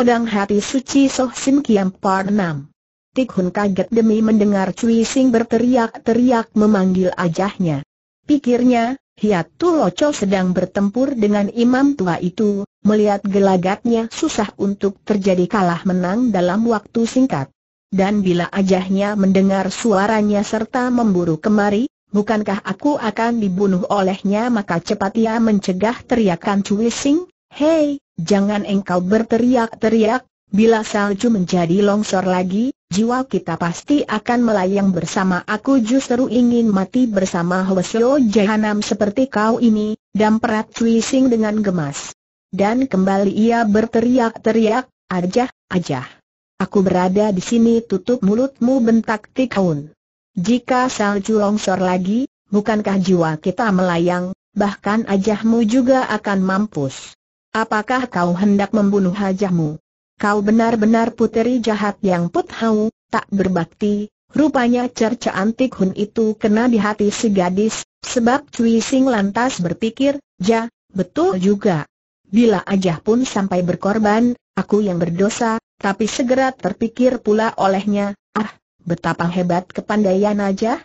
Pedang Hati Suci Soh Sim Kiam Par 6 Tik Hun kaget demi mendengar Cui Sing berteriak-teriak memanggil ajahnya. Pikirnya, hiat tu Loco sedang bertempur dengan imam tua itu, melihat gelagatnya susah untuk terjadi kalah menang dalam waktu singkat. Dan bila ajahnya mendengar suaranya serta memburu kemari, bukankah aku akan dibunuh olehnya maka cepat ia mencegah teriakan Cui Sing? Hei, jangan engkau berteriak-teriak, bila salju menjadi longsor lagi, jiwa kita pasti akan melayang bersama aku justru ingin mati bersama Hwasyo Jahanam seperti kau ini, perat Cui Sing dengan gemas. Dan kembali ia berteriak-teriak, ajah, ajah. Aku berada di sini tutup mulutmu bentak Tikaun. Jika salju longsor lagi, bukankah jiwa kita melayang, bahkan ajahmu juga akan mampus. Apakah kau hendak membunuh hajahmu? Kau benar-benar puteri jahat yang put tak berbakti, rupanya cerca antik hun itu kena di hati si gadis, sebab Cui Sing lantas berpikir, ja, betul juga. Bila ajah pun sampai berkorban, aku yang berdosa, tapi segera terpikir pula olehnya, ah, betapa hebat kepandaian ajah.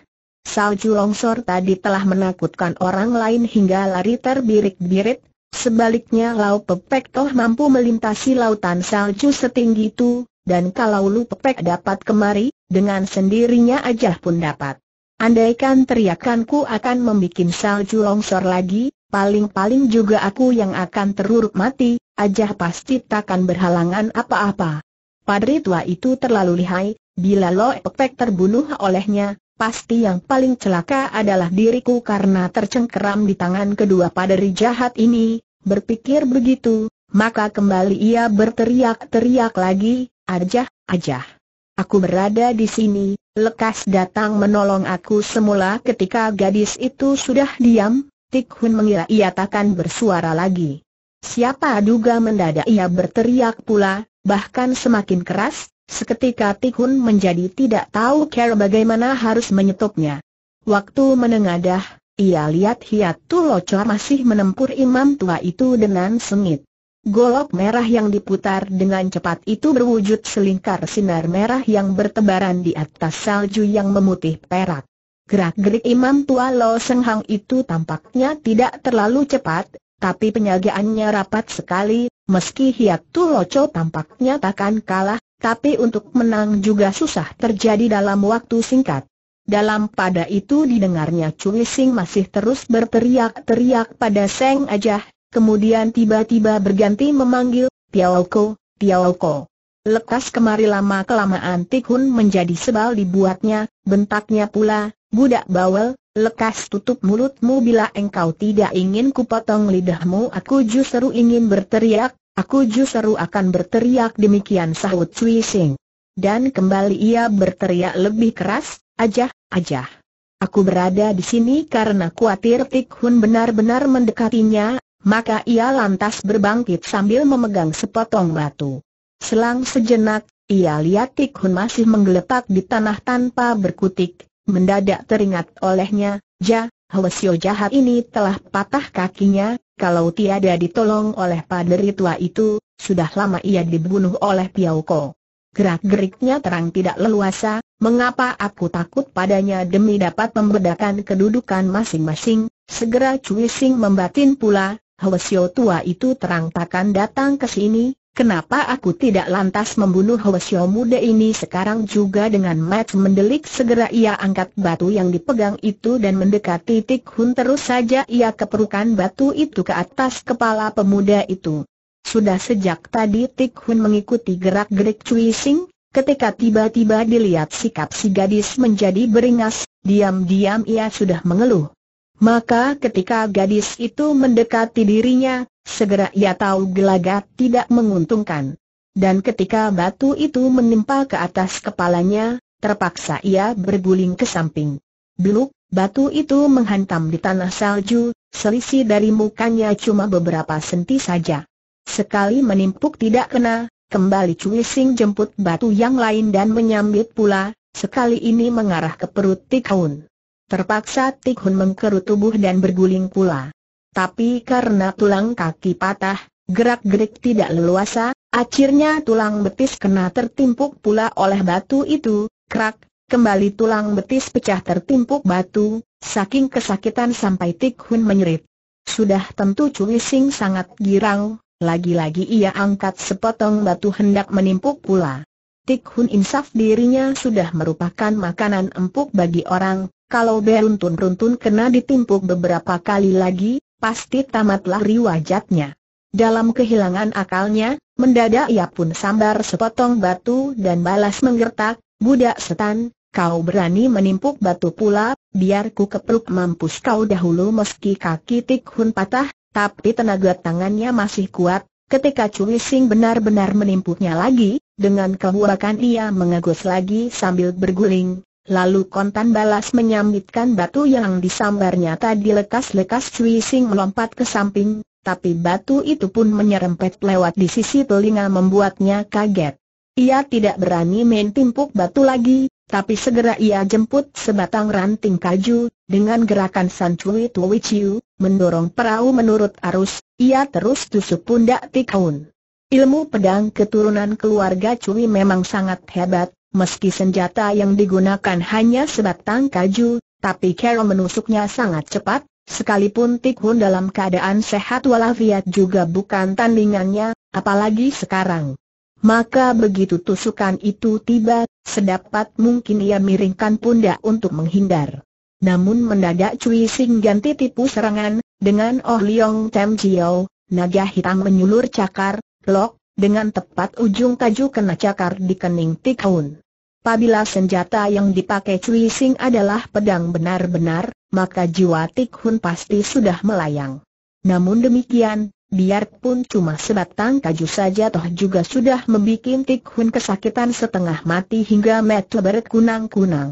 Salju longsor tadi telah menakutkan orang lain hingga lari terbirik-birit, Sebaliknya Lau Pepek toh mampu melintasi lautan salju setinggi itu, dan kalau Lu Pepek dapat kemari, dengan sendirinya aja pun dapat. Andaikan teriakanku akan membuat salju longsor lagi, paling-paling juga aku yang akan terurut mati, aja pasti takkan berhalangan apa-apa. Padri tua itu terlalu lihai, bila Lo Pepek terbunuh olehnya, Pasti yang paling celaka adalah diriku karena tercengkeram di tangan kedua padri jahat ini, Berpikir begitu, maka kembali ia berteriak-teriak lagi, Ajah, Ajah. Aku berada di sini, lekas datang menolong aku semula ketika gadis itu sudah diam, Tik Hun mengira ia takkan bersuara lagi. Siapa duga mendadak ia berteriak pula, bahkan semakin keras, seketika Tik Hun menjadi tidak tahu cara bagaimana harus menyetopnya. Waktu menengadah, ia lihat tuloco masih menempur imam tua itu dengan sengit. Golok merah yang diputar dengan cepat itu berwujud selingkar sinar merah yang bertebaran di atas salju yang memutih perak. Gerak-gerik Imam Tua Lo Seng Hang itu tampaknya tidak terlalu cepat, tapi penyagaannya rapat sekali, meski Hiat Tuloco tampaknya takkan kalah, tapi untuk menang juga susah terjadi dalam waktu singkat. Dalam pada itu didengarnya Cui Sing masih terus berteriak-teriak pada Seng Ajah, kemudian tiba-tiba berganti memanggil, Ko, Tiao Ko. Lekas kemari lama kelamaan Tikhun menjadi sebal dibuatnya, bentaknya pula, budak bawel, lekas tutup mulutmu bila engkau tidak ingin kupotong lidahmu aku justru ingin berteriak, aku justru akan berteriak demikian sahut Cui Sing dan kembali ia berteriak lebih keras, ajah, ajah. Aku berada di sini karena kuatir Tik Hun benar-benar mendekatinya, maka ia lantas berbangkit sambil memegang sepotong batu. Selang sejenak, ia lihat Tik Hun masih menggeletak di tanah tanpa berkutik, mendadak teringat olehnya, ja, Hwasyo jahat ini telah patah kakinya, kalau tiada ditolong oleh paderi tua itu, sudah lama ia dibunuh oleh Ko. Gerak-geriknya terang tidak leluasa, mengapa aku takut padanya demi dapat membedakan kedudukan masing-masing, segera Cui Sing membatin pula, Hwasyo tua itu terang takkan datang ke sini, Kenapa aku tidak lantas membunuh Hwasyo muda ini sekarang juga dengan mat mendelik segera ia angkat batu yang dipegang itu dan mendekati Tik Hun terus saja ia keperukan batu itu ke atas kepala pemuda itu sudah sejak tadi Tik Hun mengikuti gerak-gerik Cui Sing, ketika tiba-tiba dilihat sikap si gadis menjadi beringas, diam-diam ia sudah mengeluh. Maka ketika gadis itu mendekati dirinya, segera ia tahu gelagat tidak menguntungkan. Dan ketika batu itu menimpa ke atas kepalanya, terpaksa ia berguling ke samping. Beluk, batu itu menghantam di tanah salju, selisih dari mukanya cuma beberapa senti saja. Sekali menimpuk tidak kena, kembali Cui Sing jemput batu yang lain dan menyambit pula, sekali ini mengarah ke perut Tik Terpaksa Tik mengkerut tubuh dan berguling pula. Tapi karena tulang kaki patah, gerak-gerik tidak leluasa, akhirnya tulang betis kena tertimpuk pula oleh batu itu, krak, kembali tulang betis pecah tertimpuk batu, saking kesakitan sampai Tik Hun menyerit. Sudah tentu Cui Sing sangat girang, lagi-lagi ia angkat sepotong batu hendak menimpuk pula. Tik Hun insaf dirinya sudah merupakan makanan empuk bagi orang, kalau beruntun-runtun kena ditimpuk beberapa kali lagi, pasti tamatlah riwajatnya. Dalam kehilangan akalnya, mendadak ia pun sambar sepotong batu dan balas menggertak, budak setan, kau berani menimpuk batu pula, biar ku kepruk mampus kau dahulu meski kaki Tik Hun patah, tapi tenaga tangannya masih kuat, ketika Cui Sing benar-benar menimpuknya lagi, dengan kehuakan ia mengagus lagi sambil berguling, lalu kontan balas menyambitkan batu yang disambarnya tadi lekas-lekas Cui Sing melompat ke samping, tapi batu itu pun menyerempet lewat di sisi telinga membuatnya kaget. Ia tidak berani main timpuk batu lagi, tapi segera ia jemput sebatang ranting kaju, dengan gerakan San Chui mendorong perahu menurut arus, ia terus tusuk pundak Tikaun. Ilmu pedang keturunan keluarga Cui memang sangat hebat, meski senjata yang digunakan hanya sebatang kaju, tapi Carol menusuknya sangat cepat, sekalipun Tikhun dalam keadaan sehat walafiat juga bukan tandingannya, apalagi sekarang. Maka begitu tusukan itu tiba, sedapat mungkin ia miringkan pundak untuk menghindar. Namun mendadak Cui Sing ganti tipu serangan, dengan Oh Leong Tem Jiao, naga hitam menyulur cakar, lok, dengan tepat ujung kaju kena cakar di kening Tikhun. Apabila senjata yang dipakai Cui Sing adalah pedang benar-benar, maka jiwa Tik Hun pasti sudah melayang. Namun demikian, Biarpun cuma sebatang kaju saja toh juga sudah membuat Tik Hun kesakitan setengah mati hingga metu berkunang-kunang. kunang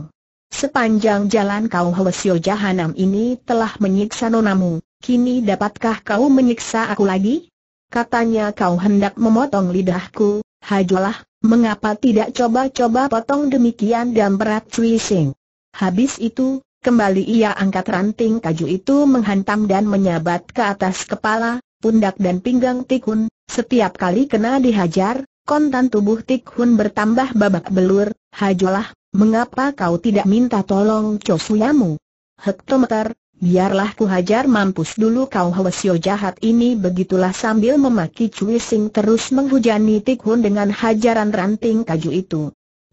Sepanjang jalan kau Hwasyo Jahanam ini telah menyiksa nonamu, kini dapatkah kau menyiksa aku lagi? Katanya kau hendak memotong lidahku, hajolah, mengapa tidak coba-coba potong demikian dan berat Cui Sing? Habis itu, kembali ia angkat ranting kaju itu menghantam dan menyabat ke atas kepala, pundak dan pinggang Tikhun, setiap kali kena dihajar, kontan tubuh Tikhun bertambah babak belur, hajolah, mengapa kau tidak minta tolong Chosuyamu? Hektometer, biarlah ku hajar mampus dulu kau Hwasyo jahat ini begitulah sambil memaki Cui Sing terus menghujani Tikhun dengan hajaran ranting kaju itu.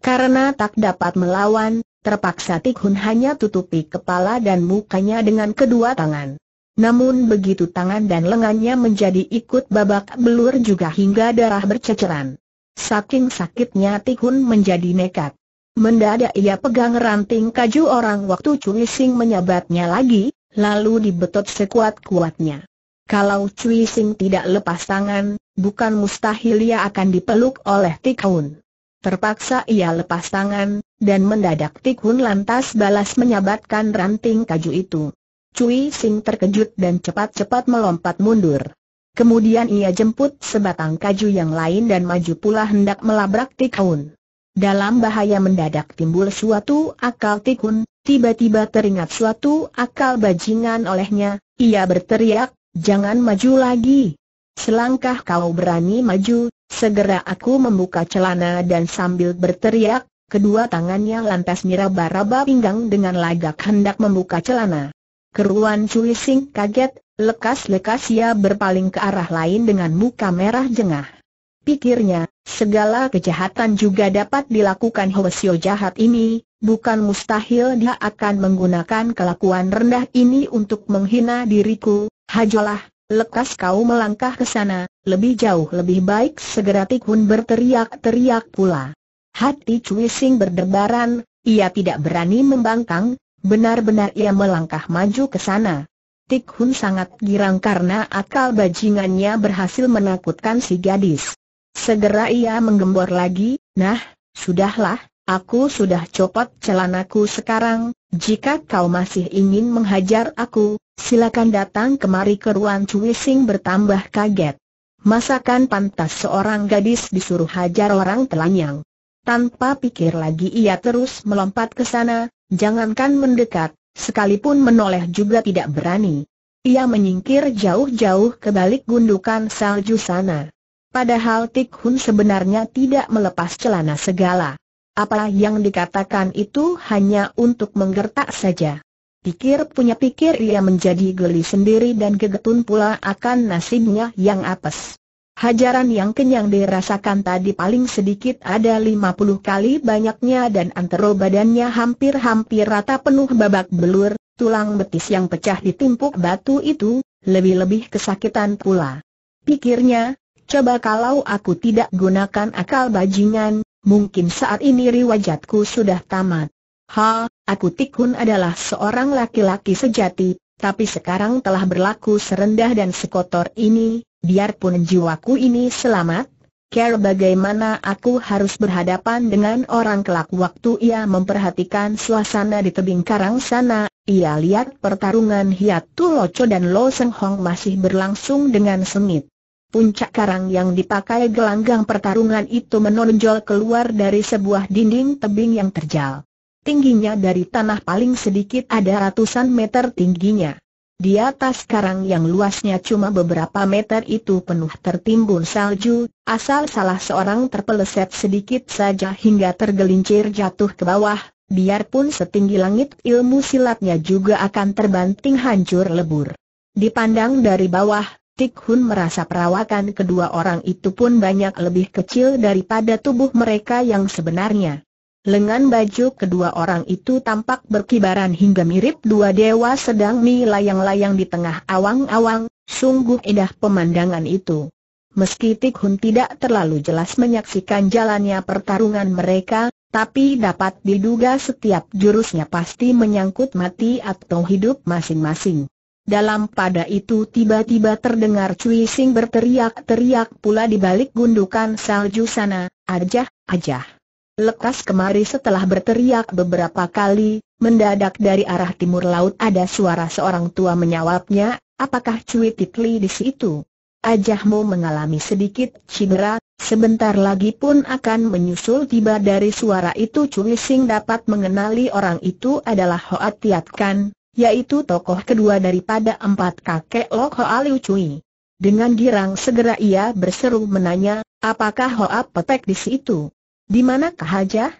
Karena tak dapat melawan, terpaksa Tikhun hanya tutupi kepala dan mukanya dengan kedua tangan. Namun begitu tangan dan lengannya menjadi ikut babak belur juga hingga darah berceceran. Saking sakitnya Tikhun menjadi nekat. Mendadak ia pegang ranting kaju orang waktu Cui Sing menyabatnya lagi, lalu dibetot sekuat-kuatnya. Kalau Cui Sing tidak lepas tangan, bukan mustahil ia akan dipeluk oleh Tikhun. Terpaksa ia lepas tangan, dan mendadak Tikhun lantas balas menyabatkan ranting kaju itu. Cui Sing terkejut dan cepat-cepat melompat mundur. Kemudian ia jemput sebatang kaju yang lain dan maju pula hendak melabrak Tikun. Dalam bahaya mendadak timbul suatu akal Tikun, tiba-tiba teringat suatu akal bajingan olehnya, ia berteriak, jangan maju lagi. Selangkah kau berani maju, segera aku membuka celana dan sambil berteriak, kedua tangannya lantas meraba-raba pinggang dengan lagak hendak membuka celana. Keruan Cui Sing kaget, lekas-lekas ia berpaling ke arah lain dengan muka merah jengah. Pikirnya, segala kejahatan juga dapat dilakukan Hwasyo jahat ini, bukan mustahil dia akan menggunakan kelakuan rendah ini untuk menghina diriku, hajalah, lekas kau melangkah ke sana, lebih jauh lebih baik segera Tikun berteriak-teriak pula. Hati Cui Sing berdebaran, ia tidak berani membangkang, Benar-benar ia melangkah maju ke sana. Tik Hun sangat girang karena akal bajingannya berhasil menakutkan si gadis. Segera ia menggembor lagi, nah, sudahlah, aku sudah copot celanaku sekarang, jika kau masih ingin menghajar aku, silakan datang kemari keruan Cui Sing bertambah kaget. Masakan pantas seorang gadis disuruh hajar orang telanjang. Tanpa pikir lagi ia terus melompat ke sana, jangankan mendekat, sekalipun menoleh juga tidak berani. Ia menyingkir jauh-jauh ke balik gundukan salju sana. Padahal Tik Hun sebenarnya tidak melepas celana segala. Apa yang dikatakan itu hanya untuk menggertak saja. Pikir punya pikir ia menjadi geli sendiri dan kegetun pula akan nasibnya yang apes. Hajaran yang kenyang dirasakan tadi paling sedikit ada 50 kali banyaknya dan antero badannya hampir-hampir rata penuh babak belur, tulang betis yang pecah ditimpuk batu itu, lebih-lebih kesakitan pula. Pikirnya, coba kalau aku tidak gunakan akal bajingan, mungkin saat ini riwajatku sudah tamat. Ha, aku Tikun adalah seorang laki-laki sejati, tapi sekarang telah berlaku serendah dan sekotor ini, biarpun jiwaku ini selamat, care bagaimana aku harus berhadapan dengan orang kelak waktu ia memperhatikan suasana di tebing karang sana, ia lihat pertarungan Hiat Tu Loco dan Lo Seng Hong masih berlangsung dengan sengit. Puncak karang yang dipakai gelanggang pertarungan itu menonjol keluar dari sebuah dinding tebing yang terjal. Tingginya dari tanah paling sedikit ada ratusan meter tingginya. Di atas karang yang luasnya cuma beberapa meter itu penuh tertimbun salju, asal salah seorang terpeleset sedikit saja hingga tergelincir jatuh ke bawah, biarpun setinggi langit ilmu silatnya juga akan terbanting hancur lebur. Dipandang dari bawah, Tik Hun merasa perawakan kedua orang itu pun banyak lebih kecil daripada tubuh mereka yang sebenarnya. Lengan baju kedua orang itu tampak berkibaran hingga mirip dua dewa sedang melayang-layang di tengah awang-awang, sungguh indah pemandangan itu. Meski Tik Hun tidak terlalu jelas menyaksikan jalannya pertarungan mereka, tapi dapat diduga setiap jurusnya pasti menyangkut mati atau hidup masing-masing. Dalam pada itu tiba-tiba terdengar Cui Sing berteriak-teriak pula di balik gundukan salju sana, ajah, ajah lekas kemari setelah berteriak beberapa kali, mendadak dari arah timur laut ada suara seorang tua menyawabnya, apakah Cui Titli di situ? Ajahmu mengalami sedikit cedera, sebentar lagi pun akan menyusul tiba dari suara itu Cui Sing dapat mengenali orang itu adalah Hoat Tiat Kan, yaitu tokoh kedua daripada empat kakek Lok Hoa Liu Cui. Dengan girang segera ia berseru menanya, apakah Hoa Petek di situ? Di manakah Hajah?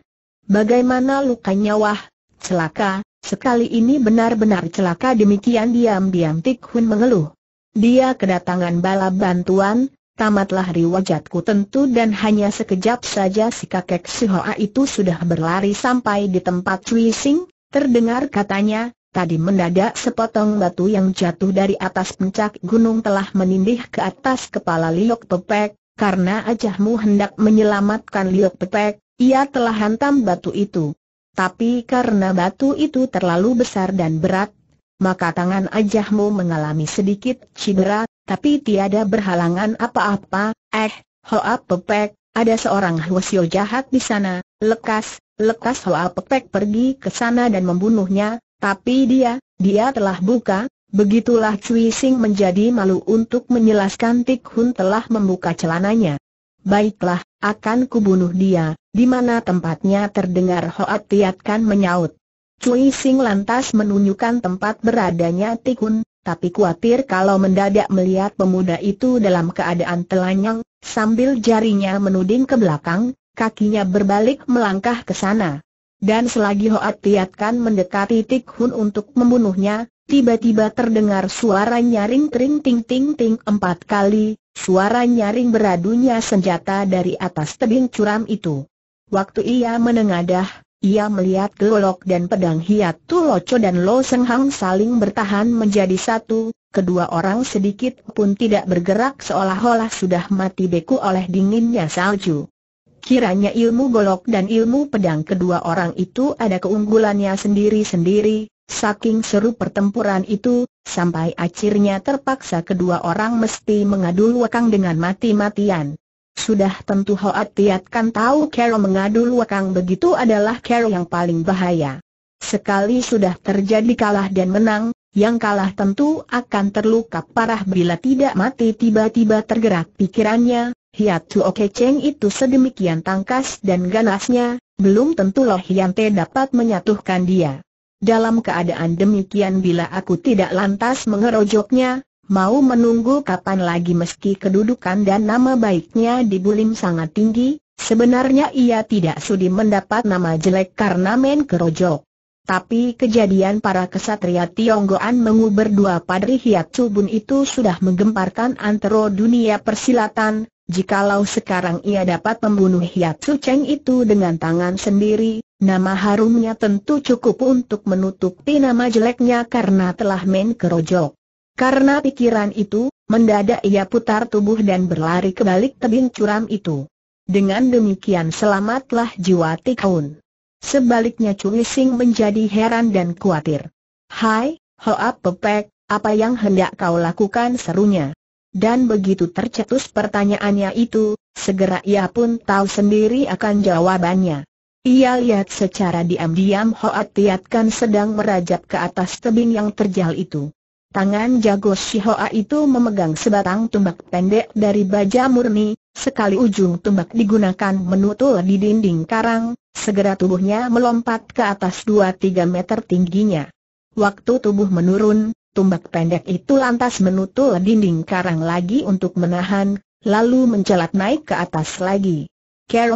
Bagaimana lukanya wah, celaka, sekali ini benar-benar celaka demikian diam-diam Tik Hun mengeluh. Dia kedatangan bala bantuan, tamatlah riwajatku tentu dan hanya sekejap saja si kakek si Hoa itu sudah berlari sampai di tempat Cui Sing, terdengar katanya, tadi mendadak sepotong batu yang jatuh dari atas puncak gunung telah menindih ke atas kepala Liok Pepek, karena ajahmu hendak menyelamatkan Liok Pepek, ia telah hantam batu itu. Tapi karena batu itu terlalu besar dan berat, maka tangan ajahmu mengalami sedikit cedera, tapi tiada berhalangan apa-apa. Eh, Hoa Pepek, ada seorang Hwasyo jahat di sana, lekas, lekas Hoa Pepek pergi ke sana dan membunuhnya, tapi dia, dia telah buka, Begitulah Cui Sing menjadi malu untuk menjelaskan Tik Hun telah membuka celananya. Baiklah, akan kubunuh dia, di mana tempatnya terdengar Hoat Tiat kan menyaut. Cui Sing lantas menunjukkan tempat beradanya Tik Hun, tapi khawatir kalau mendadak melihat pemuda itu dalam keadaan telanjang, sambil jarinya menuding ke belakang, kakinya berbalik melangkah ke sana. Dan selagi Hoat Tiat kan mendekati Tik Hun untuk membunuhnya, tiba-tiba terdengar suara nyaring tring ting ting ting empat kali, suara nyaring beradunya senjata dari atas tebing curam itu. Waktu ia menengadah, ia melihat golok dan pedang hiat Tu Loco dan Lo Seng saling bertahan menjadi satu, kedua orang sedikit pun tidak bergerak seolah-olah sudah mati beku oleh dinginnya salju. Kiranya ilmu golok dan ilmu pedang kedua orang itu ada keunggulannya sendiri-sendiri, Saking seru pertempuran itu, sampai akhirnya terpaksa kedua orang mesti mengadu wakang dengan mati-matian. Sudah tentu Hoat Tiat kan tahu Carol mengadu wakang begitu adalah Carol yang paling bahaya. Sekali sudah terjadi kalah dan menang, yang kalah tentu akan terluka parah bila tidak mati tiba-tiba tergerak pikirannya, Hiat Hiatu Oke Cheng itu sedemikian tangkas dan ganasnya, belum tentu Loh Hiante dapat menyatuhkan dia. Dalam keadaan demikian bila aku tidak lantas mengerojoknya, mau menunggu kapan lagi meski kedudukan dan nama baiknya dibulim sangat tinggi, sebenarnya ia tidak sudi mendapat nama jelek karena main kerojok. Tapi kejadian para kesatria Tionggoan menguber dua padri hiat cubun itu sudah menggemparkan antero dunia persilatan, Jikalau sekarang ia dapat membunuh Su Cheng itu dengan tangan sendiri, nama harumnya tentu cukup untuk menutupi nama jeleknya karena telah main kerojok. Karena pikiran itu, mendadak ia putar tubuh dan berlari ke balik tebing curam itu. Dengan demikian selamatlah jiwa Tikaun. Sebaliknya Cui Sing menjadi heran dan khawatir. Hai, Hoa Pepek, apa yang hendak kau lakukan serunya? Dan begitu tercetus pertanyaannya itu, segera ia pun tahu sendiri akan jawabannya. Ia lihat secara diam-diam Hoat Tiatkan sedang merajap ke atas tebing yang terjal itu. Tangan jago Hoa itu memegang sebatang tumbak pendek dari baja murni, sekali ujung tumbak digunakan menutul di dinding karang, segera tubuhnya melompat ke atas 2-3 meter tingginya. Waktu tubuh menurun, Tumbak pendek itu lantas menutul dinding karang lagi untuk menahan, lalu mencelat naik ke atas lagi. Cara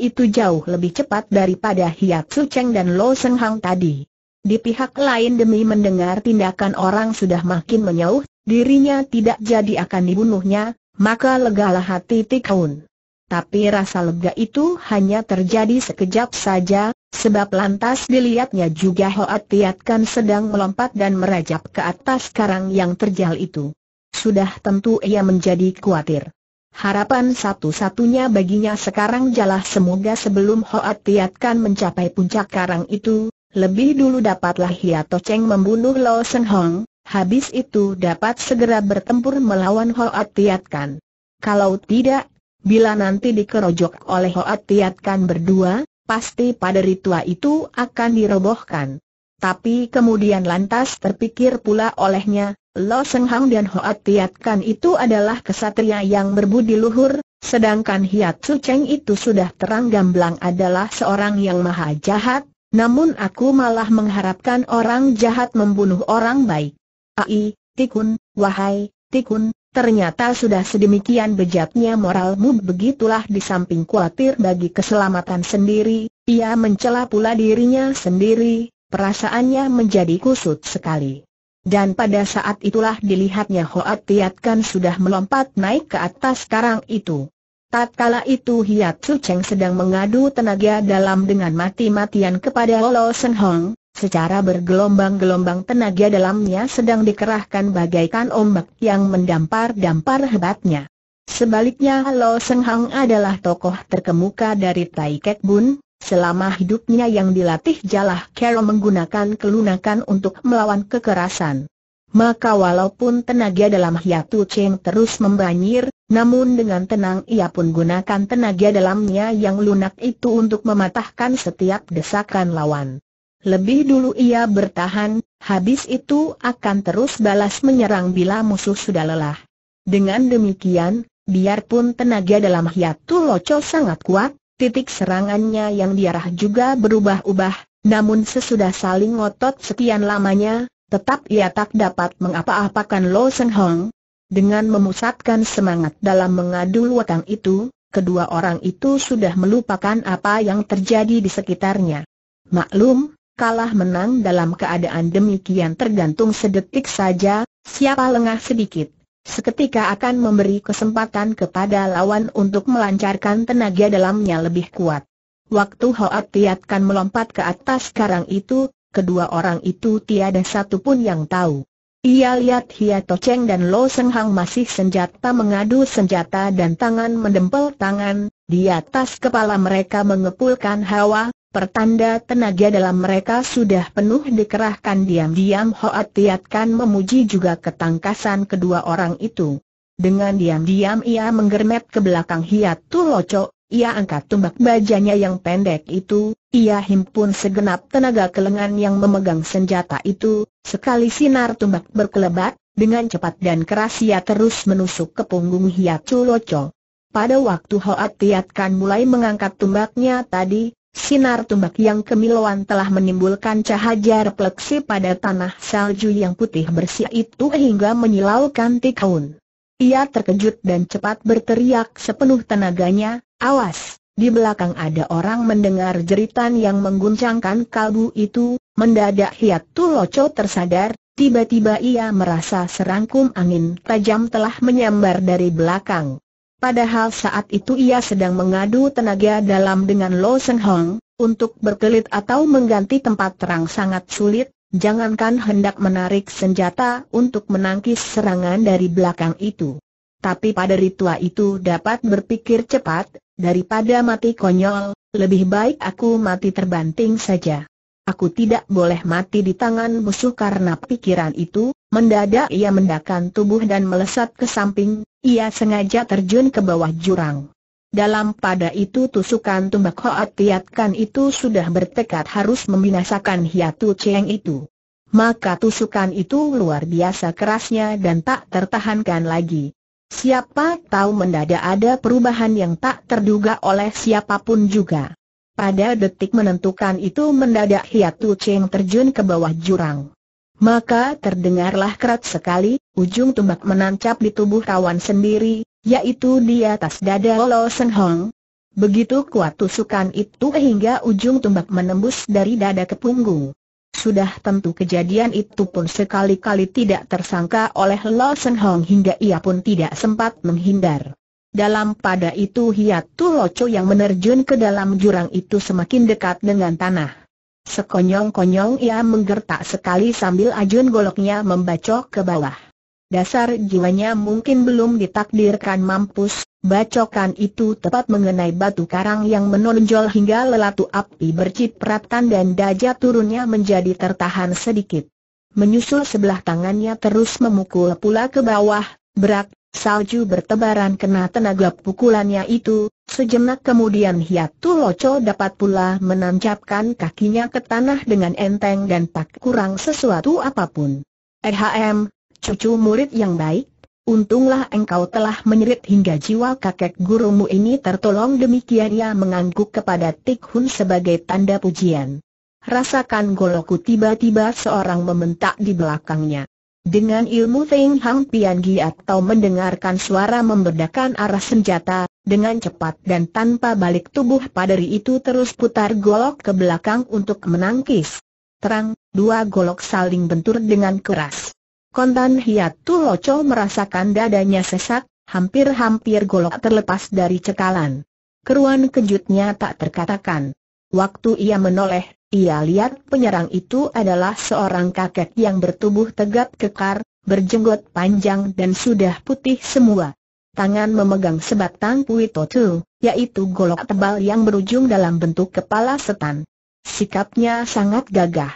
itu jauh lebih cepat daripada Su Cheng dan Lo Seng Hang tadi. Di pihak lain demi mendengar tindakan orang sudah makin menyauh, dirinya tidak jadi akan dibunuhnya, maka legalah hati Tikaun tapi rasa lega itu hanya terjadi sekejap saja, sebab lantas dilihatnya juga Hoat Tiatkan sedang melompat dan merajap ke atas karang yang terjal itu. Sudah tentu ia menjadi khawatir. Harapan satu-satunya baginya sekarang jalah semoga sebelum Hoat Tiatkan mencapai puncak karang itu, lebih dulu dapatlah Hiato Cheng membunuh Lo Seng Hong, habis itu dapat segera bertempur melawan Hoat Tiatkan. Kalau tidak Bila nanti dikerojok oleh Hoat Tiatkan berdua, pasti pada ritual itu akan dirobohkan. Tapi kemudian lantas terpikir pula olehnya, Lo Seng Hang dan Hoat Tiatkan itu adalah kesatria yang berbudi luhur, sedangkan Hiat Su Cheng itu sudah terang gamblang adalah seorang yang maha jahat, namun aku malah mengharapkan orang jahat membunuh orang baik. Ai, Tikun, wahai, Tikun, Ternyata sudah sedemikian bejatnya moralmu begitulah di samping khawatir bagi keselamatan sendiri, ia mencela pula dirinya sendiri, perasaannya menjadi kusut sekali. Dan pada saat itulah dilihatnya Hoat Tiat sudah melompat naik ke atas karang itu. Tatkala itu Hiat Su Cheng sedang mengadu tenaga dalam dengan mati-matian kepada Lo Sen Hong, Secara bergelombang-gelombang tenaga dalamnya sedang dikerahkan bagaikan ombak yang mendampar-dampar hebatnya. Sebaliknya Lo Seng Hang adalah tokoh terkemuka dari Tai Kek Bun, selama hidupnya yang dilatih jalah Kero menggunakan kelunakan untuk melawan kekerasan. Maka walaupun tenaga dalam Hiatu Cheng terus membanjir, namun dengan tenang ia pun gunakan tenaga dalamnya yang lunak itu untuk mematahkan setiap desakan lawan. Lebih dulu ia bertahan, habis itu akan terus balas menyerang bila musuh sudah lelah. Dengan demikian, biarpun tenaga dalam Hiatu Loco sangat kuat, titik serangannya yang diarah juga berubah-ubah, namun sesudah saling ngotot sekian lamanya, tetap ia tak dapat mengapa-apakan Lo Seng Hong. Dengan memusatkan semangat dalam mengadu wakang itu, kedua orang itu sudah melupakan apa yang terjadi di sekitarnya. Maklum, kalah menang dalam keadaan demikian tergantung sedetik saja, siapa lengah sedikit. Seketika akan memberi kesempatan kepada lawan untuk melancarkan tenaga dalamnya lebih kuat. Waktu Hoat Tiatkan melompat ke atas karang itu, kedua orang itu tiada satu pun yang tahu. Ia lihat Hia Cheng dan Lo Seng Hang masih senjata mengadu senjata dan tangan mendempel tangan, di atas kepala mereka mengepulkan hawa, pertanda tenaga dalam mereka sudah penuh dikerahkan diam-diam Hoat Tiatkan memuji juga ketangkasan kedua orang itu. Dengan diam-diam ia menggermet ke belakang Hiat Tuloco, ia angkat tumbak bajanya yang pendek itu, ia himpun segenap tenaga kelengan yang memegang senjata itu, sekali sinar tumbak berkelebat, dengan cepat dan keras ia terus menusuk ke punggung Hiat Tuloco. Pada waktu Hoat Tiatkan mulai mengangkat tumbaknya tadi, sinar tumbak yang kemiluan telah menimbulkan cahaya refleksi pada tanah salju yang putih bersih itu hingga menyilaukan tikaun. Ia terkejut dan cepat berteriak sepenuh tenaganya, awas, di belakang ada orang mendengar jeritan yang mengguncangkan kalbu itu, mendadak Hiat Tuloco tersadar, tiba-tiba ia merasa serangkum angin tajam telah menyambar dari belakang. Padahal saat itu ia sedang mengadu tenaga dalam dengan Lo Seng Hong, untuk berkelit atau mengganti tempat terang sangat sulit, jangankan hendak menarik senjata untuk menangkis serangan dari belakang itu. Tapi pada ritua itu dapat berpikir cepat, daripada mati konyol, lebih baik aku mati terbanting saja. Aku tidak boleh mati di tangan musuh karena pikiran itu, mendadak ia mendakan tubuh dan melesat ke samping, ia sengaja terjun ke bawah jurang. Dalam pada itu tusukan tumbak Hoat Tiatkan itu sudah bertekad harus membinasakan Hiatu Cheng itu. Maka tusukan itu luar biasa kerasnya dan tak tertahankan lagi. Siapa tahu mendadak ada perubahan yang tak terduga oleh siapapun juga. Pada detik menentukan itu mendadak Hiatu Cheng terjun ke bawah jurang. Maka terdengarlah kerat sekali, ujung tombak menancap di tubuh kawan sendiri, yaitu di atas dada Lo Seng Hong. Begitu kuat tusukan itu hingga ujung tombak menembus dari dada ke punggung. Sudah tentu kejadian itu pun sekali-kali tidak tersangka oleh Lo Seng Hong hingga ia pun tidak sempat menghindar. Dalam pada itu hiatu loco yang menerjun ke dalam jurang itu semakin dekat dengan tanah. Sekonyong-konyong ia menggertak sekali sambil ajun goloknya membacok ke bawah. Dasar jiwanya mungkin belum ditakdirkan mampus, bacokan itu tepat mengenai batu karang yang menonjol hingga lelatu api bercipratan dan daja turunnya menjadi tertahan sedikit. Menyusul sebelah tangannya terus memukul pula ke bawah, berat, Salju bertebaran kena tenaga pukulannya itu, sejenak kemudian Hiatu Loco dapat pula menancapkan kakinya ke tanah dengan enteng dan tak kurang sesuatu apapun. EHM, cucu murid yang baik, untunglah engkau telah menyerit hingga jiwa kakek gurumu ini tertolong demikian ia mengangguk kepada Tik sebagai tanda pujian. Rasakan goloku tiba-tiba seorang membentak di belakangnya. Dengan ilmu Feng Hang Giat atau mendengarkan suara membedakan arah senjata, dengan cepat dan tanpa balik tubuh paderi itu terus putar golok ke belakang untuk menangkis. Terang, dua golok saling bentur dengan keras. Kontan Hiatu Loco merasakan dadanya sesak, hampir-hampir golok terlepas dari cekalan. Keruan kejutnya tak terkatakan. Waktu ia menoleh, ia lihat penyerang itu adalah seorang kakek yang bertubuh tegap kekar, berjenggot panjang dan sudah putih semua. Tangan memegang sebatang pui totu, yaitu golok tebal yang berujung dalam bentuk kepala setan. Sikapnya sangat gagah.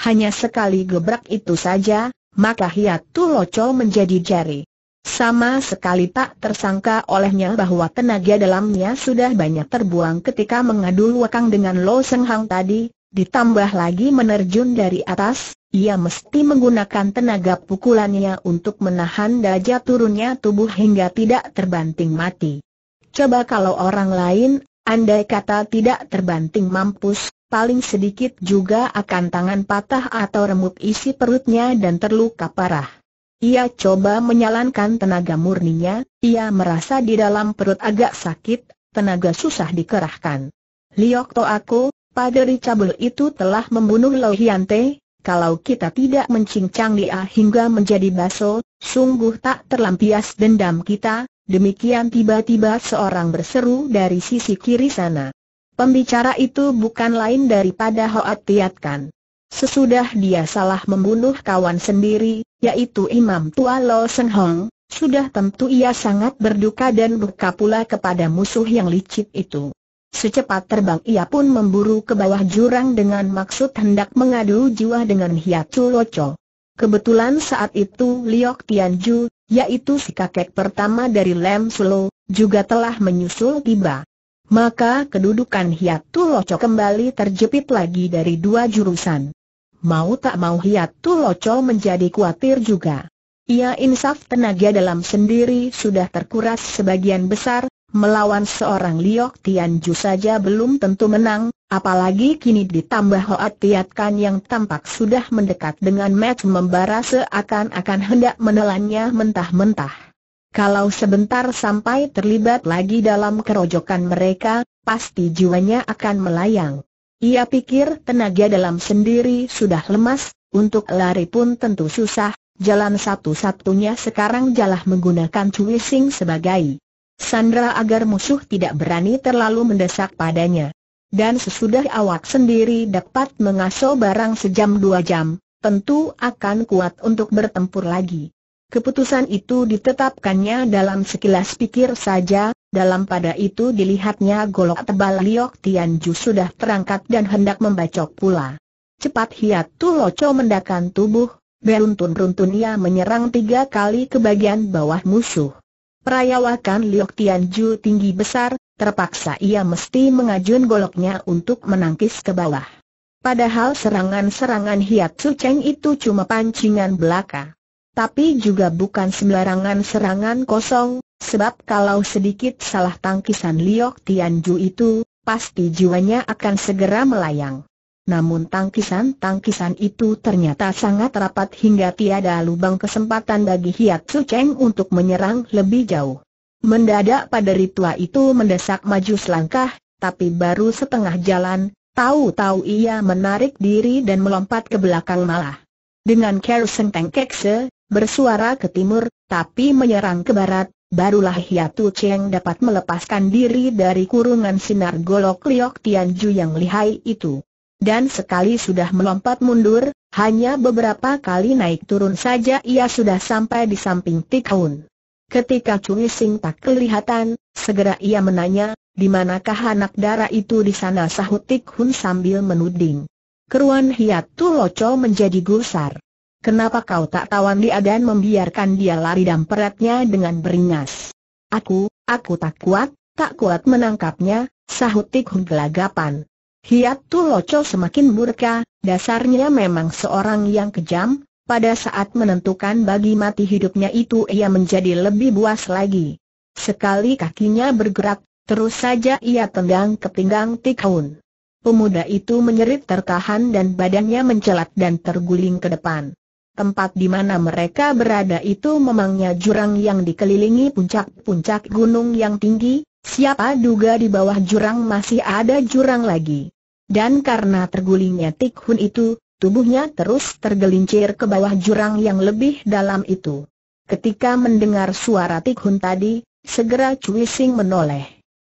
Hanya sekali gebrak itu saja, maka hiatu loco menjadi jari. Sama sekali tak tersangka olehnya bahwa tenaga dalamnya sudah banyak terbuang ketika mengadu wakang dengan Lo Seng Hang tadi, Ditambah lagi menerjun dari atas, ia mesti menggunakan tenaga pukulannya untuk menahan daya turunnya tubuh hingga tidak terbanting mati. Coba kalau orang lain, andai kata tidak terbanting mampus, paling sedikit juga akan tangan patah atau remuk isi perutnya dan terluka parah. Ia coba menyalankan tenaga murninya, ia merasa di dalam perut agak sakit, tenaga susah dikerahkan. Liok to aku, Paderi cabul itu telah membunuh Lo kalau kita tidak mencincang dia hingga menjadi baso, sungguh tak terlampias dendam kita, demikian tiba-tiba seorang berseru dari sisi kiri sana. Pembicara itu bukan lain daripada Hoat Tiatkan. Sesudah dia salah membunuh kawan sendiri, yaitu Imam Tua Lo Seng Hong, sudah tentu ia sangat berduka dan buka pula kepada musuh yang licik itu. Secepat terbang ia pun memburu ke bawah jurang dengan maksud hendak mengadu jiwa dengan Hiatu Loco. Kebetulan saat itu Liok Tianju, yaitu si kakek pertama dari Lem Sulo, juga telah menyusul tiba. Maka kedudukan Hiatu Loco kembali terjepit lagi dari dua jurusan. Mau tak mau Hiatu Loco menjadi kuatir juga. Ia insaf tenaga dalam sendiri sudah terkuras sebagian besar, Melawan seorang Liok Tianju saja belum tentu menang, apalagi kini ditambah Hoat Tiat Kan yang tampak sudah mendekat dengan match membara seakan-akan hendak menelannya mentah-mentah. Kalau sebentar sampai terlibat lagi dalam kerojokan mereka, pasti jiwanya akan melayang. Ia pikir tenaga dalam sendiri sudah lemas, untuk lari pun tentu susah, jalan satu-satunya sekarang jalah menggunakan cuising sebagai Sandra agar musuh tidak berani terlalu mendesak padanya. Dan sesudah awak sendiri dapat mengasuh barang sejam dua jam, tentu akan kuat untuk bertempur lagi. Keputusan itu ditetapkannya dalam sekilas pikir saja, dalam pada itu dilihatnya golok tebal Liok Tianju sudah terangkat dan hendak membacok pula. Cepat hiat tu loco mendakan tubuh, beruntun-runtun ia menyerang tiga kali ke bagian bawah musuh. Perayawakan Liok Tianju tinggi besar, terpaksa ia mesti mengajun goloknya untuk menangkis ke bawah. Padahal serangan-serangan Hiat Su Cheng itu cuma pancingan belaka. Tapi juga bukan sembarangan serangan kosong, sebab kalau sedikit salah tangkisan Liok Tianju itu, pasti jiwanya akan segera melayang. Namun tangkisan-tangkisan itu ternyata sangat rapat hingga tiada lubang kesempatan bagi Su Cheng untuk menyerang lebih jauh. Mendadak pada ritual itu mendesak maju selangkah, tapi baru setengah jalan, tahu-tahu ia menarik diri dan melompat ke belakang malah. Dengan Kersen Tengkekse, bersuara ke timur, tapi menyerang ke barat, barulah Hiatu Cheng dapat melepaskan diri dari kurungan sinar golok liok Tianju yang lihai itu dan sekali sudah melompat mundur, hanya beberapa kali naik turun saja ia sudah sampai di samping Tikun. Ketika Cui Sing tak kelihatan, segera ia menanya, di manakah anak dara itu di sana sahut Tikhun sambil menuding. Keruan Hiat Tu Loco menjadi gusar. Kenapa kau tak tawan dia dan membiarkan dia lari dan peratnya dengan beringas? Aku, aku tak kuat, tak kuat menangkapnya, sahut Tikhun gelagapan. Hiat Tu Loco semakin murka, dasarnya memang seorang yang kejam, pada saat menentukan bagi mati hidupnya itu ia menjadi lebih buas lagi. Sekali kakinya bergerak, terus saja ia tendang ke pinggang Tikaun. Pemuda itu menyerit tertahan dan badannya mencelat dan terguling ke depan. Tempat di mana mereka berada itu memangnya jurang yang dikelilingi puncak-puncak gunung yang tinggi, Siapa duga di bawah jurang masih ada jurang lagi. Dan karena tergulingnya Tik itu, tubuhnya terus tergelincir ke bawah jurang yang lebih dalam itu. Ketika mendengar suara Tik tadi, segera Cui Sing menoleh.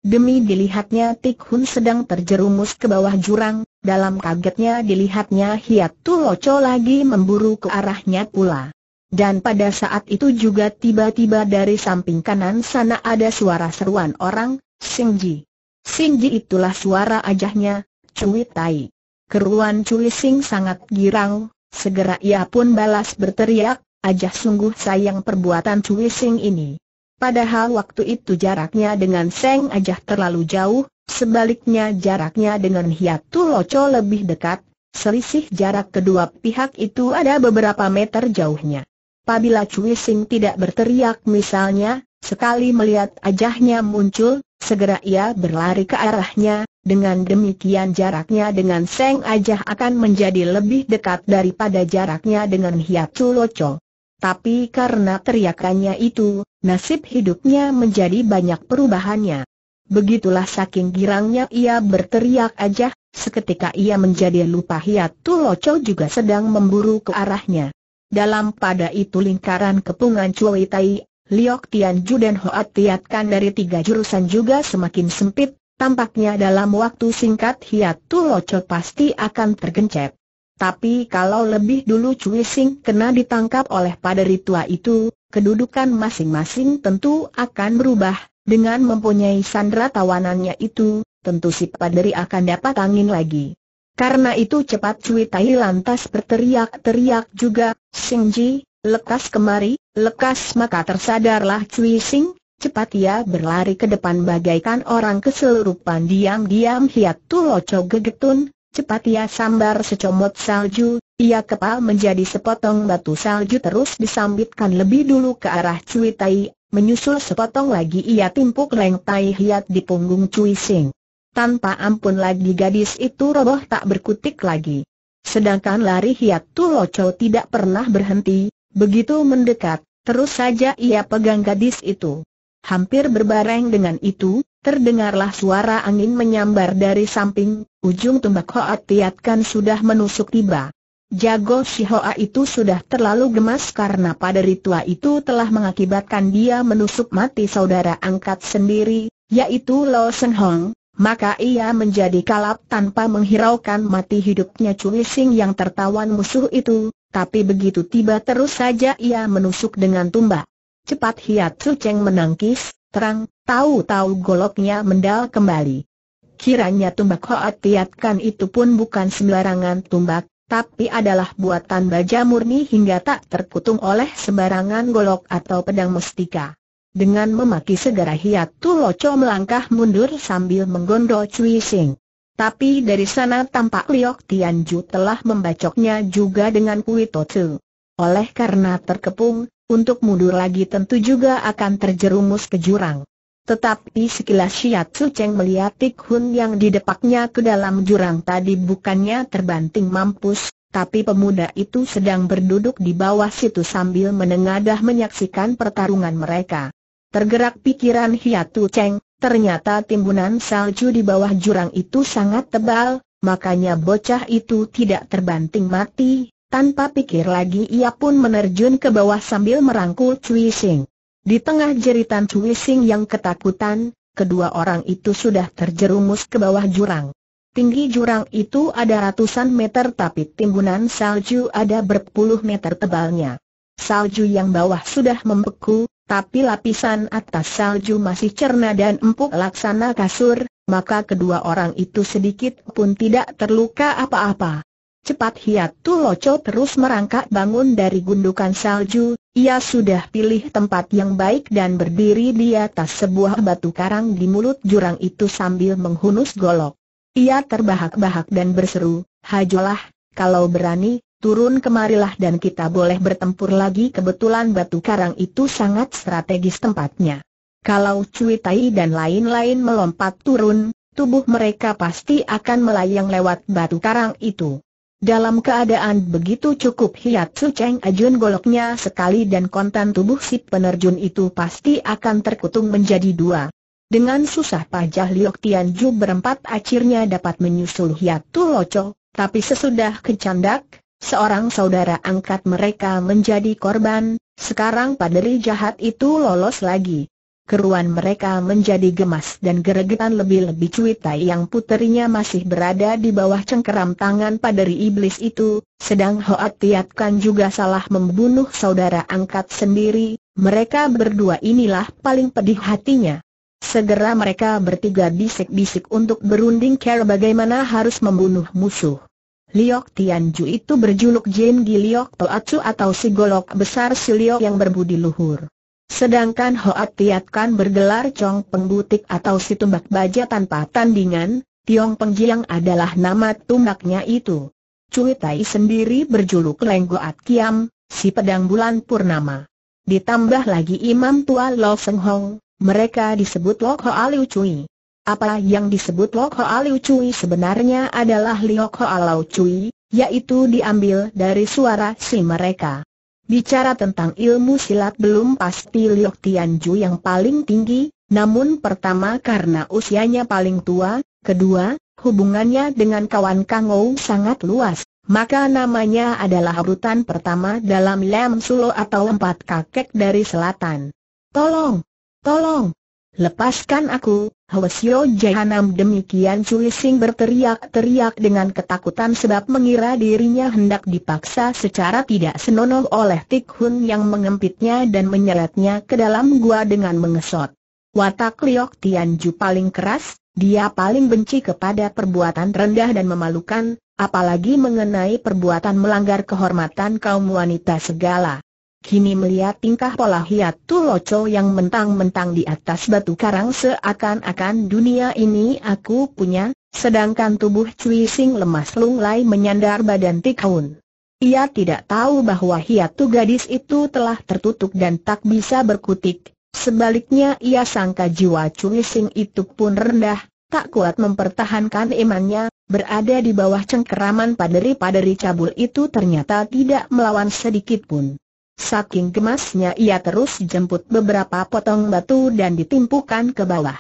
Demi dilihatnya Tik sedang terjerumus ke bawah jurang, dalam kagetnya dilihatnya Hiat Tu Loco lagi memburu ke arahnya pula. Dan pada saat itu juga tiba-tiba dari samping kanan sana ada suara seruan orang, Singji. Singji itulah suara ajahnya, Cui Tai. Keruan Cui Sing sangat girang, segera ia pun balas berteriak, ajah sungguh sayang perbuatan Cui Sing ini. Padahal waktu itu jaraknya dengan Seng Ajah terlalu jauh, sebaliknya jaraknya dengan Hiatu Loco lebih dekat, selisih jarak kedua pihak itu ada beberapa meter jauhnya. Apabila Cui Sing tidak berteriak misalnya, sekali melihat ajahnya muncul, segera ia berlari ke arahnya, dengan demikian jaraknya dengan Seng Ajah akan menjadi lebih dekat daripada jaraknya dengan Hiap Culoco. Tapi karena teriakannya itu, nasib hidupnya menjadi banyak perubahannya. Begitulah saking girangnya ia berteriak Ajah, seketika ia menjadi lupa Hiap Culoco juga sedang memburu ke arahnya. Dalam pada itu lingkaran kepungan Cui Tai, Liok Tianju dan Hoat Tiatkan dari tiga jurusan juga semakin sempit, tampaknya dalam waktu singkat Hiat Tu Loco pasti akan tergencet. Tapi kalau lebih dulu Cui Sing kena ditangkap oleh pada ritua itu, kedudukan masing-masing tentu akan berubah. Dengan mempunyai sandra tawanannya itu, tentu si paderi akan dapat angin lagi. Karena itu cepat Cui Tai lantas berteriak-teriak juga, Sing Ji, lekas kemari, lekas maka tersadarlah Cui Sing, cepat ia berlari ke depan bagaikan orang keselurupan diam-diam hiat loco gegetun, cepat ia sambar secomot salju, ia kepal menjadi sepotong batu salju terus disambitkan lebih dulu ke arah Cui Tai, menyusul sepotong lagi ia timpuk leng Tai hiat di punggung Cui Sing. Tanpa ampun lagi gadis itu roboh tak berkutik lagi. Sedangkan lari Hiat Tuloco tidak pernah berhenti, begitu mendekat, terus saja ia pegang gadis itu. Hampir berbareng dengan itu, terdengarlah suara angin menyambar dari samping, ujung tumbak Hoa tiatkan sudah menusuk tiba. Jago si Hoa itu sudah terlalu gemas karena pada ritua itu telah mengakibatkan dia menusuk mati saudara angkat sendiri, yaitu Lo Sen Hong, maka ia menjadi kalap tanpa menghiraukan mati hidupnya Cui Sing yang tertawan musuh itu, tapi begitu tiba terus saja ia menusuk dengan tumbak. Cepat Hiat Su Cheng menangkis, terang, tahu-tahu goloknya mendal kembali. Kiranya tumbak Hoat Tiat itu pun bukan sembarangan tumbak, tapi adalah buatan baja murni hingga tak terkutung oleh sembarangan golok atau pedang mustika. Dengan memaki segera Hiatu Loco melangkah mundur sambil menggondol Cui Sing. Tapi dari sana tampak Liok Tianju telah membacoknya juga dengan Kui To Totu. Oleh karena terkepung, untuk mundur lagi tentu juga akan terjerumus ke jurang. Tetapi sekilas Su Cheng melihat Tik Hun yang didepaknya ke dalam jurang tadi bukannya terbanting mampus, tapi pemuda itu sedang berduduk di bawah situ sambil menengadah menyaksikan pertarungan mereka. Tergerak pikiran Hiatu Cheng, ternyata timbunan salju di bawah jurang itu sangat tebal, makanya bocah itu tidak terbanting mati, tanpa pikir lagi ia pun menerjun ke bawah sambil merangkul Cui Sing. Di tengah jeritan Cui Sing yang ketakutan, kedua orang itu sudah terjerumus ke bawah jurang. Tinggi jurang itu ada ratusan meter tapi timbunan salju ada berpuluh meter tebalnya. Salju yang bawah sudah membeku, tapi lapisan atas salju masih cerna dan empuk laksana kasur, maka kedua orang itu sedikit pun tidak terluka apa-apa. Cepat Hiatu Loco terus merangkak bangun dari gundukan salju, ia sudah pilih tempat yang baik dan berdiri di atas sebuah batu karang di mulut jurang itu sambil menghunus golok. Ia terbahak-bahak dan berseru, Hajolah, kalau berani, turun kemarilah dan kita boleh bertempur lagi kebetulan batu karang itu sangat strategis tempatnya. Kalau Cui Tai dan lain-lain melompat turun, tubuh mereka pasti akan melayang lewat batu karang itu. Dalam keadaan begitu cukup Su Cheng Ajun goloknya sekali dan kontan tubuh si penerjun itu pasti akan terkutung menjadi dua. Dengan susah pajah Liok Tianju berempat akhirnya dapat menyusul Hiatu Loco, tapi sesudah kecandak, seorang saudara angkat mereka menjadi korban, sekarang paderi jahat itu lolos lagi. Keruan mereka menjadi gemas dan geregetan lebih-lebih cuitai yang puterinya masih berada di bawah cengkeram tangan paderi iblis itu, sedang Hoat tiatkan juga salah membunuh saudara angkat sendiri, mereka berdua inilah paling pedih hatinya. Segera mereka bertiga bisik-bisik untuk berunding cara bagaimana harus membunuh musuh. Liok Tianju itu berjuluk Jin Liok Toatsu atau si golok besar si Liok yang berbudi luhur. Sedangkan Hoat Tiat Kan bergelar Chong Pengbutik atau si tumbak baja tanpa tandingan, Tiong Jiang adalah nama tumbaknya itu. Cui Tai sendiri berjuluk Lenggoat Kiam, si pedang bulan purnama. Ditambah lagi Imam Tua Lo Seng Hong, mereka disebut Lok Hoa Liu Cui. Apa yang disebut Lok Hoa Liu Cui sebenarnya adalah Liok Hoa Lau Cui, yaitu diambil dari suara si mereka. Bicara tentang ilmu silat belum pasti Liok tian ju yang paling tinggi, namun pertama karena usianya paling tua, kedua, hubungannya dengan kawan Kang Ou sangat luas, maka namanya adalah urutan pertama dalam Lam Sulo atau empat kakek dari selatan. Tolong! Tolong! Lepaskan aku, Hwasyo Jahanam demikian Sulising berteriak-teriak dengan ketakutan sebab mengira dirinya hendak dipaksa secara tidak senonoh oleh Tik Hun yang mengempitnya dan menyeretnya ke dalam gua dengan mengesot. Watak Liok Tianju paling keras, dia paling benci kepada perbuatan rendah dan memalukan, apalagi mengenai perbuatan melanggar kehormatan kaum wanita segala kini melihat tingkah pola tu Loco yang mentang-mentang di atas batu karang seakan-akan dunia ini aku punya, sedangkan tubuh Cui Sing lemas lunglai menyandar badan Tikhun. Ia tidak tahu bahwa hiat tu gadis itu telah tertutup dan tak bisa berkutik, sebaliknya ia sangka jiwa Cui Sing itu pun rendah, tak kuat mempertahankan imannya, berada di bawah cengkeraman paderi-paderi cabul itu ternyata tidak melawan sedikit pun. Saking gemasnya ia terus jemput beberapa potong batu dan ditimpukan ke bawah.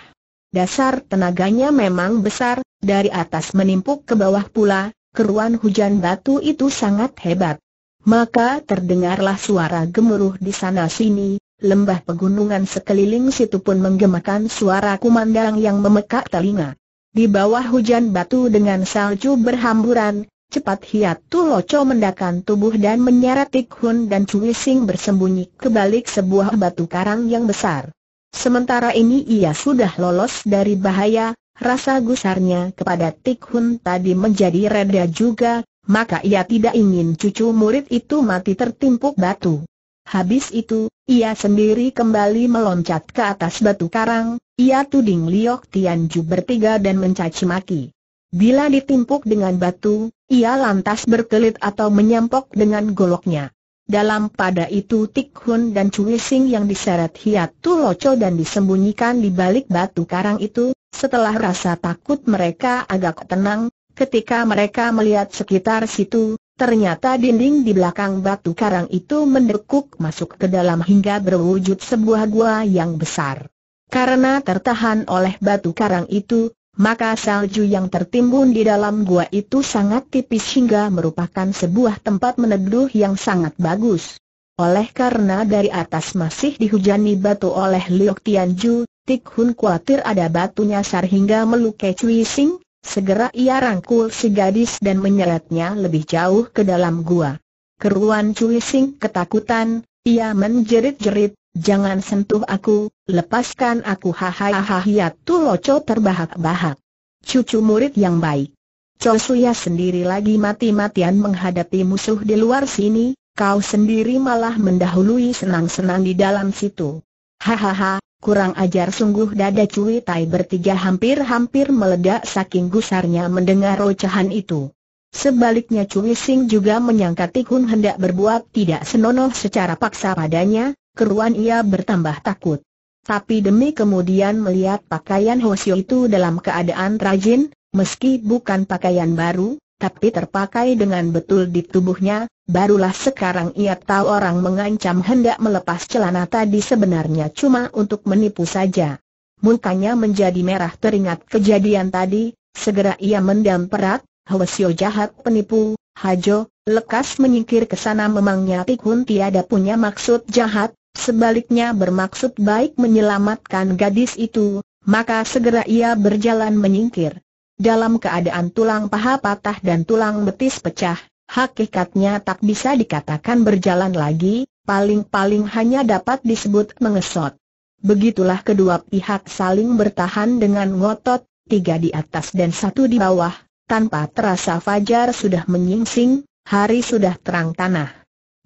Dasar tenaganya memang besar, dari atas menimpuk ke bawah pula, keruan hujan batu itu sangat hebat. Maka terdengarlah suara gemuruh di sana-sini, lembah pegunungan sekeliling situ pun menggemakan suara kumandang yang memekak telinga. Di bawah hujan batu dengan salju berhamburan, Cepat Hiat Tu Loco mendakan tubuh dan menyeret Tik Hun dan Cui Sing bersembunyi ke balik sebuah batu karang yang besar. Sementara ini ia sudah lolos dari bahaya, rasa gusarnya kepada Tik Hun tadi menjadi reda juga, maka ia tidak ingin cucu murid itu mati tertimpuk batu. Habis itu, ia sendiri kembali meloncat ke atas batu karang, ia tuding Liok Tianju bertiga dan mencaci maki. Bila ditimpuk dengan batu, ia lantas berkelit atau menyampok dengan goloknya. Dalam pada itu Tik Hun dan Cui Sing yang diseret Hiat Tu Loco dan disembunyikan di balik batu karang itu, setelah rasa takut mereka agak tenang, ketika mereka melihat sekitar situ, ternyata dinding di belakang batu karang itu mendekuk masuk ke dalam hingga berwujud sebuah gua yang besar. Karena tertahan oleh batu karang itu, maka salju yang tertimbun di dalam gua itu sangat tipis hingga merupakan sebuah tempat meneduh yang sangat bagus. Oleh karena dari atas masih dihujani batu oleh Liok Tianju, Tik Hun khawatir ada batu nyasar hingga melukai Cui Sing, segera ia rangkul si gadis dan menyeretnya lebih jauh ke dalam gua. Keruan Cui Sing ketakutan, ia menjerit-jerit, Jangan sentuh aku, lepaskan aku hahaha ya tu Loco terbahak-bahak. Cucu murid yang baik. Cosuya sendiri lagi mati-matian menghadapi musuh di luar sini, kau sendiri malah mendahului senang-senang di dalam situ. Hahaha, kurang ajar sungguh dada cuy Tai bertiga hampir-hampir meledak saking gusarnya mendengar rocahan itu. Sebaliknya cuy Sing juga menyangka Tikun hendak berbuat tidak senonoh secara paksa padanya, keruan ia bertambah takut. Tapi demi kemudian melihat pakaian Hosio itu dalam keadaan rajin, meski bukan pakaian baru, tapi terpakai dengan betul di tubuhnya, barulah sekarang ia tahu orang mengancam hendak melepas celana tadi sebenarnya cuma untuk menipu saja. Mukanya menjadi merah teringat kejadian tadi, segera ia mendam perak, Hosio jahat penipu, Hajo, lekas menyingkir ke sana memangnya Pikun tiada punya maksud jahat, sebaliknya bermaksud baik menyelamatkan gadis itu, maka segera ia berjalan menyingkir. Dalam keadaan tulang paha patah dan tulang betis pecah, hakikatnya tak bisa dikatakan berjalan lagi, paling-paling hanya dapat disebut mengesot. Begitulah kedua pihak saling bertahan dengan ngotot, tiga di atas dan satu di bawah, tanpa terasa fajar sudah menyingsing, hari sudah terang tanah.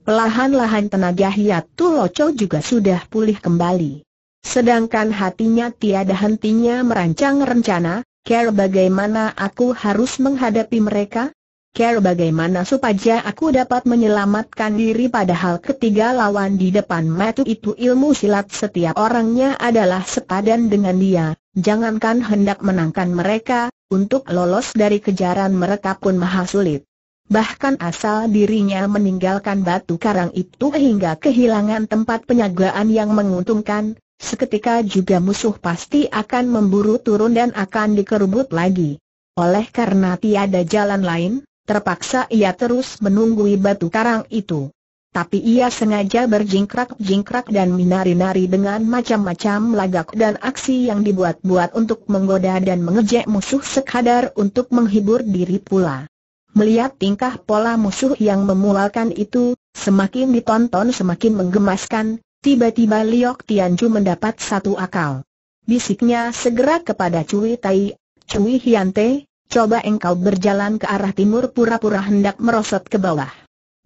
Pelahan-lahan tenaga Hiatu Loco juga sudah pulih kembali. Sedangkan hatinya tiada hentinya merancang rencana, care bagaimana aku harus menghadapi mereka? Care bagaimana supaya aku dapat menyelamatkan diri padahal ketiga lawan di depan matu itu ilmu silat setiap orangnya adalah sepadan dengan dia, jangankan hendak menangkan mereka, untuk lolos dari kejaran mereka pun maha sulit. Bahkan asal dirinya meninggalkan batu karang itu hingga kehilangan tempat penyagaan yang menguntungkan, seketika juga musuh pasti akan memburu turun dan akan dikerubut lagi. Oleh karena tiada jalan lain, terpaksa ia terus menunggui batu karang itu. Tapi ia sengaja berjingkrak-jingkrak dan minari-nari dengan macam-macam lagak dan aksi yang dibuat-buat untuk menggoda dan mengejek musuh sekadar untuk menghibur diri pula. Melihat tingkah pola musuh yang memualkan itu, semakin ditonton semakin menggemaskan, tiba-tiba Liok Tianju mendapat satu akal. Bisiknya segera kepada Cui Tai, Cui Hiante, coba engkau berjalan ke arah timur pura-pura hendak merosot ke bawah.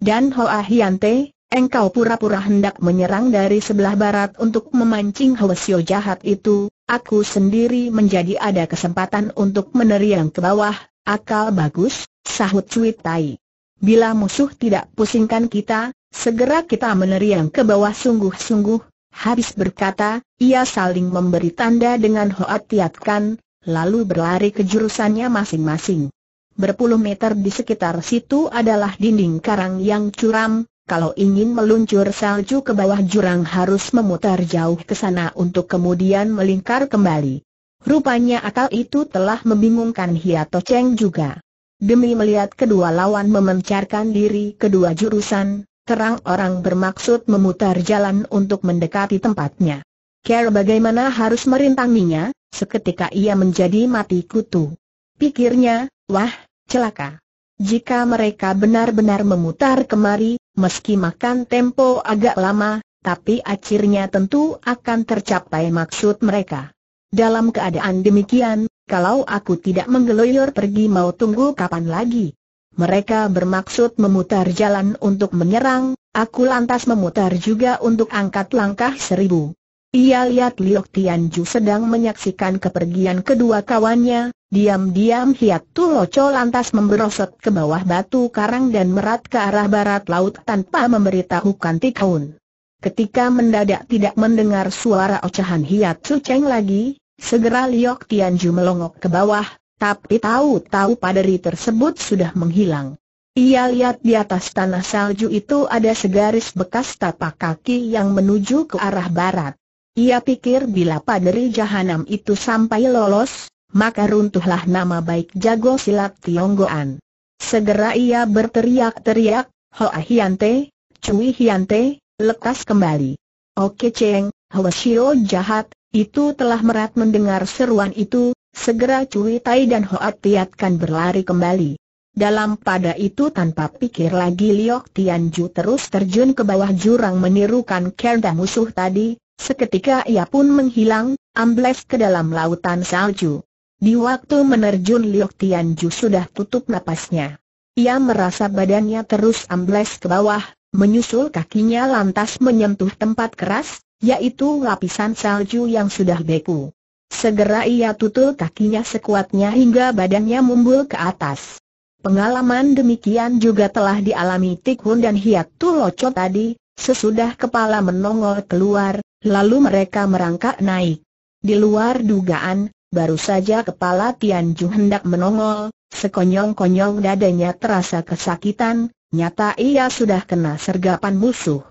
Dan Hoa Hiante, engkau pura-pura hendak menyerang dari sebelah barat untuk memancing Hwasyo jahat itu, aku sendiri menjadi ada kesempatan untuk meneriang ke bawah, Akal bagus, sahut Cui Tai. Bila musuh tidak pusingkan kita, segera kita meneriang ke bawah sungguh-sungguh. Habis berkata, ia saling memberi tanda dengan Hoat tiatkan, lalu berlari ke jurusannya masing-masing. Berpuluh meter di sekitar situ adalah dinding karang yang curam, kalau ingin meluncur salju ke bawah jurang harus memutar jauh ke sana untuk kemudian melingkar kembali. Rupanya akal itu telah membingungkan Hiato Cheng juga. Demi melihat kedua lawan memencarkan diri kedua jurusan, terang orang bermaksud memutar jalan untuk mendekati tempatnya. Care bagaimana harus merintanginya, seketika ia menjadi mati kutu. Pikirnya, wah, celaka. Jika mereka benar-benar memutar kemari, meski makan tempo agak lama, tapi akhirnya tentu akan tercapai maksud mereka. Dalam keadaan demikian, kalau aku tidak menggeloyor pergi mau tunggu kapan lagi? Mereka bermaksud memutar jalan untuk menyerang, aku lantas memutar juga untuk angkat langkah seribu. Ia lihat Liok Tianju sedang menyaksikan kepergian kedua kawannya, diam-diam Hiat Tuloco lantas memberosot ke bawah batu karang dan merat ke arah barat laut tanpa memberitahukan Tikaun. Ketika mendadak tidak mendengar suara ocehan Hiat Su lagi, Segera Liok Tianju melongok ke bawah, tapi tahu-tahu paderi tersebut sudah menghilang. Ia lihat di atas tanah salju itu ada segaris bekas tapak kaki yang menuju ke arah barat. Ia pikir bila paderi jahanam itu sampai lolos, maka runtuhlah nama baik jago silat Tionggoan. Segera ia berteriak-teriak, Hoa ah Hiante, Cui Hiante, lekas kembali. Oke Cheng, Hoa Shio jahat, itu telah merat mendengar seruan itu, segera Cui Tai dan Hoat Tiatkan berlari kembali. Dalam pada itu tanpa pikir lagi Liok Tianju terus terjun ke bawah jurang menirukan kerda musuh tadi, seketika ia pun menghilang, ambles ke dalam lautan salju. Di waktu menerjun Liok Tianju sudah tutup napasnya. Ia merasa badannya terus ambles ke bawah, menyusul kakinya lantas menyentuh tempat keras, yaitu lapisan salju yang sudah beku. Segera ia tutul kakinya sekuatnya hingga badannya mumbul ke atas. Pengalaman demikian juga telah dialami Tikhun dan Hiat Tuloco tadi, sesudah kepala menongol keluar, lalu mereka merangkak naik. Di luar dugaan, baru saja kepala Tianju hendak menongol, sekonyong-konyong dadanya terasa kesakitan, nyata ia sudah kena sergapan musuh.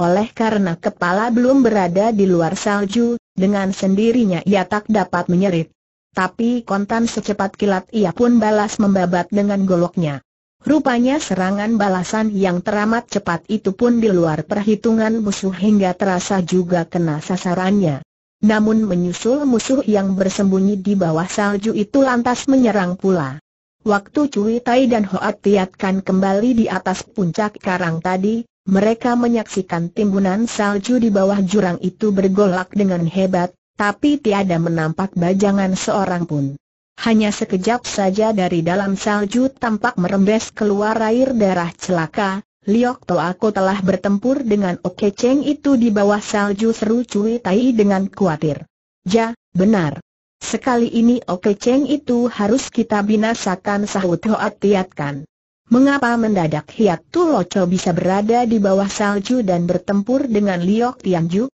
Oleh karena kepala belum berada di luar salju, dengan sendirinya ia tak dapat menyerit. Tapi kontan secepat kilat ia pun balas membabat dengan goloknya. Rupanya serangan balasan yang teramat cepat itu pun di luar perhitungan musuh hingga terasa juga kena sasarannya. Namun menyusul musuh yang bersembunyi di bawah salju itu lantas menyerang pula. Waktu Cui Tai dan Hoat tiatkan kembali di atas puncak karang tadi, mereka menyaksikan timbunan salju di bawah jurang itu bergolak dengan hebat, tapi tiada menampak bajangan seorang pun. Hanya sekejap saja dari dalam salju tampak merembes keluar air darah celaka, Liok To aku telah bertempur dengan Oke Cheng itu di bawah salju seru Cui Tai dengan kuatir. Ja, benar. Sekali ini Oke Cheng itu harus kita binasakan sahut Hoat Tiatkan. Mengapa mendadak Hiat Tuloco bisa berada di bawah salju dan bertempur dengan Liok Tianju?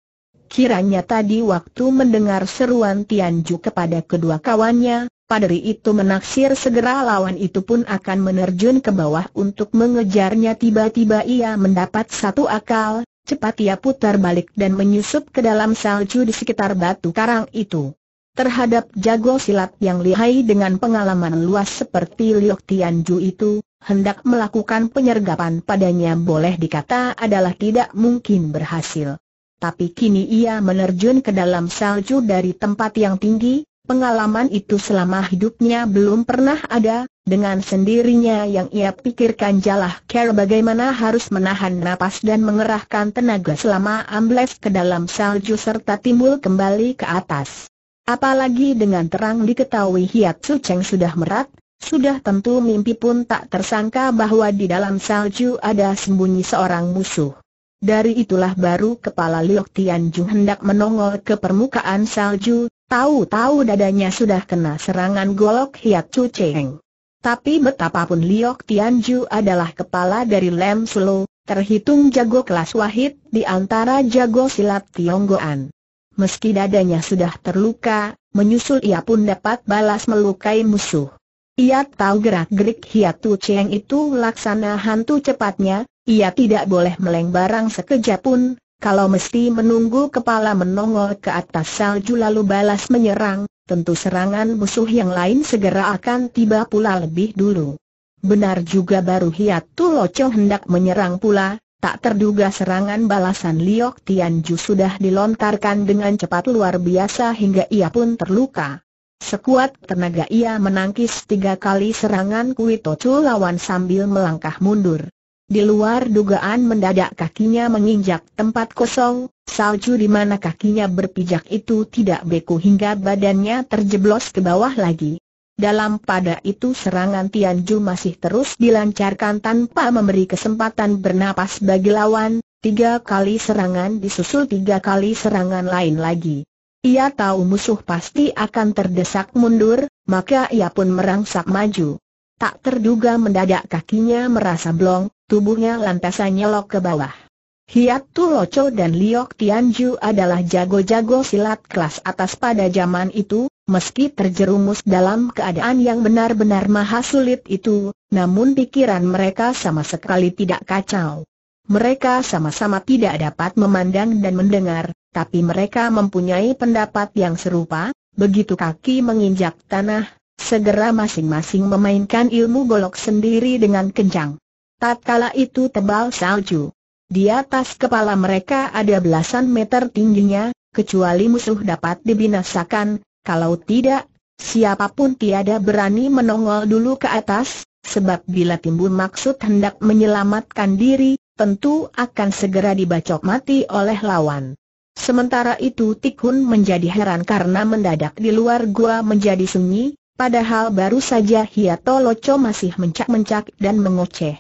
Kiranya tadi waktu mendengar seruan Tianju kepada kedua kawannya, padri itu menaksir segera lawan itu pun akan menerjun ke bawah untuk mengejarnya tiba-tiba ia mendapat satu akal, cepat ia putar balik dan menyusup ke dalam salju di sekitar batu karang itu. Terhadap jago silat yang lihai dengan pengalaman luas seperti Liok Tianju itu, hendak melakukan penyergapan padanya boleh dikata adalah tidak mungkin berhasil. Tapi kini ia menerjun ke dalam salju dari tempat yang tinggi, pengalaman itu selama hidupnya belum pernah ada, dengan sendirinya yang ia pikirkan jalah care bagaimana harus menahan napas dan mengerahkan tenaga selama ambles ke dalam salju serta timbul kembali ke atas. Apalagi dengan terang diketahui Hiat Su Cheng sudah merat, sudah tentu mimpi pun tak tersangka bahwa di dalam salju ada sembunyi seorang musuh. Dari itulah baru kepala Liok Tianju hendak menongol ke permukaan salju, tahu-tahu dadanya sudah kena serangan golok Hiat Su Cheng. Tapi betapapun Liok Tianju adalah kepala dari Lem Sulu, terhitung jago kelas wahid di antara jago silat Tionggoan meski dadanya sudah terluka, menyusul ia pun dapat balas melukai musuh. Ia tahu gerak-gerik Hiatu Cheng itu laksana hantu cepatnya, ia tidak boleh meleng barang sekejap pun, kalau mesti menunggu kepala menongol ke atas salju lalu balas menyerang, tentu serangan musuh yang lain segera akan tiba pula lebih dulu. Benar juga baru Hiatu Loco hendak menyerang pula, Tak terduga serangan balasan Liok Tianju sudah dilontarkan dengan cepat luar biasa hingga ia pun terluka. Sekuat tenaga ia menangkis tiga kali serangan Kui Tocu lawan sambil melangkah mundur. Di luar dugaan mendadak kakinya menginjak tempat kosong, salju di mana kakinya berpijak itu tidak beku hingga badannya terjeblos ke bawah lagi. Dalam pada itu serangan Tianju masih terus dilancarkan tanpa memberi kesempatan bernapas bagi lawan, tiga kali serangan disusul tiga kali serangan lain lagi. Ia tahu musuh pasti akan terdesak mundur, maka ia pun merangsak maju. Tak terduga mendadak kakinya merasa blong, tubuhnya lantasan nyelok ke bawah. Hiat Tu Loco dan Liok Tianju adalah jago-jago silat kelas atas pada zaman itu, meski terjerumus dalam keadaan yang benar-benar maha sulit itu, namun pikiran mereka sama sekali tidak kacau. Mereka sama-sama tidak dapat memandang dan mendengar, tapi mereka mempunyai pendapat yang serupa, begitu kaki menginjak tanah, segera masing-masing memainkan ilmu golok sendiri dengan kencang. Tatkala itu tebal salju. Di atas kepala mereka ada belasan meter tingginya, kecuali musuh dapat dibinasakan, kalau tidak, siapapun tiada berani menongol dulu ke atas, sebab bila timbul maksud hendak menyelamatkan diri, tentu akan segera dibacok mati oleh lawan. Sementara itu Tikhun menjadi heran karena mendadak di luar gua menjadi sunyi, padahal baru saja Hiato masih mencak-mencak dan mengoceh.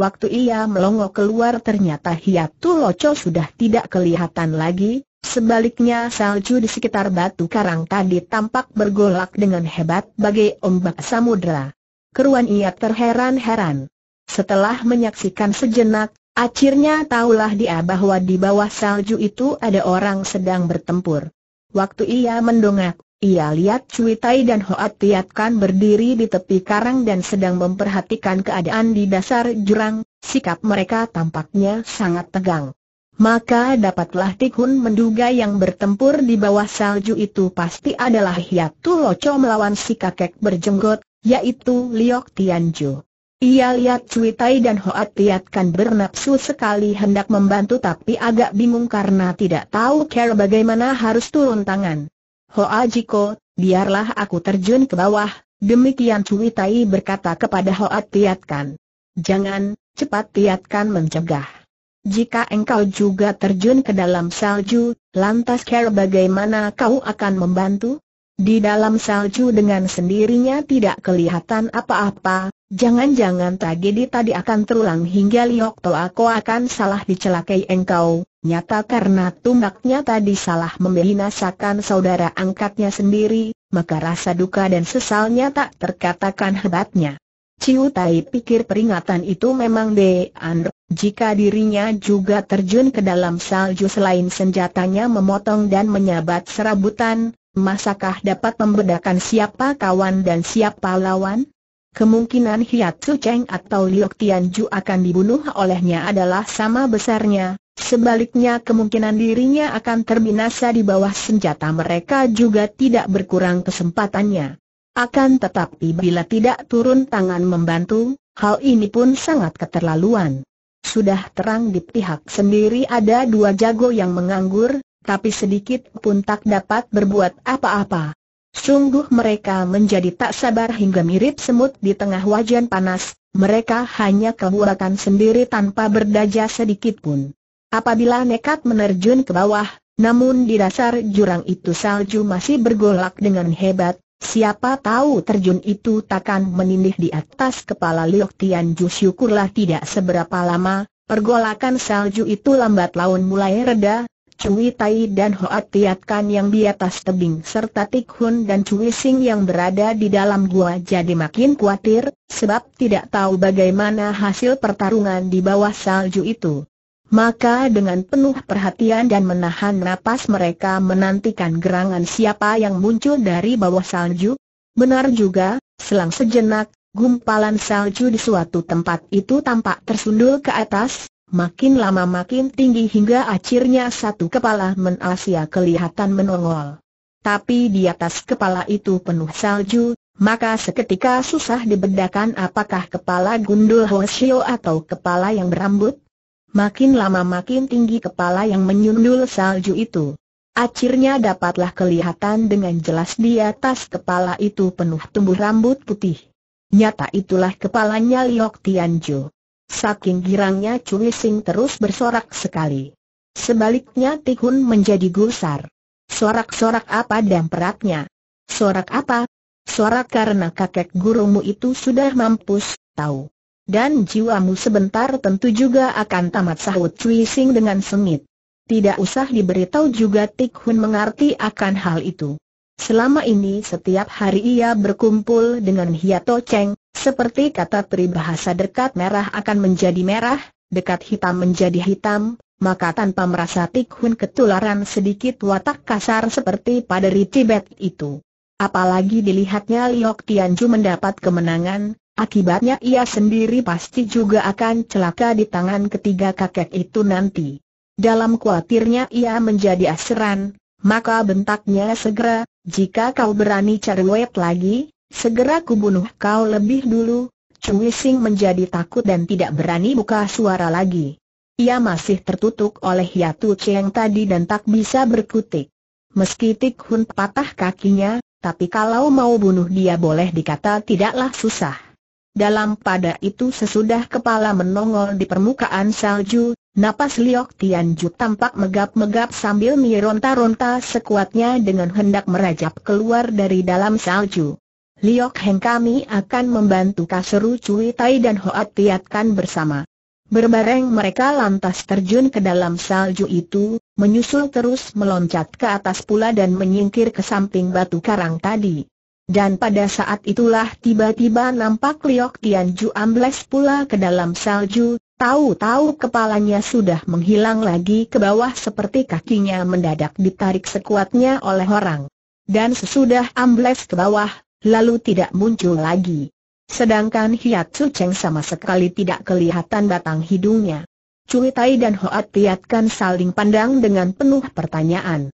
Waktu ia melongo keluar ternyata Hiatu Loco sudah tidak kelihatan lagi, sebaliknya salju di sekitar batu karang tadi tampak bergolak dengan hebat bagai ombak samudera. Keruan ia terheran-heran. Setelah menyaksikan sejenak, akhirnya tahulah dia bahwa di bawah salju itu ada orang sedang bertempur. Waktu ia mendongak, ia lihat Cui Tai dan Hoat Tiat Kan berdiri di tepi karang dan sedang memperhatikan keadaan di dasar jurang, sikap mereka tampaknya sangat tegang. Maka dapatlah Tikhun menduga yang bertempur di bawah salju itu pasti adalah Hiat Tu melawan si kakek berjenggot, yaitu Liok Tianju. Ia lihat Cui Tai dan Hoat Tiat Kan bernapsu sekali hendak membantu tapi agak bingung karena tidak tahu cara bagaimana harus turun tangan. Hoa Jiko, biarlah aku terjun ke bawah, demikian Cui Tai berkata kepada Hoa Tiatkan. Jangan, cepat Tiatkan mencegah. Jika engkau juga terjun ke dalam salju, lantas care bagaimana kau akan membantu? Di dalam salju dengan sendirinya tidak kelihatan apa-apa, jangan-jangan tragedi tadi akan terulang hingga Liok Toa Ko akan salah dicelakai engkau, Nyata karena tumbaknya tadi salah membinasakan saudara angkatnya sendiri, maka rasa duka dan sesalnya tak terkatakan hebatnya. Ciu Tai pikir peringatan itu memang And. jika dirinya juga terjun ke dalam salju selain senjatanya memotong dan menyabat serabutan, masakah dapat membedakan siapa kawan dan siapa lawan? Kemungkinan Hiat Su Cheng atau Liok Tian Ju akan dibunuh olehnya adalah sama besarnya, Sebaliknya kemungkinan dirinya akan terbinasa di bawah senjata mereka juga tidak berkurang kesempatannya. Akan tetapi bila tidak turun tangan membantu, hal ini pun sangat keterlaluan. Sudah terang di pihak sendiri ada dua jago yang menganggur, tapi sedikit pun tak dapat berbuat apa-apa. Sungguh mereka menjadi tak sabar hingga mirip semut di tengah wajan panas, mereka hanya kebuakan sendiri tanpa berdaja sedikit pun. Apabila nekat menerjun ke bawah, namun di dasar jurang itu salju masih bergolak dengan hebat, siapa tahu terjun itu takkan menindih di atas kepala Liok Ju syukurlah tidak seberapa lama, pergolakan salju itu lambat laun mulai reda, Cui Tai dan Hoat Tiat Kan yang di atas tebing serta Tik Hun dan Cui Sing yang berada di dalam gua jadi makin khawatir, sebab tidak tahu bagaimana hasil pertarungan di bawah salju itu. Maka dengan penuh perhatian dan menahan napas mereka menantikan gerangan siapa yang muncul dari bawah salju. Benar juga, selang sejenak, gumpalan salju di suatu tempat itu tampak tersundul ke atas, makin lama makin tinggi hingga akhirnya satu kepala menasia kelihatan menongol. Tapi di atas kepala itu penuh salju, maka seketika susah dibedakan apakah kepala gundul Hoshio atau kepala yang berambut, makin lama makin tinggi kepala yang menyundul salju itu. Akhirnya dapatlah kelihatan dengan jelas di atas kepala itu penuh tumbuh rambut putih. Nyata itulah kepalanya Liok Tianju. Saking girangnya Cui Sing terus bersorak sekali. Sebaliknya Tikun menjadi gusar. Sorak-sorak apa dan peratnya? Sorak apa? Sorak karena kakek gurumu itu sudah mampus, tahu. Dan jiwamu sebentar tentu juga akan tamat sahut Cui Sing dengan sengit. Tidak usah diberitahu juga Tik Hun mengerti akan hal itu. Selama ini setiap hari ia berkumpul dengan Hiato Cheng, seperti kata peribahasa dekat merah akan menjadi merah, dekat hitam menjadi hitam, maka tanpa merasa Tik Hun ketularan sedikit watak kasar seperti pada ritibet itu. Apalagi dilihatnya Liok Tianju mendapat kemenangan, Akibatnya ia sendiri pasti juga akan celaka di tangan ketiga kakek itu nanti. Dalam khawatirnya ia menjadi aseran, maka bentaknya segera, jika kau berani cari wet lagi, segera kubunuh kau lebih dulu. Cui Sing menjadi takut dan tidak berani buka suara lagi. Ia masih tertutup oleh Yatu Cheng tadi dan tak bisa berkutik. Meski Tik Hun patah kakinya, tapi kalau mau bunuh dia boleh dikata tidaklah susah. Dalam pada itu sesudah kepala menongol di permukaan salju, napas Liok Tianju tampak megap-megap sambil meronta-ronta sekuatnya dengan hendak merajap keluar dari dalam salju. Liok Heng kami akan membantu Kaseru Cui Tai dan Hoat Tiatkan bersama. Berbareng mereka lantas terjun ke dalam salju itu, menyusul terus meloncat ke atas pula dan menyingkir ke samping batu karang tadi. Dan pada saat itulah tiba-tiba nampak Liok Ju ambles pula ke dalam salju, tahu-tahu kepalanya sudah menghilang lagi ke bawah seperti kakinya mendadak ditarik sekuatnya oleh orang. Dan sesudah ambles ke bawah, lalu tidak muncul lagi. Sedangkan Su Cheng sama sekali tidak kelihatan batang hidungnya. Cui Tai dan Hoat Tiat kan saling pandang dengan penuh pertanyaan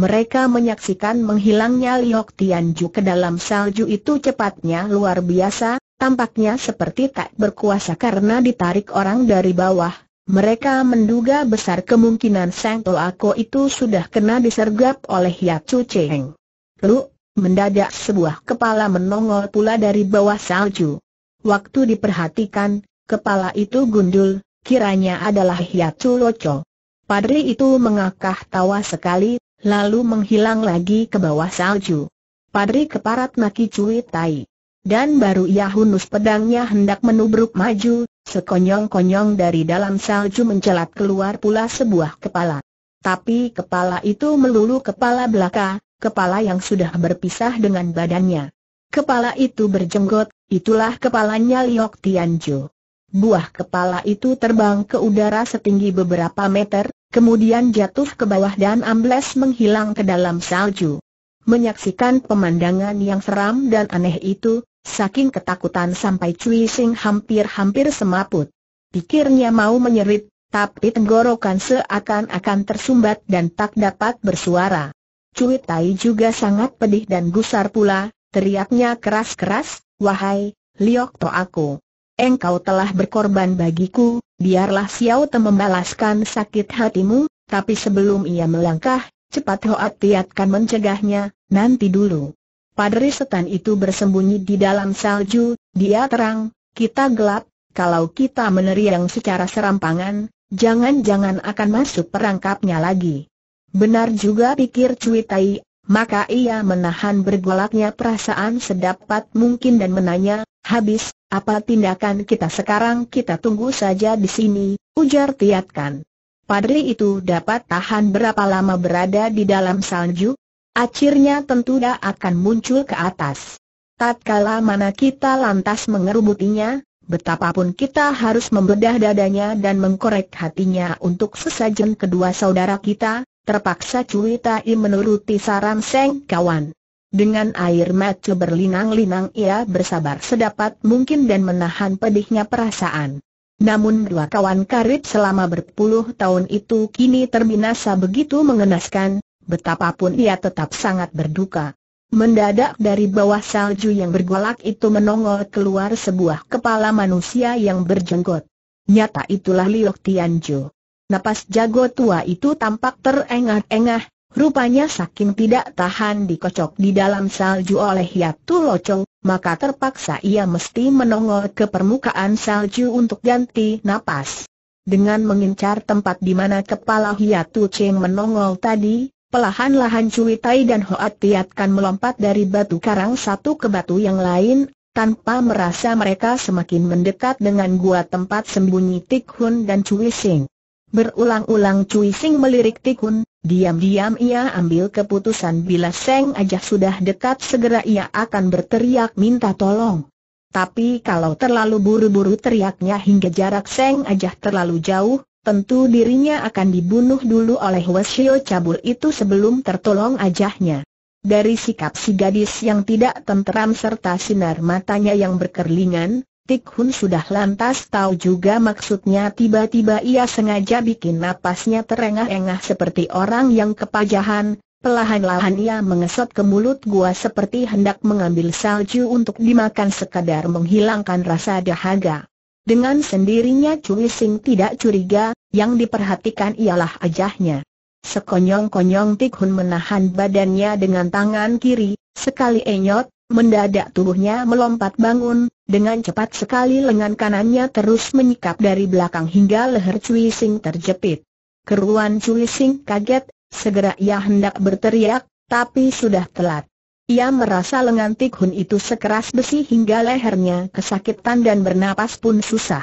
mereka menyaksikan menghilangnya Liok Tianju ke dalam salju itu cepatnya luar biasa, tampaknya seperti tak berkuasa karena ditarik orang dari bawah. Mereka menduga besar kemungkinan Sang Toako itu sudah kena disergap oleh Chu Cheng. Lu, mendadak sebuah kepala menongol pula dari bawah salju. Waktu diperhatikan, kepala itu gundul, kiranya adalah Chu Loco. Padri itu mengakah tawa sekali, lalu menghilang lagi ke bawah salju. Padri keparat maki cuy tai. Dan baru ia hunus pedangnya hendak menubruk maju, sekonyong-konyong dari dalam salju mencelat keluar pula sebuah kepala. Tapi kepala itu melulu kepala belaka, kepala yang sudah berpisah dengan badannya. Kepala itu berjenggot, itulah kepalanya Liok Tianjo. Buah kepala itu terbang ke udara setinggi beberapa meter, kemudian jatuh ke bawah dan ambles menghilang ke dalam salju. Menyaksikan pemandangan yang seram dan aneh itu, saking ketakutan sampai Cui Sing hampir-hampir semaput. Pikirnya mau menyerit, tapi tenggorokan seakan-akan tersumbat dan tak dapat bersuara. Cui Tai juga sangat pedih dan gusar pula, teriaknya keras-keras, Wahai, Liok aku! Engkau telah berkorban bagiku, biarlah Xiao Te membalaskan sakit hatimu, tapi sebelum ia melangkah, cepat Hoat Tiatkan mencegahnya, nanti dulu. Padri setan itu bersembunyi di dalam salju, dia terang, kita gelap, kalau kita meneriang secara serampangan, jangan-jangan akan masuk perangkapnya lagi. Benar juga pikir Cui Tai, maka ia menahan bergolaknya perasaan sedapat mungkin dan menanya, habis, apa tindakan kita sekarang kita tunggu saja di sini, ujar Tiatkan. Padri itu dapat tahan berapa lama berada di dalam salju? Akhirnya tentu dia akan muncul ke atas. Tatkala mana kita lantas mengerubutinya, betapapun kita harus membedah dadanya dan mengkorek hatinya untuk sesajen kedua saudara kita, Terpaksa Cui Tai menuruti saran Seng Kawan. Dengan air mata berlinang-linang ia bersabar sedapat mungkin dan menahan pedihnya perasaan. Namun dua kawan karib selama berpuluh tahun itu kini terbinasa begitu mengenaskan, betapapun ia tetap sangat berduka. Mendadak dari bawah salju yang bergolak itu menongol keluar sebuah kepala manusia yang berjenggot. Nyata itulah Liok Tianjo. Napas jago tua itu tampak terengah-engah, rupanya saking tidak tahan dikocok di dalam salju oleh Yatu Locong, maka terpaksa ia mesti menongol ke permukaan salju untuk ganti napas. Dengan mengincar tempat di mana kepala Hiatu Cheng menongol tadi, Pelahan-lahan Cui Tai dan Hoat kan melompat dari batu karang satu ke batu yang lain, tanpa merasa mereka semakin mendekat dengan gua tempat sembunyi Tik Hun dan Cui Sing. Berulang-ulang Cui Sing melirik Tikun, diam-diam ia ambil keputusan bila Seng Ajah sudah dekat segera ia akan berteriak minta tolong. Tapi kalau terlalu buru-buru teriaknya hingga jarak Seng Ajah terlalu jauh, tentu dirinya akan dibunuh dulu oleh Wesio Cabul itu sebelum tertolong ajahnya. Dari sikap si gadis yang tidak tenteram serta sinar matanya yang berkerlingan, Tik Hun sudah lantas tahu juga maksudnya tiba-tiba ia sengaja bikin napasnya terengah-engah seperti orang yang kepajahan, Pelahan-lahan ia mengesot ke mulut gua seperti hendak mengambil salju untuk dimakan sekadar menghilangkan rasa dahaga. Dengan sendirinya Cui Sing tidak curiga, yang diperhatikan ialah ajahnya. Sekonyong-konyong Tik Hun menahan badannya dengan tangan kiri, sekali enyot, Mendadak tubuhnya melompat bangun, dengan cepat sekali lengan kanannya terus menyikap dari belakang hingga leher Cui Sing terjepit. Keruan Cui Sing kaget, segera ia hendak berteriak, tapi sudah telat. Ia merasa lengan Tik Hun itu sekeras besi hingga lehernya kesakitan dan bernapas pun susah.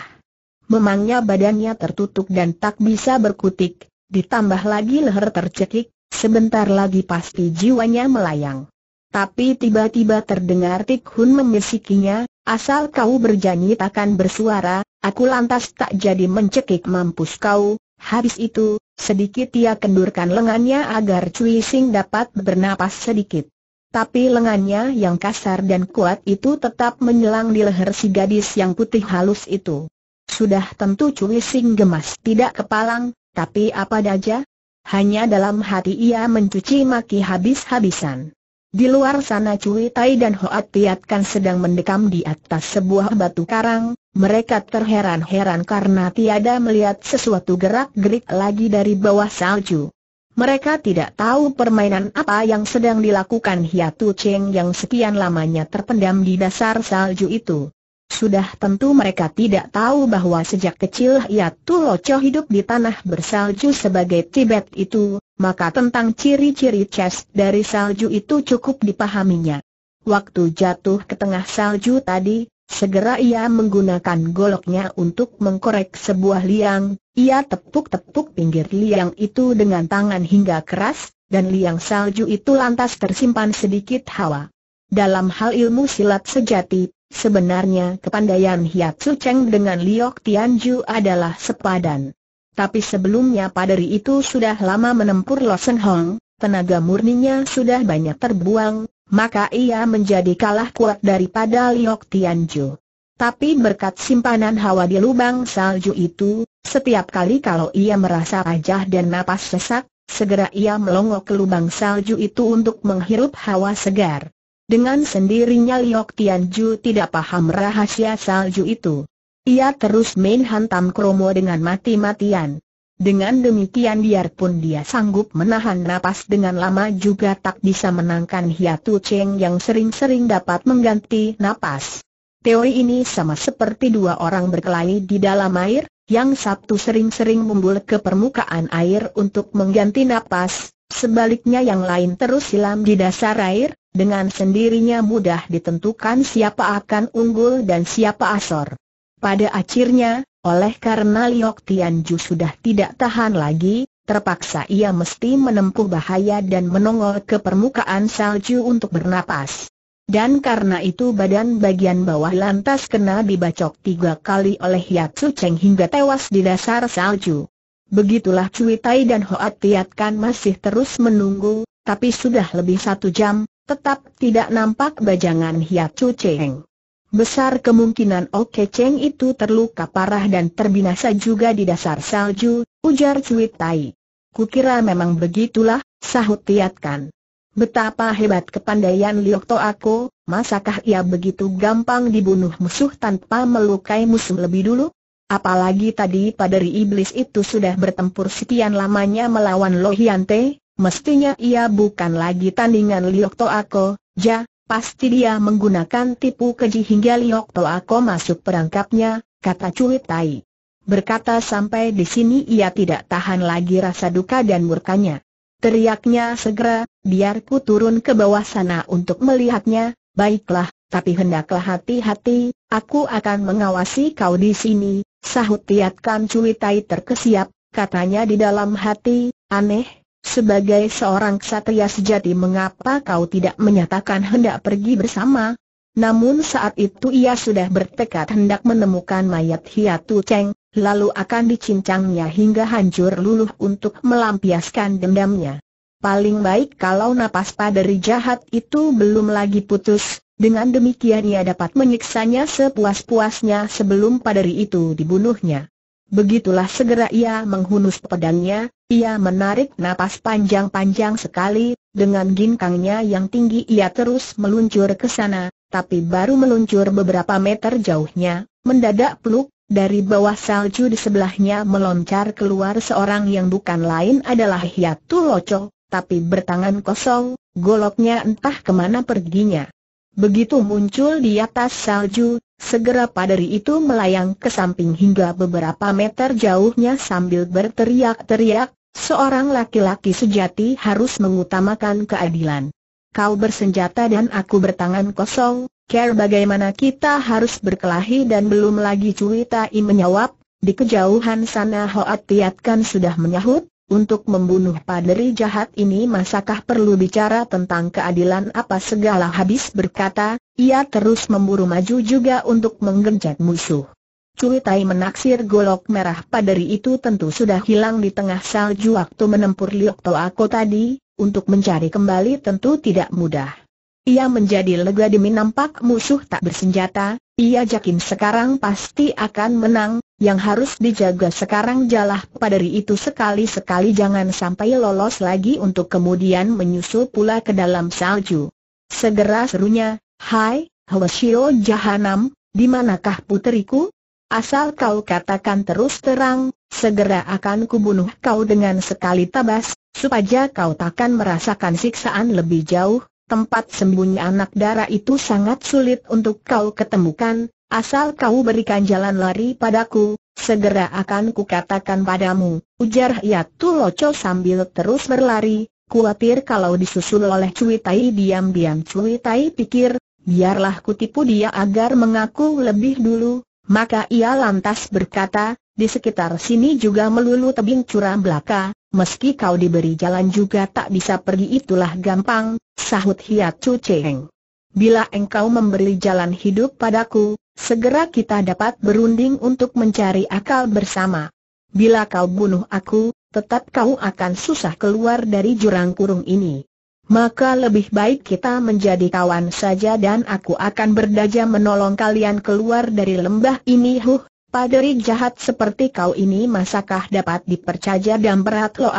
Memangnya badannya tertutup dan tak bisa berkutik, ditambah lagi leher tercekik, sebentar lagi pasti jiwanya melayang. Tapi tiba-tiba terdengar Tik Hun memisikinya, asal kau berjanji takkan bersuara, aku lantas tak jadi mencekik mampus kau. Habis itu, sedikit ia kendurkan lengannya agar Cui Sing dapat bernapas sedikit. Tapi lengannya yang kasar dan kuat itu tetap menyelang di leher si gadis yang putih halus itu. Sudah tentu Cui Sing gemas tidak kepalang, tapi apa saja? Hanya dalam hati ia mencuci maki habis-habisan. Di luar sana Cui Tai dan Hoat Tiat Kan sedang mendekam di atas sebuah batu karang, mereka terheran-heran karena tiada melihat sesuatu gerak-gerik lagi dari bawah salju. Mereka tidak tahu permainan apa yang sedang dilakukan Hiatu Cheng yang sekian lamanya terpendam di dasar salju itu. Sudah tentu mereka tidak tahu bahwa sejak kecil ia tuh Loco hidup di tanah bersalju sebagai Tibet itu, maka tentang ciri-ciri chest dari salju itu cukup dipahaminya. Waktu jatuh ke tengah salju tadi, segera ia menggunakan goloknya untuk mengkorek sebuah liang, ia tepuk-tepuk pinggir liang itu dengan tangan hingga keras, dan liang salju itu lantas tersimpan sedikit hawa. Dalam hal ilmu silat sejati, Sebenarnya kepandaian Su Cheng dengan Liok Tianju adalah sepadan. Tapi sebelumnya padari itu sudah lama menempuh Losen Hong, tenaga murninya sudah banyak terbuang, maka ia menjadi kalah kuat daripada Liok Tianju. Tapi berkat simpanan hawa di lubang salju itu, setiap kali kalau ia merasa rajah dan napas sesak, segera ia melongok ke lubang salju itu untuk menghirup hawa segar. Dengan sendirinya Liok Tianju tidak paham rahasia salju itu. Ia terus main hantam kromo dengan mati-matian. Dengan demikian biarpun dia sanggup menahan napas dengan lama juga tak bisa menangkan hiatu Cheng yang sering-sering dapat mengganti napas. Teori ini sama seperti dua orang berkelahi di dalam air, yang satu sering-sering membul ke permukaan air untuk mengganti napas, sebaliknya yang lain terus silam di dasar air, dengan sendirinya mudah ditentukan siapa akan unggul dan siapa asor. Pada akhirnya, oleh karena Liok Tianju sudah tidak tahan lagi, terpaksa ia mesti menempuh bahaya dan menongol ke permukaan salju untuk bernapas. Dan karena itu badan bagian bawah lantas kena dibacok tiga kali oleh Yatsu Cheng hingga tewas di dasar salju. Begitulah Cui Tai dan Hoat Tiat Kan masih terus menunggu, tapi sudah lebih satu jam, Tetap tidak nampak bajangan Chu Cheng. Besar kemungkinan Ok Cheng itu terluka parah dan terbinasa juga di dasar salju, ujar Cui Tai. Kukira memang begitulah, sahut Tiatkan. Betapa hebat kepandaian Liokto aku, masakah ia begitu gampang dibunuh musuh tanpa melukai musuh lebih dulu? Apalagi tadi pada Ri iblis itu sudah bertempur sekian lamanya melawan Lohiante, mestinya ia bukan lagi tandingan Liok Toako, ja, pasti dia menggunakan tipu keji hingga Liok Toako masuk perangkapnya, kata Cui Tai. Berkata sampai di sini ia tidak tahan lagi rasa duka dan murkanya. Teriaknya segera, biar ku turun ke bawah sana untuk melihatnya, baiklah, tapi hendaklah hati-hati, aku akan mengawasi kau di sini, sahut Tiatkan Cui Tai terkesiap, katanya di dalam hati, aneh, sebagai seorang ksatria sejati mengapa kau tidak menyatakan hendak pergi bersama? Namun saat itu ia sudah bertekad hendak menemukan mayat Hiatu Cheng, lalu akan dicincangnya hingga hancur luluh untuk melampiaskan dendamnya. Paling baik kalau napas padari jahat itu belum lagi putus, dengan demikian ia dapat menyiksanya sepuas-puasnya sebelum padari itu dibunuhnya. Begitulah segera ia menghunus pedangnya, ia menarik napas panjang-panjang sekali, dengan ginkangnya yang tinggi ia terus meluncur ke sana, tapi baru meluncur beberapa meter jauhnya, mendadak peluk, dari bawah salju di sebelahnya meloncar keluar seorang yang bukan lain adalah Hiatu Loco, tapi bertangan kosong, goloknya entah kemana perginya. Begitu muncul di atas salju, Segera padari itu melayang ke samping hingga beberapa meter jauhnya sambil berteriak-teriak, seorang laki-laki sejati harus mengutamakan keadilan. Kau bersenjata dan aku bertangan kosong, care bagaimana kita harus berkelahi dan belum lagi cuitai menyawab, di kejauhan sana Hoat tiatkan sudah menyahut, untuk membunuh padri jahat ini masakah perlu bicara tentang keadilan apa segala habis berkata, ia terus memburu maju juga untuk menggenjot musuh. Cui Tai menaksir golok merah padri itu tentu sudah hilang di tengah salju waktu menempur Liok Toako tadi, untuk mencari kembali tentu tidak mudah. Ia menjadi lega demi nampak musuh tak bersenjata, ia yakin sekarang pasti akan menang, yang harus dijaga sekarang jalah padari itu sekali-sekali jangan sampai lolos lagi untuk kemudian menyusul pula ke dalam salju. Segera serunya, Hai, Hwasyo Jahanam, di manakah puteriku? Asal kau katakan terus terang, segera akan kubunuh kau dengan sekali tabas, supaya kau takkan merasakan siksaan lebih jauh. Tempat sembunyi anak darah itu sangat sulit untuk kau ketemukan, Asal kau berikan jalan lari padaku, segera akan kukatakan padamu, ujar Yatu Loco sambil terus berlari, Kuatir kalau disusul oleh Cui Tai diam-diam Cui Tai pikir, biarlah kutipu dia agar mengaku lebih dulu, maka ia lantas berkata, di sekitar sini juga melulu tebing curam belaka, meski kau diberi jalan juga tak bisa pergi itulah gampang, sahut Hiat cuceheng. Cheng. Bila engkau memberi jalan hidup padaku, segera kita dapat berunding untuk mencari akal bersama. Bila kau bunuh aku, tetap kau akan susah keluar dari jurang kurung ini. Maka lebih baik kita menjadi kawan saja dan aku akan berdaja menolong kalian keluar dari lembah ini huh. Paderi jahat seperti kau ini masakah dapat dipercaya dan berat lo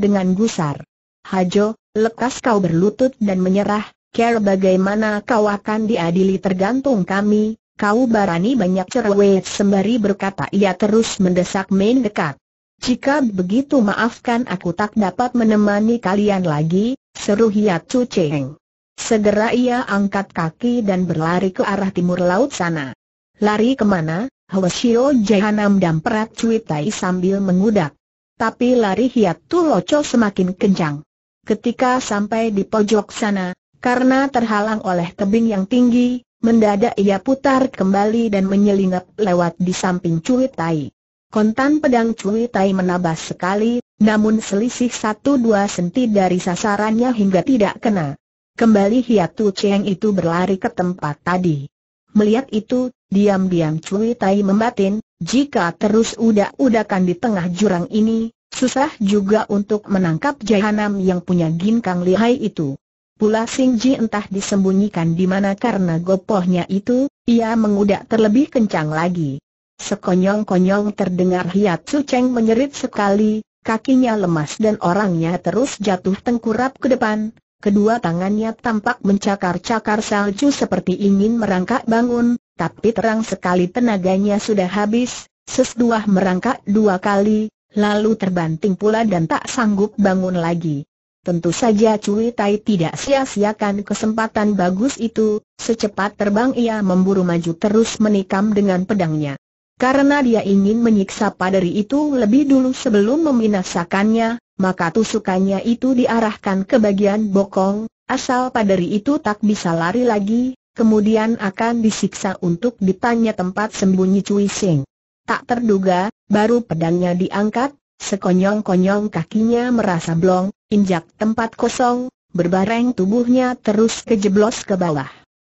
dengan gusar. Hajo, lekas kau berlutut dan menyerah, care bagaimana kau akan diadili tergantung kami, kau berani banyak cerewet sembari berkata ia terus mendesak main dekat. Jika begitu maafkan aku tak dapat menemani kalian lagi, seru Hiat Chu Cheng. Segera ia angkat kaki dan berlari ke arah timur laut sana. Lari kemana? Hwasyo Jahanam dan Perat Cuitai sambil mengudak. Tapi lari Hiat Tu Loco semakin kencang. Ketika sampai di pojok sana, karena terhalang oleh tebing yang tinggi, mendadak ia putar kembali dan menyelinap lewat di samping Cui Tai. Kontan pedang Cui Tai menabas sekali, namun selisih satu dua senti dari sasarannya hingga tidak kena. Kembali Hiatu Cheng itu berlari ke tempat tadi. Melihat itu, diam-diam Cui Tai membatin, jika terus udak-udakan di tengah jurang ini, susah juga untuk menangkap jahanam yang punya ginkang lihai itu. Pula Sing Ji entah disembunyikan di mana karena gopohnya itu, ia mengudak terlebih kencang lagi. Sekonyong-konyong terdengar hiat Su Cheng menyerit sekali, kakinya lemas dan orangnya terus jatuh tengkurap ke depan. Kedua tangannya tampak mencakar-cakar salju seperti ingin merangkak bangun, tapi terang sekali tenaganya sudah habis, Sesudah merangkak dua kali, lalu terbanting pula dan tak sanggup bangun lagi. Tentu saja Cui Tai tidak sia-siakan kesempatan bagus itu, secepat terbang ia memburu maju terus menikam dengan pedangnya. Karena dia ingin menyiksa padari itu lebih dulu sebelum membinasakannya, maka tusukannya itu diarahkan ke bagian bokong, asal padari itu tak bisa lari lagi, kemudian akan disiksa untuk ditanya tempat sembunyi Cui Sing. Tak terduga, baru pedangnya diangkat, Sekonyong-konyong kakinya merasa blong, injak tempat kosong, berbareng tubuhnya terus kejeblos ke bawah.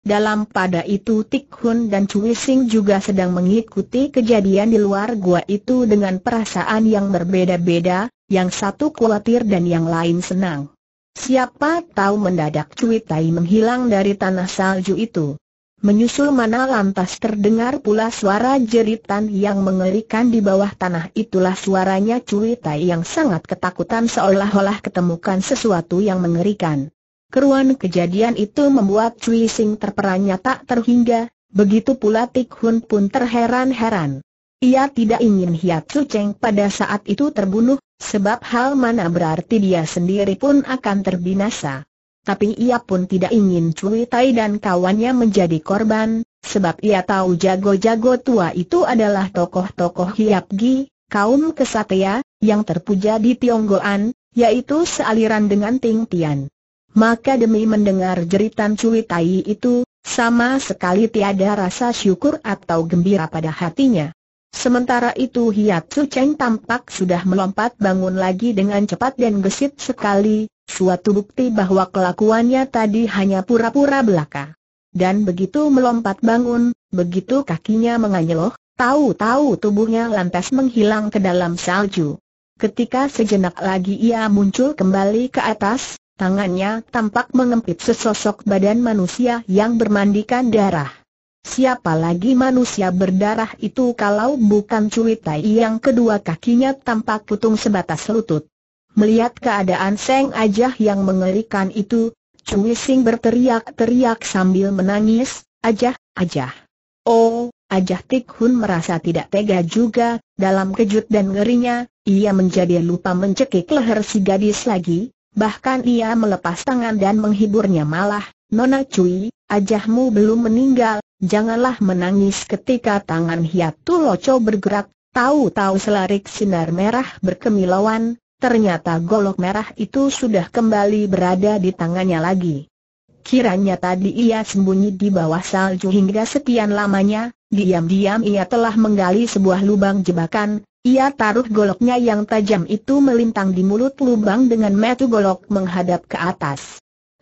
Dalam pada itu Tik Hun dan Cui Sing juga sedang mengikuti kejadian di luar gua itu dengan perasaan yang berbeda-beda, yang satu khawatir dan yang lain senang. Siapa tahu mendadak Cui Tai menghilang dari tanah salju itu. Menyusul mana lantas terdengar pula suara jeritan yang mengerikan di bawah tanah itulah suaranya Cui Tai yang sangat ketakutan seolah-olah ketemukan sesuatu yang mengerikan. Keruan kejadian itu membuat Cui Sing terperannya tak terhingga, begitu pula Tik Hun pun terheran-heran. Ia tidak ingin Hiat Su Cheng pada saat itu terbunuh, sebab hal mana berarti dia sendiri pun akan terbinasa tapi ia pun tidak ingin Cui Tai dan kawannya menjadi korban, sebab ia tahu jago-jago tua itu adalah tokoh-tokoh Hiap Gi, kaum kesatria, yang terpuja di Tionggoan, yaitu sealiran dengan Ting Tian. Maka demi mendengar jeritan Cui Tai itu, sama sekali tiada rasa syukur atau gembira pada hatinya. Sementara itu Hiat Su Cheng tampak sudah melompat bangun lagi dengan cepat dan gesit sekali, suatu bukti bahwa kelakuannya tadi hanya pura-pura belaka. Dan begitu melompat bangun, begitu kakinya menganyeloh, tahu-tahu tubuhnya lantas menghilang ke dalam salju. Ketika sejenak lagi ia muncul kembali ke atas, tangannya tampak mengempit sesosok badan manusia yang bermandikan darah. Siapa lagi manusia berdarah itu kalau bukan cuitai yang kedua kakinya tampak putung sebatas lutut. Melihat keadaan Seng Ajah yang mengerikan itu, Cui Sing berteriak-teriak sambil menangis, Ajah, Ajah. Oh, Ajah Tik Hun merasa tidak tega juga, dalam kejut dan ngerinya, ia menjadi lupa mencekik leher si gadis lagi, bahkan ia melepas tangan dan menghiburnya malah, Nona Cui, ajahmu belum meninggal, janganlah menangis ketika tangan Hiatu Loco bergerak, tahu-tahu selarik sinar merah berkemilauan, ternyata golok merah itu sudah kembali berada di tangannya lagi. Kiranya tadi ia sembunyi di bawah salju hingga sekian lamanya, diam-diam ia telah menggali sebuah lubang jebakan, ia taruh goloknya yang tajam itu melintang di mulut lubang dengan metu golok menghadap ke atas.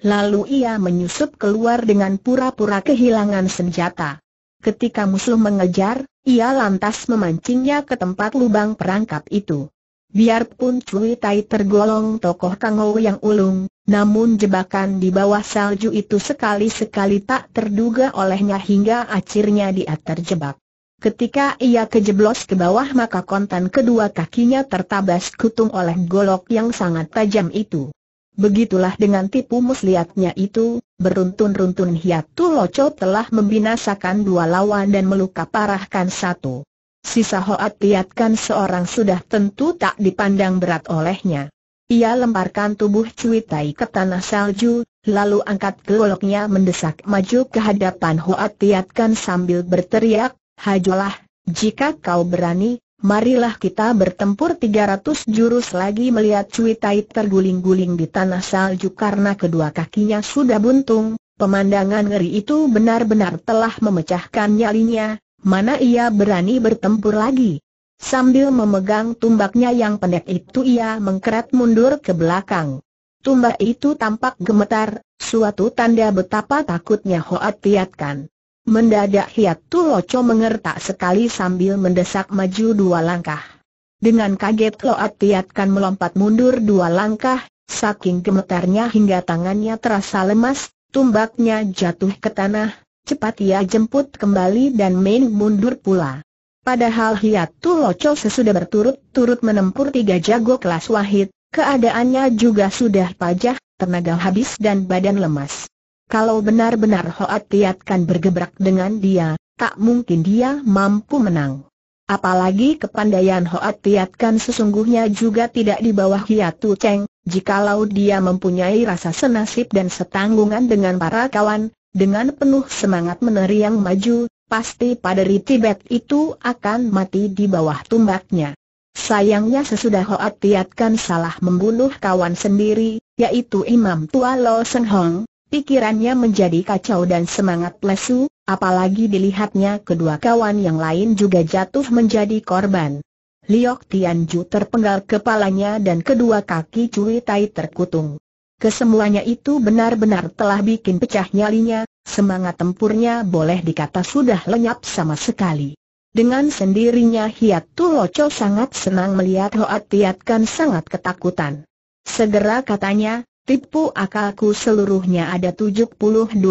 Lalu ia menyusup keluar dengan pura-pura kehilangan senjata. Ketika musuh mengejar, ia lantas memancingnya ke tempat lubang perangkap itu. Biarpun Cui Tai tergolong tokoh Kangou yang ulung, namun jebakan di bawah salju itu sekali-sekali tak terduga olehnya hingga akhirnya dia terjebak. Ketika ia kejeblos ke bawah maka kontan kedua kakinya tertabas kutung oleh golok yang sangat tajam itu. Begitulah dengan tipu muslihatnya itu, beruntun-runtun Hiatu Loco telah membinasakan dua lawan dan meluka parahkan satu. Sisa Hoat Liatkan seorang sudah tentu tak dipandang berat olehnya. Ia lemparkan tubuh Cui Tai ke tanah salju, lalu angkat goloknya mendesak maju ke hadapan Hoat sambil berteriak, Hajolah, jika kau berani, marilah kita bertempur 300 jurus lagi melihat Cui Tai terguling-guling di tanah salju karena kedua kakinya sudah buntung, pemandangan ngeri itu benar-benar telah memecahkan nyalinya, Mana ia berani bertempur lagi? Sambil memegang tumbaknya yang pendek itu ia mengkeret mundur ke belakang. Tumbak itu tampak gemetar, suatu tanda betapa takutnya Hoat Tiatkan. Mendadak Hiat Tu Loco mengertak sekali sambil mendesak maju dua langkah. Dengan kaget Hoat Tiatkan melompat mundur dua langkah, saking gemetarnya hingga tangannya terasa lemas, tumbaknya jatuh ke tanah, cepat ia jemput kembali dan main mundur pula. Padahal Hiatul Loco sesudah berturut-turut menempur tiga jago kelas wahid, keadaannya juga sudah pajah, tenaga habis dan badan lemas. Kalau benar-benar Hoat kan bergebrak dengan dia, tak mungkin dia mampu menang. Apalagi kepandaian Hoat kan sesungguhnya juga tidak di bawah Hiatu Cheng, jikalau dia mempunyai rasa senasib dan setanggungan dengan para kawan, dengan penuh semangat meneriang maju, pasti paderi Tibet itu akan mati di bawah tumbaknya. Sayangnya sesudah Hoat Tiatkan salah membunuh kawan sendiri, yaitu Imam Tua Lo Seng Hong, pikirannya menjadi kacau dan semangat lesu, apalagi dilihatnya kedua kawan yang lain juga jatuh menjadi korban. Liok Tianju terpenggal kepalanya dan kedua kaki Cui Tai terkutung. Kesemuanya itu benar-benar telah bikin pecah nyalinya, semangat tempurnya boleh dikata sudah lenyap sama sekali. Dengan sendirinya Hiat Tuloco sangat senang melihat Hoat Tiat Kan sangat ketakutan. Segera katanya, tipu akalku seluruhnya ada 72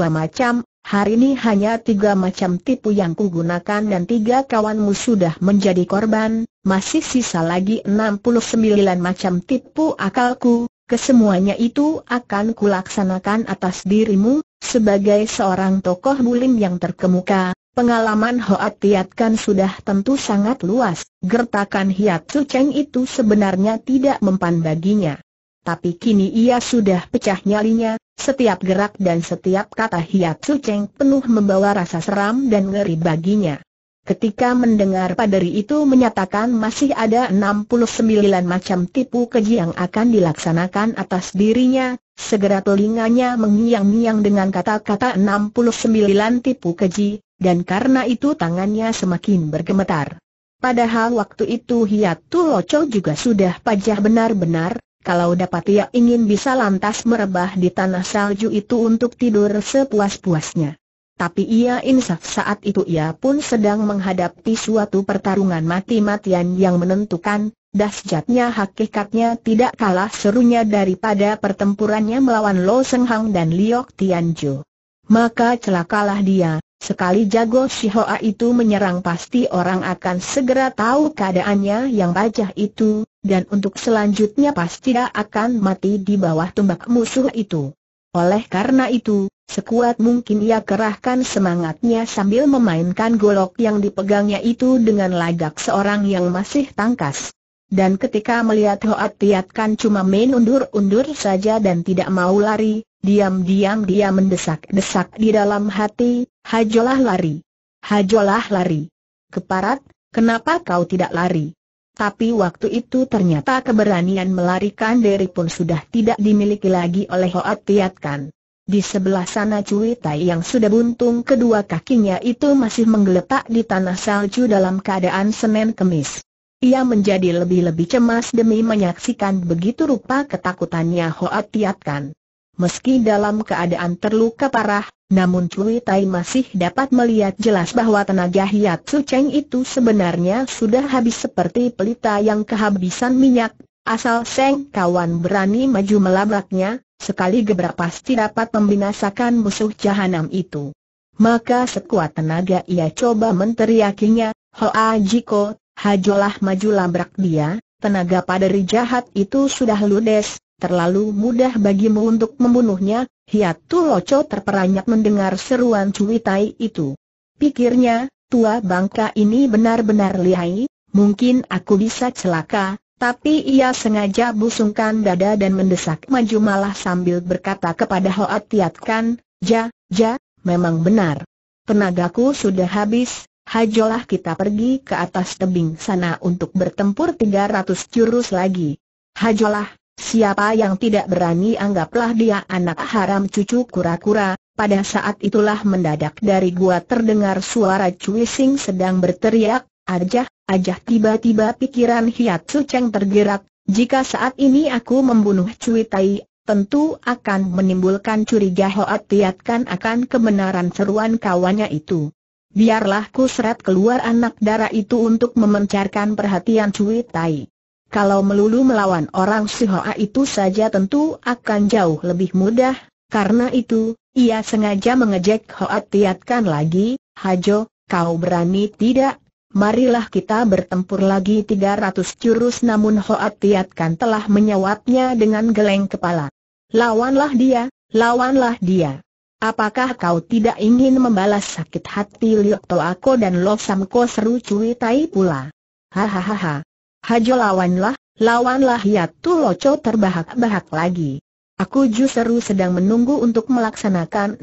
macam, hari ini hanya tiga macam tipu yang kugunakan dan tiga kawanmu sudah menjadi korban, masih sisa lagi 69 macam tipu akalku, kesemuanya itu akan kulaksanakan atas dirimu, sebagai seorang tokoh bulim yang terkemuka, pengalaman Hoat Tiat kan sudah tentu sangat luas, gertakan Hiat Su Cheng itu sebenarnya tidak mempan baginya. Tapi kini ia sudah pecah nyalinya, setiap gerak dan setiap kata Hiat Su Cheng penuh membawa rasa seram dan ngeri baginya. Ketika mendengar paderi itu menyatakan masih ada 69 macam tipu keji yang akan dilaksanakan atas dirinya, segera telinganya mengiang-ngiang dengan kata-kata 69 tipu keji, dan karena itu tangannya semakin bergemetar. Padahal waktu itu Hiat Loco juga sudah pajah benar-benar, kalau dapat ia ingin bisa lantas merebah di tanah salju itu untuk tidur sepuas-puasnya. Tapi ia insaf saat itu ia pun sedang menghadapi suatu pertarungan mati-matian yang menentukan, dahsyatnya hakikatnya tidak kalah serunya daripada pertempurannya melawan Lo Seng Hang dan Liok Tianju. Maka celakalah dia, sekali jago Shihoa itu menyerang pasti orang akan segera tahu keadaannya yang bajah itu, dan untuk selanjutnya pasti akan mati di bawah tumbak musuh itu. Oleh karena itu, Sekuat mungkin ia kerahkan semangatnya sambil memainkan golok yang dipegangnya itu dengan lagak seorang yang masih tangkas. Dan ketika melihat Hoat Tiat kan cuma main undur-undur saja dan tidak mau lari, diam-diam dia mendesak-desak di dalam hati, hajolah lari. Hajolah lari. Keparat, kenapa kau tidak lari? Tapi waktu itu ternyata keberanian melarikan diri pun sudah tidak dimiliki lagi oleh Hoat Tiat Kan. Di sebelah sana Cui Tai yang sudah buntung kedua kakinya itu masih menggeletak di tanah salju dalam keadaan semen kemis. Ia menjadi lebih-lebih cemas demi menyaksikan begitu rupa ketakutannya Hoa Tiatkan. Meski dalam keadaan terluka parah, namun Cui Tai masih dapat melihat jelas bahwa tenaga Su Cheng itu sebenarnya sudah habis seperti pelita yang kehabisan minyak, asal Seng kawan berani maju melabraknya, Sekali gebrak pasti dapat membinasakan musuh jahanam itu. Maka sekuat tenaga ia coba meneriakinya, Hoa Jiko, hajolah maju labrak dia, tenaga padari jahat itu sudah ludes, terlalu mudah bagimu untuk membunuhnya, Hiatu Loco terperanjat mendengar seruan cuitai itu. Pikirnya, tua bangka ini benar-benar lihai, mungkin aku bisa celaka, tapi ia sengaja busungkan dada dan mendesak maju malah sambil berkata kepada Hoat Tiat Kan, Ja, ja, memang benar. Tenagaku sudah habis, hajolah kita pergi ke atas tebing sana untuk bertempur 300 jurus lagi. Hajolah, siapa yang tidak berani anggaplah dia anak haram cucu kura-kura, pada saat itulah mendadak dari gua terdengar suara Cuising sedang berteriak, Ajah, ajah tiba-tiba pikiran Su Cheng tergerak, jika saat ini aku membunuh Cui Tai, tentu akan menimbulkan curiga Hoat Tiatkan akan kebenaran seruan kawannya itu. Biarlah ku seret keluar anak darah itu untuk memencarkan perhatian Cui Tai. Kalau melulu melawan orang Si Hoa itu saja tentu akan jauh lebih mudah, karena itu, ia sengaja mengejek Hoat Tiatkan lagi, Hajo, kau berani tidak marilah kita bertempur lagi 300 jurus namun Hoat Tiat telah menyewatnya dengan geleng kepala. Lawanlah dia, lawanlah dia. Apakah kau tidak ingin membalas sakit hati Liok Ako dan Lo Samko seru Cui Tai pula? Hahaha. Hajo lawanlah, lawanlah ya tu loco terbahak-bahak lagi. Aku justru sedang menunggu untuk melaksanakan 69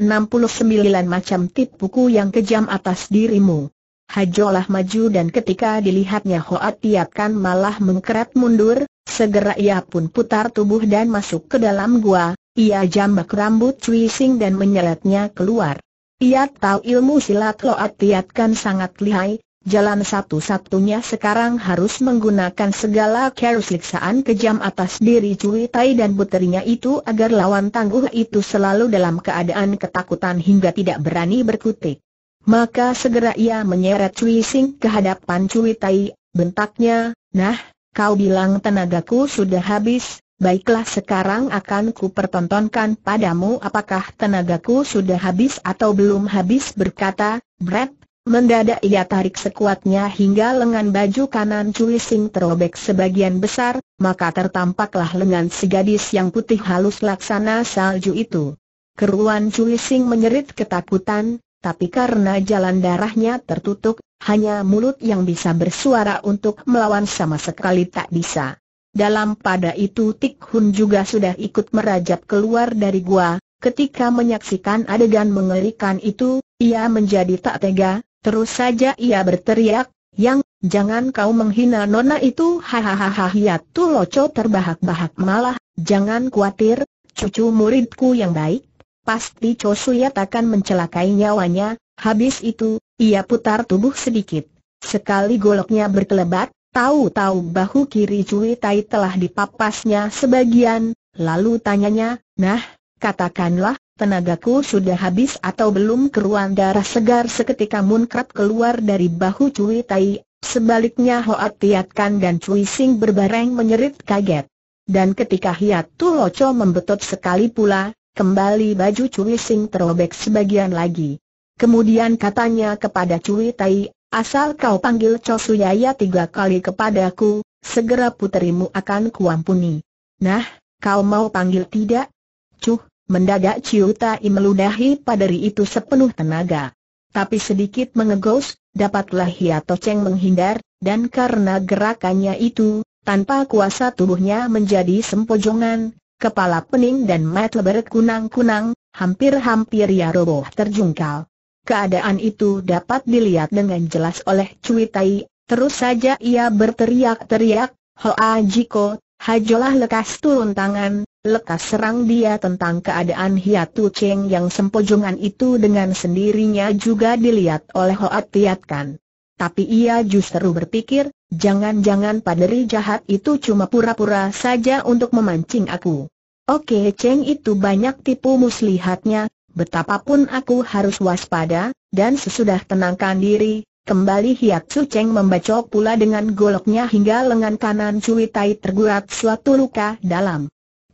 macam tipuku yang kejam atas dirimu. Hajolah maju dan ketika dilihatnya Hoat Tiakan malah mengkeret mundur, segera ia pun putar tubuh dan masuk ke dalam gua, ia jambak rambut Cui Sing dan menyeretnya keluar. Ia tahu ilmu silat Hoat Tiakan sangat lihai, jalan satu-satunya sekarang harus menggunakan segala kerus liksaan kejam atas diri Cui Tai dan puterinya itu agar lawan tangguh itu selalu dalam keadaan ketakutan hingga tidak berani berkutik. Maka segera ia menyeret Cui Sing ke hadapan Cui Tai, bentaknya, nah, kau bilang tenagaku sudah habis, baiklah sekarang akan kupertontonkan padamu apakah tenagaku sudah habis atau belum habis berkata, Brett, Mendadak ia tarik sekuatnya hingga lengan baju kanan Cui Sing terobek sebagian besar, maka tertampaklah lengan si gadis yang putih halus laksana salju itu. Keruan Cui Sing menyerit ketakutan, tapi karena jalan darahnya tertutup, hanya mulut yang bisa bersuara untuk melawan sama sekali tak bisa. Dalam pada itu Tik Hun juga sudah ikut merajap keluar dari gua, ketika menyaksikan adegan mengerikan itu, ia menjadi tak tega, terus saja ia berteriak, yang, jangan kau menghina nona itu hahaha ya tuh loco terbahak-bahak malah, jangan khawatir, cucu muridku yang baik, pasti Cho Suyat akan mencelakai nyawanya, habis itu, ia putar tubuh sedikit. Sekali goloknya berkelebat, tahu-tahu bahu kiri Cui Tai telah dipapasnya sebagian, lalu tanyanya, nah, katakanlah, tenagaku sudah habis atau belum keruan darah segar seketika munkrat keluar dari bahu Cui Tai, sebaliknya Hoat Tiat dan Cui Sing berbareng menyerit kaget. Dan ketika Hiat Tuloco membetot sekali pula, Kembali baju Cui Sing terobek sebagian lagi. Kemudian katanya kepada Cui Tai, asal kau panggil Chosuyaya tiga kali kepadaku, segera puterimu akan kuampuni. Nah, kau mau panggil tidak? Cuh, mendadak Ciu Tai meludahi paderi itu sepenuh tenaga. Tapi sedikit mengegos, dapatlah Hiato Cheng menghindar, dan karena gerakannya itu, tanpa kuasa tubuhnya menjadi sempojongan, kepala pening dan mata berkunang-kunang, hampir-hampir ia roboh terjungkal. Keadaan itu dapat dilihat dengan jelas oleh Cui Tai, terus saja ia berteriak-teriak, Hoa Jiko, hajolah lekas turun tangan, lekas serang dia tentang keadaan Hiatu Cheng yang sempojongan itu dengan sendirinya juga dilihat oleh Hoa Tiat Kan tapi ia justru berpikir, jangan-jangan paderi jahat itu cuma pura-pura saja untuk memancing aku. Oke Cheng itu banyak tipu muslihatnya, betapapun aku harus waspada, dan sesudah tenangkan diri, kembali Su Cheng membacok pula dengan goloknya hingga lengan kanan Cui Tai tergurat suatu luka dalam.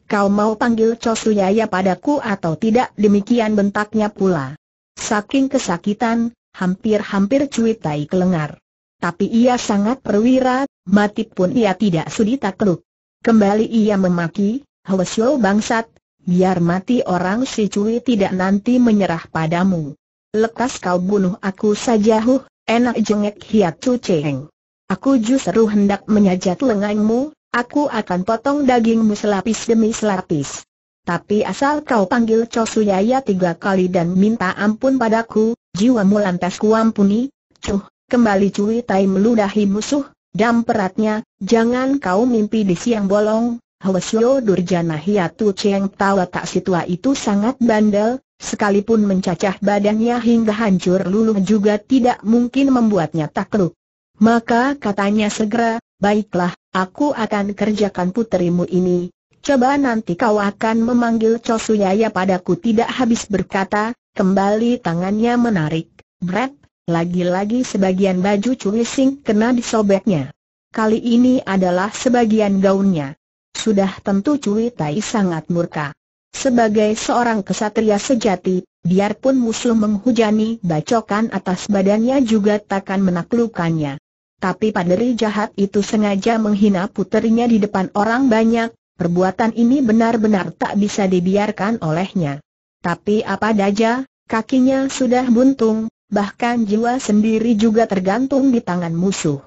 Kau mau panggil Chosuyaya padaku atau tidak demikian bentaknya pula. Saking kesakitan, hampir-hampir cuitai kelengar. Tapi ia sangat perwira, mati pun ia tidak sudi takluk. Kembali ia memaki, Hwesyo bangsat, biar mati orang si cuit tidak nanti menyerah padamu. Lekas kau bunuh aku saja huh, enak jengek hiat cuceng. Aku justru hendak menyajat lenganmu, aku akan potong dagingmu selapis demi selapis. Tapi asal kau panggil Chosuyaya tiga kali dan minta ampun padaku, Jiwamu lantas kuampuni, cuh, kembali cuy tai meludahi musuh, dam peratnya, jangan kau mimpi di siang bolong, Hwasyo Durjana Hiatu Cheng Tawa tak situa itu sangat bandel, sekalipun mencacah badannya hingga hancur luluh juga tidak mungkin membuatnya takluk. Maka katanya segera, baiklah, aku akan kerjakan puterimu ini, coba nanti kau akan memanggil Cosuyaya padaku tidak habis berkata, kembali tangannya menarik, brep, lagi-lagi sebagian baju sing kena disobeknya. Kali ini adalah sebagian gaunnya. Sudah tentu Cui Tai sangat murka. Sebagai seorang kesatria sejati, biarpun musuh menghujani bacokan atas badannya juga takkan menaklukannya. Tapi paderi jahat itu sengaja menghina puterinya di depan orang banyak, Perbuatan ini benar-benar tak bisa dibiarkan olehnya. Tapi apa daja, kakinya sudah buntung, bahkan jiwa sendiri juga tergantung di tangan musuh.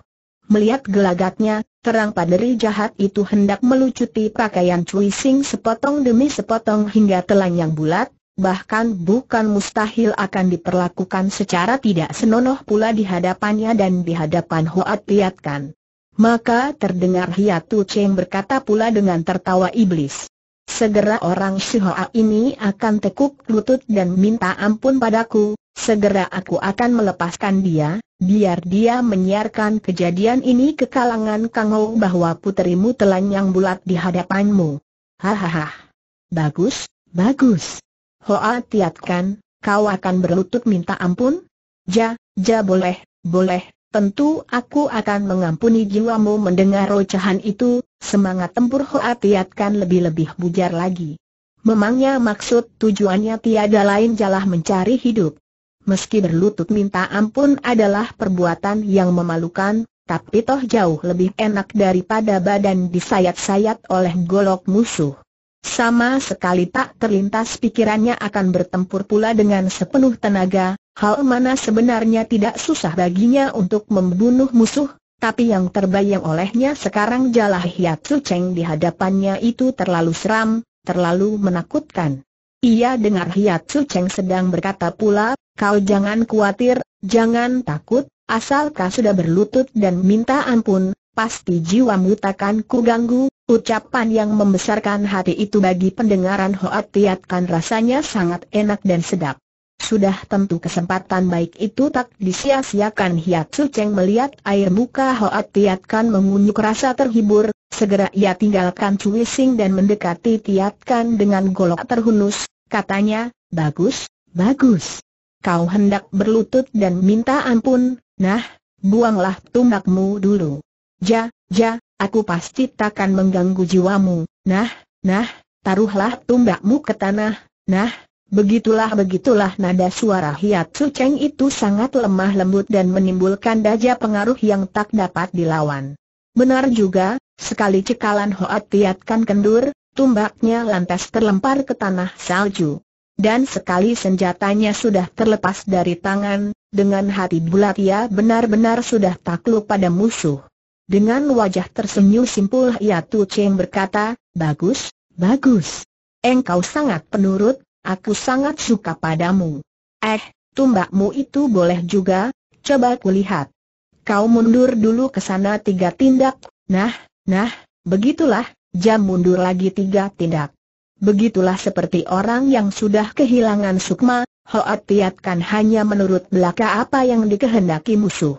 Melihat gelagatnya, terang paderi jahat itu hendak melucuti pakaian Cui Sing sepotong demi sepotong hingga telanjang bulat, bahkan bukan mustahil akan diperlakukan secara tidak senonoh pula di hadapannya dan di hadapan Hoat lihatkan. Maka terdengar Hiatu Cheng berkata pula dengan tertawa iblis. Segera orang Shihoa ini akan tekuk lutut dan minta ampun padaku, segera aku akan melepaskan dia, biar dia menyiarkan kejadian ini ke kalangan Kangou bahwa puterimu telan yang bulat di hadapanmu. Hahaha. Bagus, bagus. Hoa tiatkan, kau akan berlutut minta ampun? Ja, ja boleh, boleh, tentu aku akan mengampuni jiwamu mendengar rocahan itu, semangat tempur Hoa Tiatkan lebih-lebih bujar lagi. Memangnya maksud tujuannya tiada lain jalah mencari hidup. Meski berlutut minta ampun adalah perbuatan yang memalukan, tapi toh jauh lebih enak daripada badan disayat-sayat oleh golok musuh. Sama sekali tak terlintas pikirannya akan bertempur pula dengan sepenuh tenaga, hal mana sebenarnya tidak susah baginya untuk membunuh musuh, tapi yang terbayang olehnya sekarang jalah Hiatsu Cheng di hadapannya itu terlalu seram, terlalu menakutkan. Ia dengar Hiatsu Cheng sedang berkata pula, kau jangan khawatir, jangan takut, asalkah sudah berlutut dan minta ampun, pasti jiwamu takkan kuganggu. Ucapan yang membesarkan hati itu bagi pendengaran Hoat Tiat kan rasanya sangat enak dan sedap sudah tentu kesempatan baik itu tak disia-siakan Hiat Su Cheng melihat air muka Hoat Tiat Kan mengunyuk rasa terhibur, segera ia tinggalkan Cui Sing dan mendekati Tiat Kan dengan golok terhunus, katanya, bagus, bagus. Kau hendak berlutut dan minta ampun, nah, buanglah tumbakmu dulu. Ja, ja, aku pasti takkan mengganggu jiwamu, nah, nah, taruhlah tumbakmu ke tanah, nah, Begitulah-begitulah nada suara Hiat Su Cheng itu sangat lemah lembut dan menimbulkan daya pengaruh yang tak dapat dilawan. Benar juga, sekali cekalan Hoat Tiatkan kendur, tumbaknya lantas terlempar ke tanah salju. Dan sekali senjatanya sudah terlepas dari tangan, dengan hati bulat ia benar-benar sudah takluk pada musuh. Dengan wajah tersenyum simpul Hiat Su Cheng berkata, Bagus, bagus. Engkau sangat penurut, Aku sangat suka padamu. Eh, tumbakmu itu boleh juga, coba kulihat. Kau mundur dulu ke sana tiga tindak, nah, nah, begitulah, jam mundur lagi tiga tindak. Begitulah seperti orang yang sudah kehilangan sukma, Hoat tiatkan hanya menurut belaka apa yang dikehendaki musuh.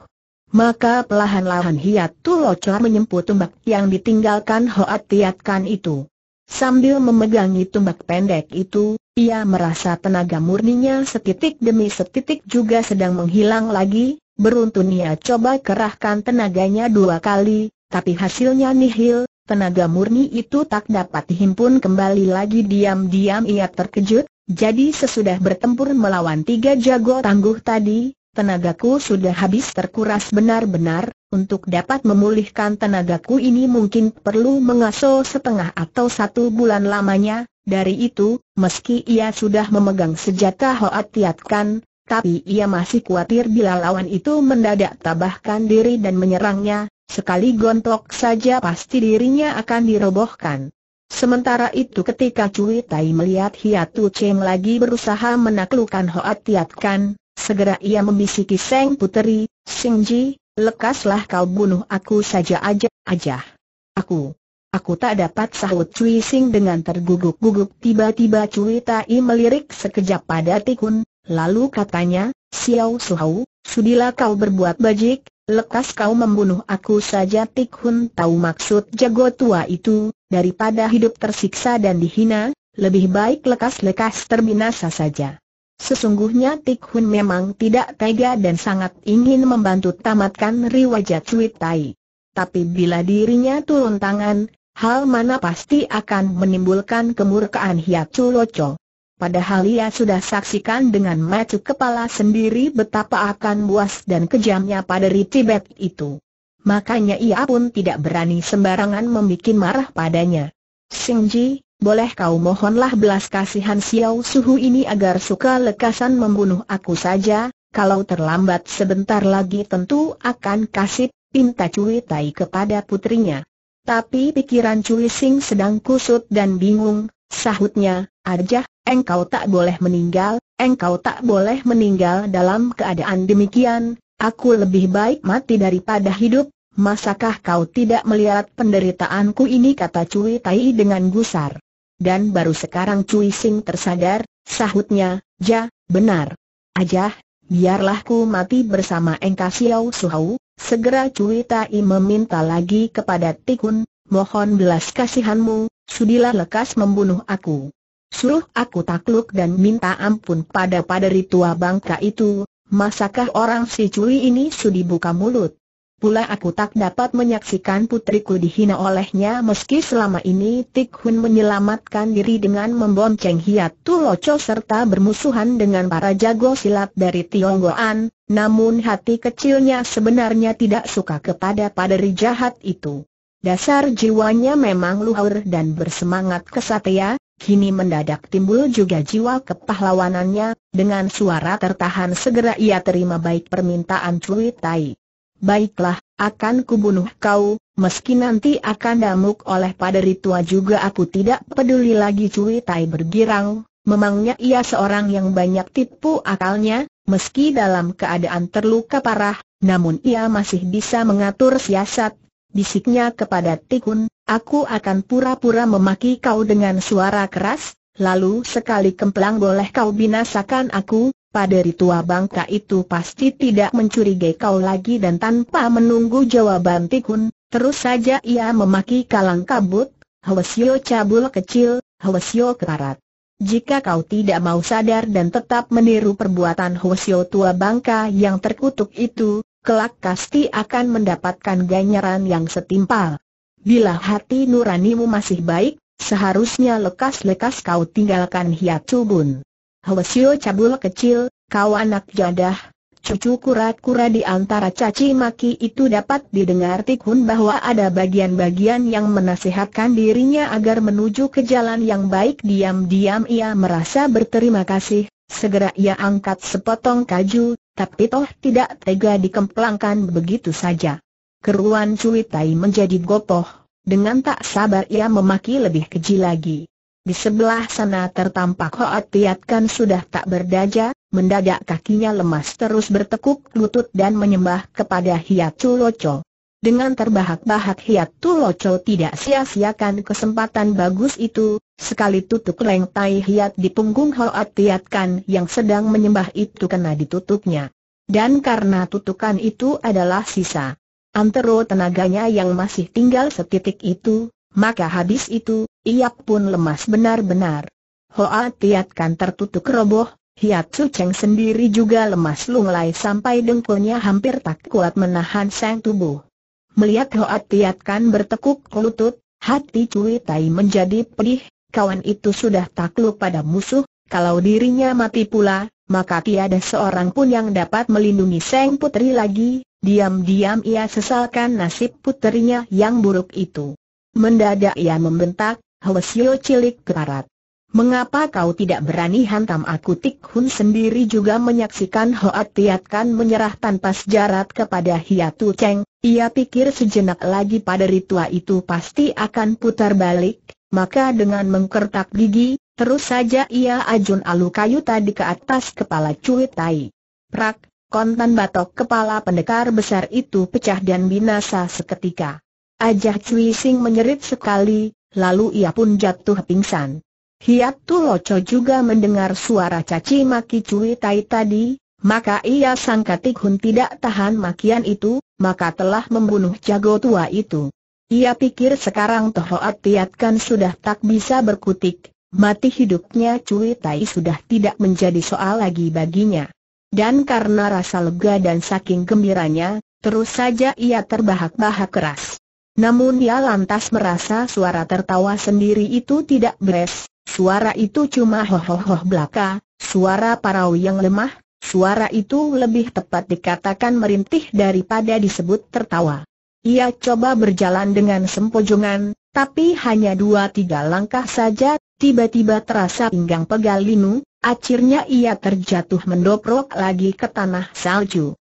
Maka pelahan-lahan Hiat Tu Locor menyemput tumbak yang ditinggalkan Hoat tiatkan itu. Sambil memegangi tumbak pendek itu, ia merasa tenaga murninya setitik demi setitik juga sedang menghilang lagi, beruntun ia coba kerahkan tenaganya dua kali, tapi hasilnya nihil, tenaga murni itu tak dapat dihimpun kembali lagi diam-diam ia terkejut, jadi sesudah bertempur melawan tiga jago tangguh tadi, Tenagaku sudah habis terkuras benar-benar, untuk dapat memulihkan tenagaku ini mungkin perlu mengasuh setengah atau satu bulan lamanya, dari itu, meski ia sudah memegang senjata Hoat Tiat tapi ia masih khawatir bila lawan itu mendadak tabahkan diri dan menyerangnya, sekali gontok saja pasti dirinya akan dirobohkan. Sementara itu ketika Cui Tai melihat Hiatu Cheng lagi berusaha menaklukkan Hoat Tiat Kan, Segera ia membisiki Seng Puteri, Singji, lekaslah kau bunuh aku saja aja, aja. Aku, aku tak dapat sahut Cui Sing dengan terguguk-guguk tiba-tiba Cui Tai melirik sekejap pada Tikun, lalu katanya, Xiao Suhau, sudilah kau berbuat bajik, lekas kau membunuh aku saja Tikun tahu maksud jago tua itu, daripada hidup tersiksa dan dihina, lebih baik lekas-lekas terbinasa saja. Sesungguhnya Tik Hun memang tidak tega dan sangat ingin membantu tamatkan riwayat Cui Tai. Tapi bila dirinya turun tangan, hal mana pasti akan menimbulkan kemurkaan Hiat Chuloco. Padahal ia sudah saksikan dengan mata kepala sendiri betapa akan buas dan kejamnya pada Tibet itu. Makanya ia pun tidak berani sembarangan membuat marah padanya. Singji, boleh kau mohonlah belas kasihan Xiao Suhu ini agar suka lekasan membunuh aku saja, kalau terlambat sebentar lagi tentu akan kasih, pinta Cui Tai kepada putrinya. Tapi pikiran Cui Sing sedang kusut dan bingung, sahutnya, Arjah, engkau tak boleh meninggal, engkau tak boleh meninggal dalam keadaan demikian, aku lebih baik mati daripada hidup, masakah kau tidak melihat penderitaanku ini kata Cui Tai dengan gusar dan baru sekarang Cui Sing tersadar, sahutnya, ja, benar. Ajah, biarlah ku mati bersama engkau Xiao Suhau, segera Cui Tai meminta lagi kepada Tikun, mohon belas kasihanmu, sudilah lekas membunuh aku. Suruh aku takluk dan minta ampun pada paderi tua bangka itu, masakah orang si Cui ini sudi buka mulut? Pula aku tak dapat menyaksikan putriku dihina olehnya meski selama ini Tik Hun menyelamatkan diri dengan membonceng Hiat Tuloco serta bermusuhan dengan para jago silat dari Tionggoan, namun hati kecilnya sebenarnya tidak suka kepada paderi jahat itu. Dasar jiwanya memang luhur dan bersemangat kesatria, Kini mendadak timbul juga jiwa kepahlawanannya, dengan suara tertahan segera ia terima baik permintaan Cui Tai baiklah, akan kubunuh kau, meski nanti akan damuk oleh paderi tua juga aku tidak peduli lagi Cui Tai bergirang, memangnya ia seorang yang banyak tipu akalnya, meski dalam keadaan terluka parah, namun ia masih bisa mengatur siasat, bisiknya kepada Tikun, aku akan pura-pura memaki kau dengan suara keras, lalu sekali kemplang boleh kau binasakan aku, pada tua bangka itu pasti tidak mencurigai kau lagi dan tanpa menunggu jawaban Tikun, terus saja ia memaki kalang kabut, Hwasyo cabul kecil, Hwasyo karat. Jika kau tidak mau sadar dan tetap meniru perbuatan Hwasyo tua bangka yang terkutuk itu, kelak pasti akan mendapatkan ganyaran yang setimpal. Bila hati nuranimu masih baik, seharusnya lekas-lekas kau tinggalkan hiat subun. Hwasyo cabul kecil, kau anak jadah, cucu kura-kura di antara caci maki itu dapat didengar Tikhun bahwa ada bagian-bagian yang menasihatkan dirinya agar menuju ke jalan yang baik diam-diam ia merasa berterima kasih, segera ia angkat sepotong kaju, tapi toh tidak tega dikemplangkan begitu saja. Keruan Cui Tai menjadi gopoh, dengan tak sabar ia memaki lebih keji lagi. Di sebelah sana tertampak Hoat Tiatkan sudah tak berdaya, mendadak kakinya lemas terus bertekuk lutut dan menyembah kepada Hiat Tuloco. Dengan terbahak-bahak Hiat Tuloco tidak sia-siakan kesempatan bagus itu, sekali tutup lengtai Hiat di punggung Hoat Tiatkan yang sedang menyembah itu kena ditutupnya. Dan karena tutukan itu adalah sisa antero tenaganya yang masih tinggal setitik itu, maka habis itu, ia pun lemas benar-benar. Hoa Tiat kan tertutup roboh, Hiat Su Cheng sendiri juga lemas lunglai sampai dengkulnya hampir tak kuat menahan sang tubuh. Melihat Hoa Tiat kan bertekuk lutut, hati Cui Tai menjadi pedih, kawan itu sudah takluk pada musuh, kalau dirinya mati pula, maka tiada seorang pun yang dapat melindungi sang putri lagi, diam-diam ia sesalkan nasib putrinya yang buruk itu. Mendadak ia membentak, Helesio cilik kekarat. Mengapa kau tidak berani hantam aku Tik Hun sendiri juga menyaksikan Hoat Tiat Kan menyerah tanpa sejarat kepada Hiatu Cheng, ia pikir sejenak lagi pada ritual itu pasti akan putar balik, maka dengan mengkertak gigi, terus saja ia ajun alu kayu tadi ke atas kepala Cui Tai. Prak, kontan batok kepala pendekar besar itu pecah dan binasa seketika. Ajah Cui Sing menyerit sekali, lalu ia pun jatuh pingsan. Hiat Tuloco juga mendengar suara caci maki Cui Tai tadi, maka ia sangka Tikhun tidak tahan makian itu, maka telah membunuh jago tua itu. Ia pikir sekarang Tohoat Tiat kan sudah tak bisa berkutik, mati hidupnya Cui Tai sudah tidak menjadi soal lagi baginya. Dan karena rasa lega dan saking gembiranya, terus saja ia terbahak-bahak keras. Namun ia lantas merasa suara tertawa sendiri itu tidak beres, suara itu cuma ho ho ho belaka, suara parau yang lemah, suara itu lebih tepat dikatakan merintih daripada disebut tertawa. Ia coba berjalan dengan sempojongan, tapi hanya dua tiga langkah saja, tiba-tiba terasa pinggang pegal linu, akhirnya ia terjatuh mendoprok lagi ke tanah salju.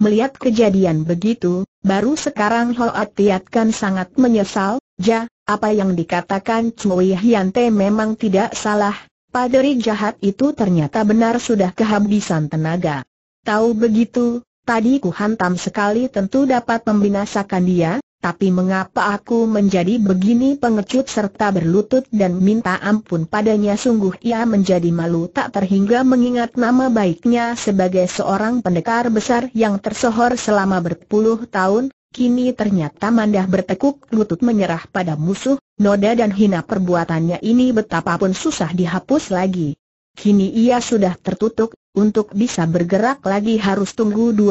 Melihat kejadian begitu, baru sekarang Hoa Tiat kan sangat menyesal, ja, apa yang dikatakan Cui Hyante memang tidak salah, paderi jahat itu ternyata benar sudah kehabisan tenaga. Tahu begitu, tadi ku hantam sekali tentu dapat membinasakan dia, tapi mengapa aku menjadi begini pengecut serta berlutut dan minta ampun padanya sungguh ia menjadi malu tak terhingga mengingat nama baiknya sebagai seorang pendekar besar yang tersohor selama berpuluh tahun, kini ternyata mandah bertekuk lutut menyerah pada musuh, noda dan hina perbuatannya ini betapapun susah dihapus lagi. Kini ia sudah tertutup, untuk bisa bergerak lagi harus tunggu 12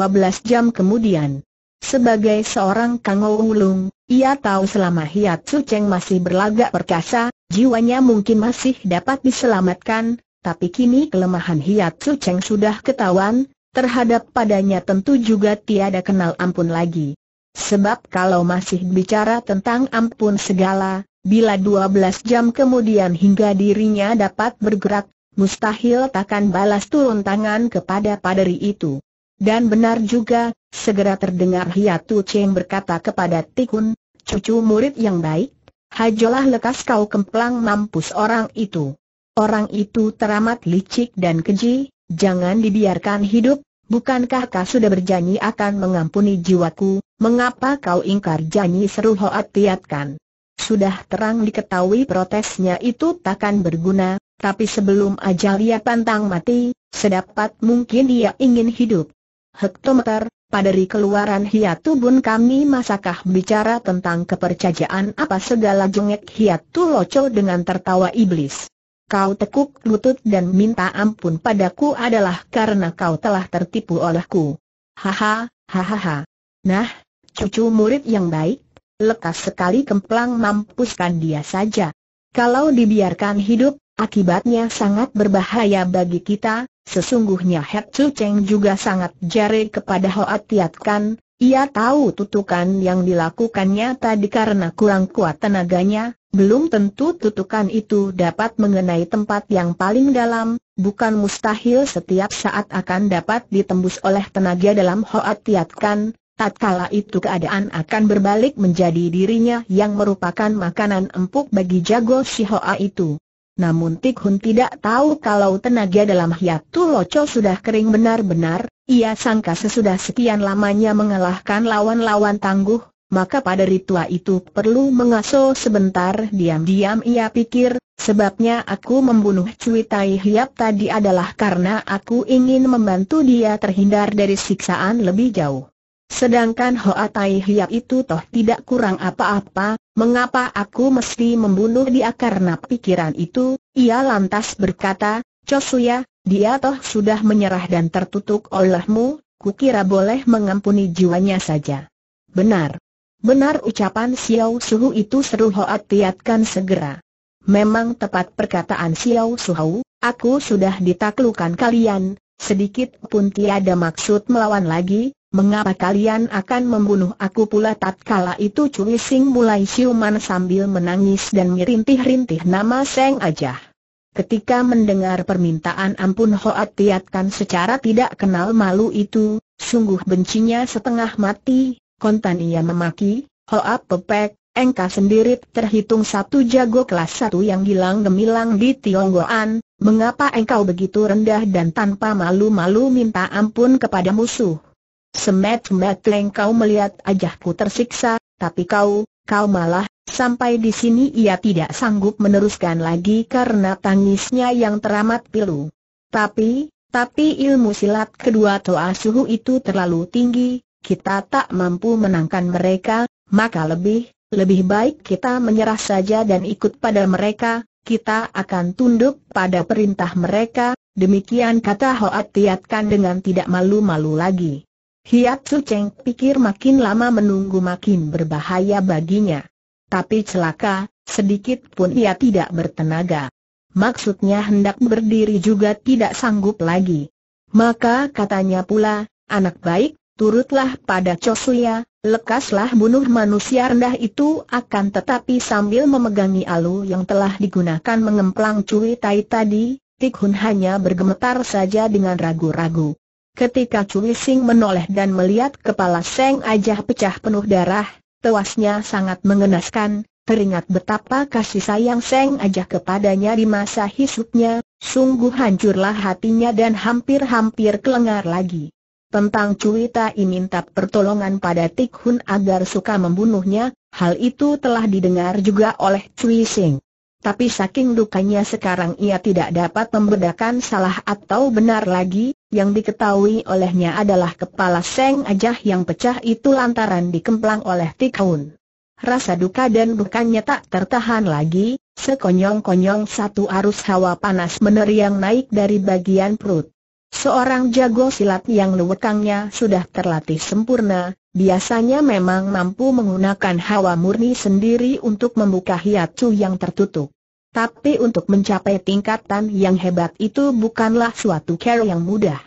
jam kemudian. Sebagai seorang Kang ia tahu selama Hiat Su Cheng masih berlagak perkasa, jiwanya mungkin masih dapat diselamatkan, tapi kini kelemahan Hiat Su Cheng sudah ketahuan, terhadap padanya tentu juga tiada kenal ampun lagi. Sebab kalau masih bicara tentang ampun segala, bila 12 jam kemudian hingga dirinya dapat bergerak, mustahil takkan balas turun tangan kepada paderi itu. Dan benar juga, Segera terdengar Hiatu Cheng berkata kepada Tikun, cucu murid yang baik, hajolah lekas kau kemplang mampus orang itu. Orang itu teramat licik dan keji, jangan dibiarkan hidup, bukankah kau sudah berjanji akan mengampuni jiwaku, mengapa kau ingkar janji seru Hoat Tiatkan? Sudah terang diketahui protesnya itu takkan berguna, tapi sebelum ajal ia pantang mati, sedapat mungkin dia ingin hidup. Hektometer, ri keluaran hiatubun kami masakah bicara tentang kepercayaan apa segala jengek hiatu loco dengan tertawa iblis. Kau tekuk lutut dan minta ampun padaku adalah karena kau telah tertipu olehku. Haha, hahaha. Nah, cucu murid yang baik, lekas sekali kemplang mampuskan dia saja. Kalau dibiarkan hidup, Akibatnya sangat berbahaya bagi kita, sesungguhnya Hek Chu Cheng juga sangat jarik kepada Hoa Tiat Kan, ia tahu tutukan yang dilakukannya tadi karena kurang kuat tenaganya, belum tentu tutukan itu dapat mengenai tempat yang paling dalam, bukan mustahil setiap saat akan dapat ditembus oleh tenaga dalam Hoa Tiat Kan, Tatkala itu keadaan akan berbalik menjadi dirinya yang merupakan makanan empuk bagi jago si Hoa itu. Namun Tik tidak tahu kalau tenaga dalam Hiatu Loco sudah kering benar-benar, ia sangka sesudah sekian lamanya mengalahkan lawan-lawan tangguh, maka pada ritual itu perlu mengaso sebentar diam-diam ia pikir, sebabnya aku membunuh Cui Tai Hiap tadi adalah karena aku ingin membantu dia terhindar dari siksaan lebih jauh. Sedangkan Hoa Tai Hiap itu toh tidak kurang apa-apa, mengapa aku mesti membunuh dia karena pikiran itu? Ia lantas berkata, Cosuya, dia toh sudah menyerah dan tertutup olehmu, kukira boleh mengampuni jiwanya saja. Benar. Benar ucapan Xiao Suhu itu seru Hoa Tiatkan segera. Memang tepat perkataan Xiao Suhu, aku sudah ditaklukan kalian, sedikit pun tiada maksud melawan lagi, Mengapa kalian akan membunuh aku pula tatkala itu Cui Sing mulai siuman sambil menangis dan merintih-rintih nama Seng aja. Ketika mendengar permintaan ampun Hoat Tiatkan secara tidak kenal malu itu, sungguh bencinya setengah mati, kontan ia memaki, Hoat Pepek, engkau sendiri terhitung satu jago kelas satu yang hilang gemilang di Tionggoan, mengapa engkau begitu rendah dan tanpa malu-malu minta ampun kepada musuh? Semet-met kau melihat ajahku tersiksa, tapi kau, kau malah, sampai di sini ia tidak sanggup meneruskan lagi karena tangisnya yang teramat pilu. Tapi, tapi ilmu silat kedua Toa Suhu itu terlalu tinggi, kita tak mampu menangkan mereka, maka lebih, lebih baik kita menyerah saja dan ikut pada mereka, kita akan tunduk pada perintah mereka, demikian kata Hoat Tiatkan dengan tidak malu-malu lagi. Hiat Su Cheng pikir makin lama menunggu makin berbahaya baginya. Tapi celaka, sedikit pun ia tidak bertenaga. Maksudnya hendak berdiri juga tidak sanggup lagi. Maka katanya pula, anak baik, turutlah pada Cosuya, lekaslah bunuh manusia rendah itu akan tetapi sambil memegangi alu yang telah digunakan mengemplang cuwi tai tadi, Tikhun hanya bergemetar saja dengan ragu-ragu. Ketika Cui Sing menoleh dan melihat kepala Seng Ajah pecah penuh darah, tewasnya sangat mengenaskan, teringat betapa kasih sayang Seng Ajah kepadanya di masa hisupnya, sungguh hancurlah hatinya dan hampir-hampir kelengar lagi. Tentang Cui Tai minta pertolongan pada Tik Hun agar suka membunuhnya, hal itu telah didengar juga oleh Cui Sing. Tapi saking dukanya sekarang ia tidak dapat membedakan salah atau benar lagi, yang diketahui olehnya adalah kepala Seng Ajah yang pecah itu lantaran dikemplang oleh Tikaun. Rasa duka dan bukannya tak tertahan lagi, sekonyong-konyong satu arus hawa panas meneriang naik dari bagian perut. Seorang jago silat yang lewekangnya sudah terlatih sempurna, Biasanya memang mampu menggunakan hawa murni sendiri untuk membuka hiatu yang tertutup. Tapi untuk mencapai tingkatan yang hebat itu bukanlah suatu care yang mudah.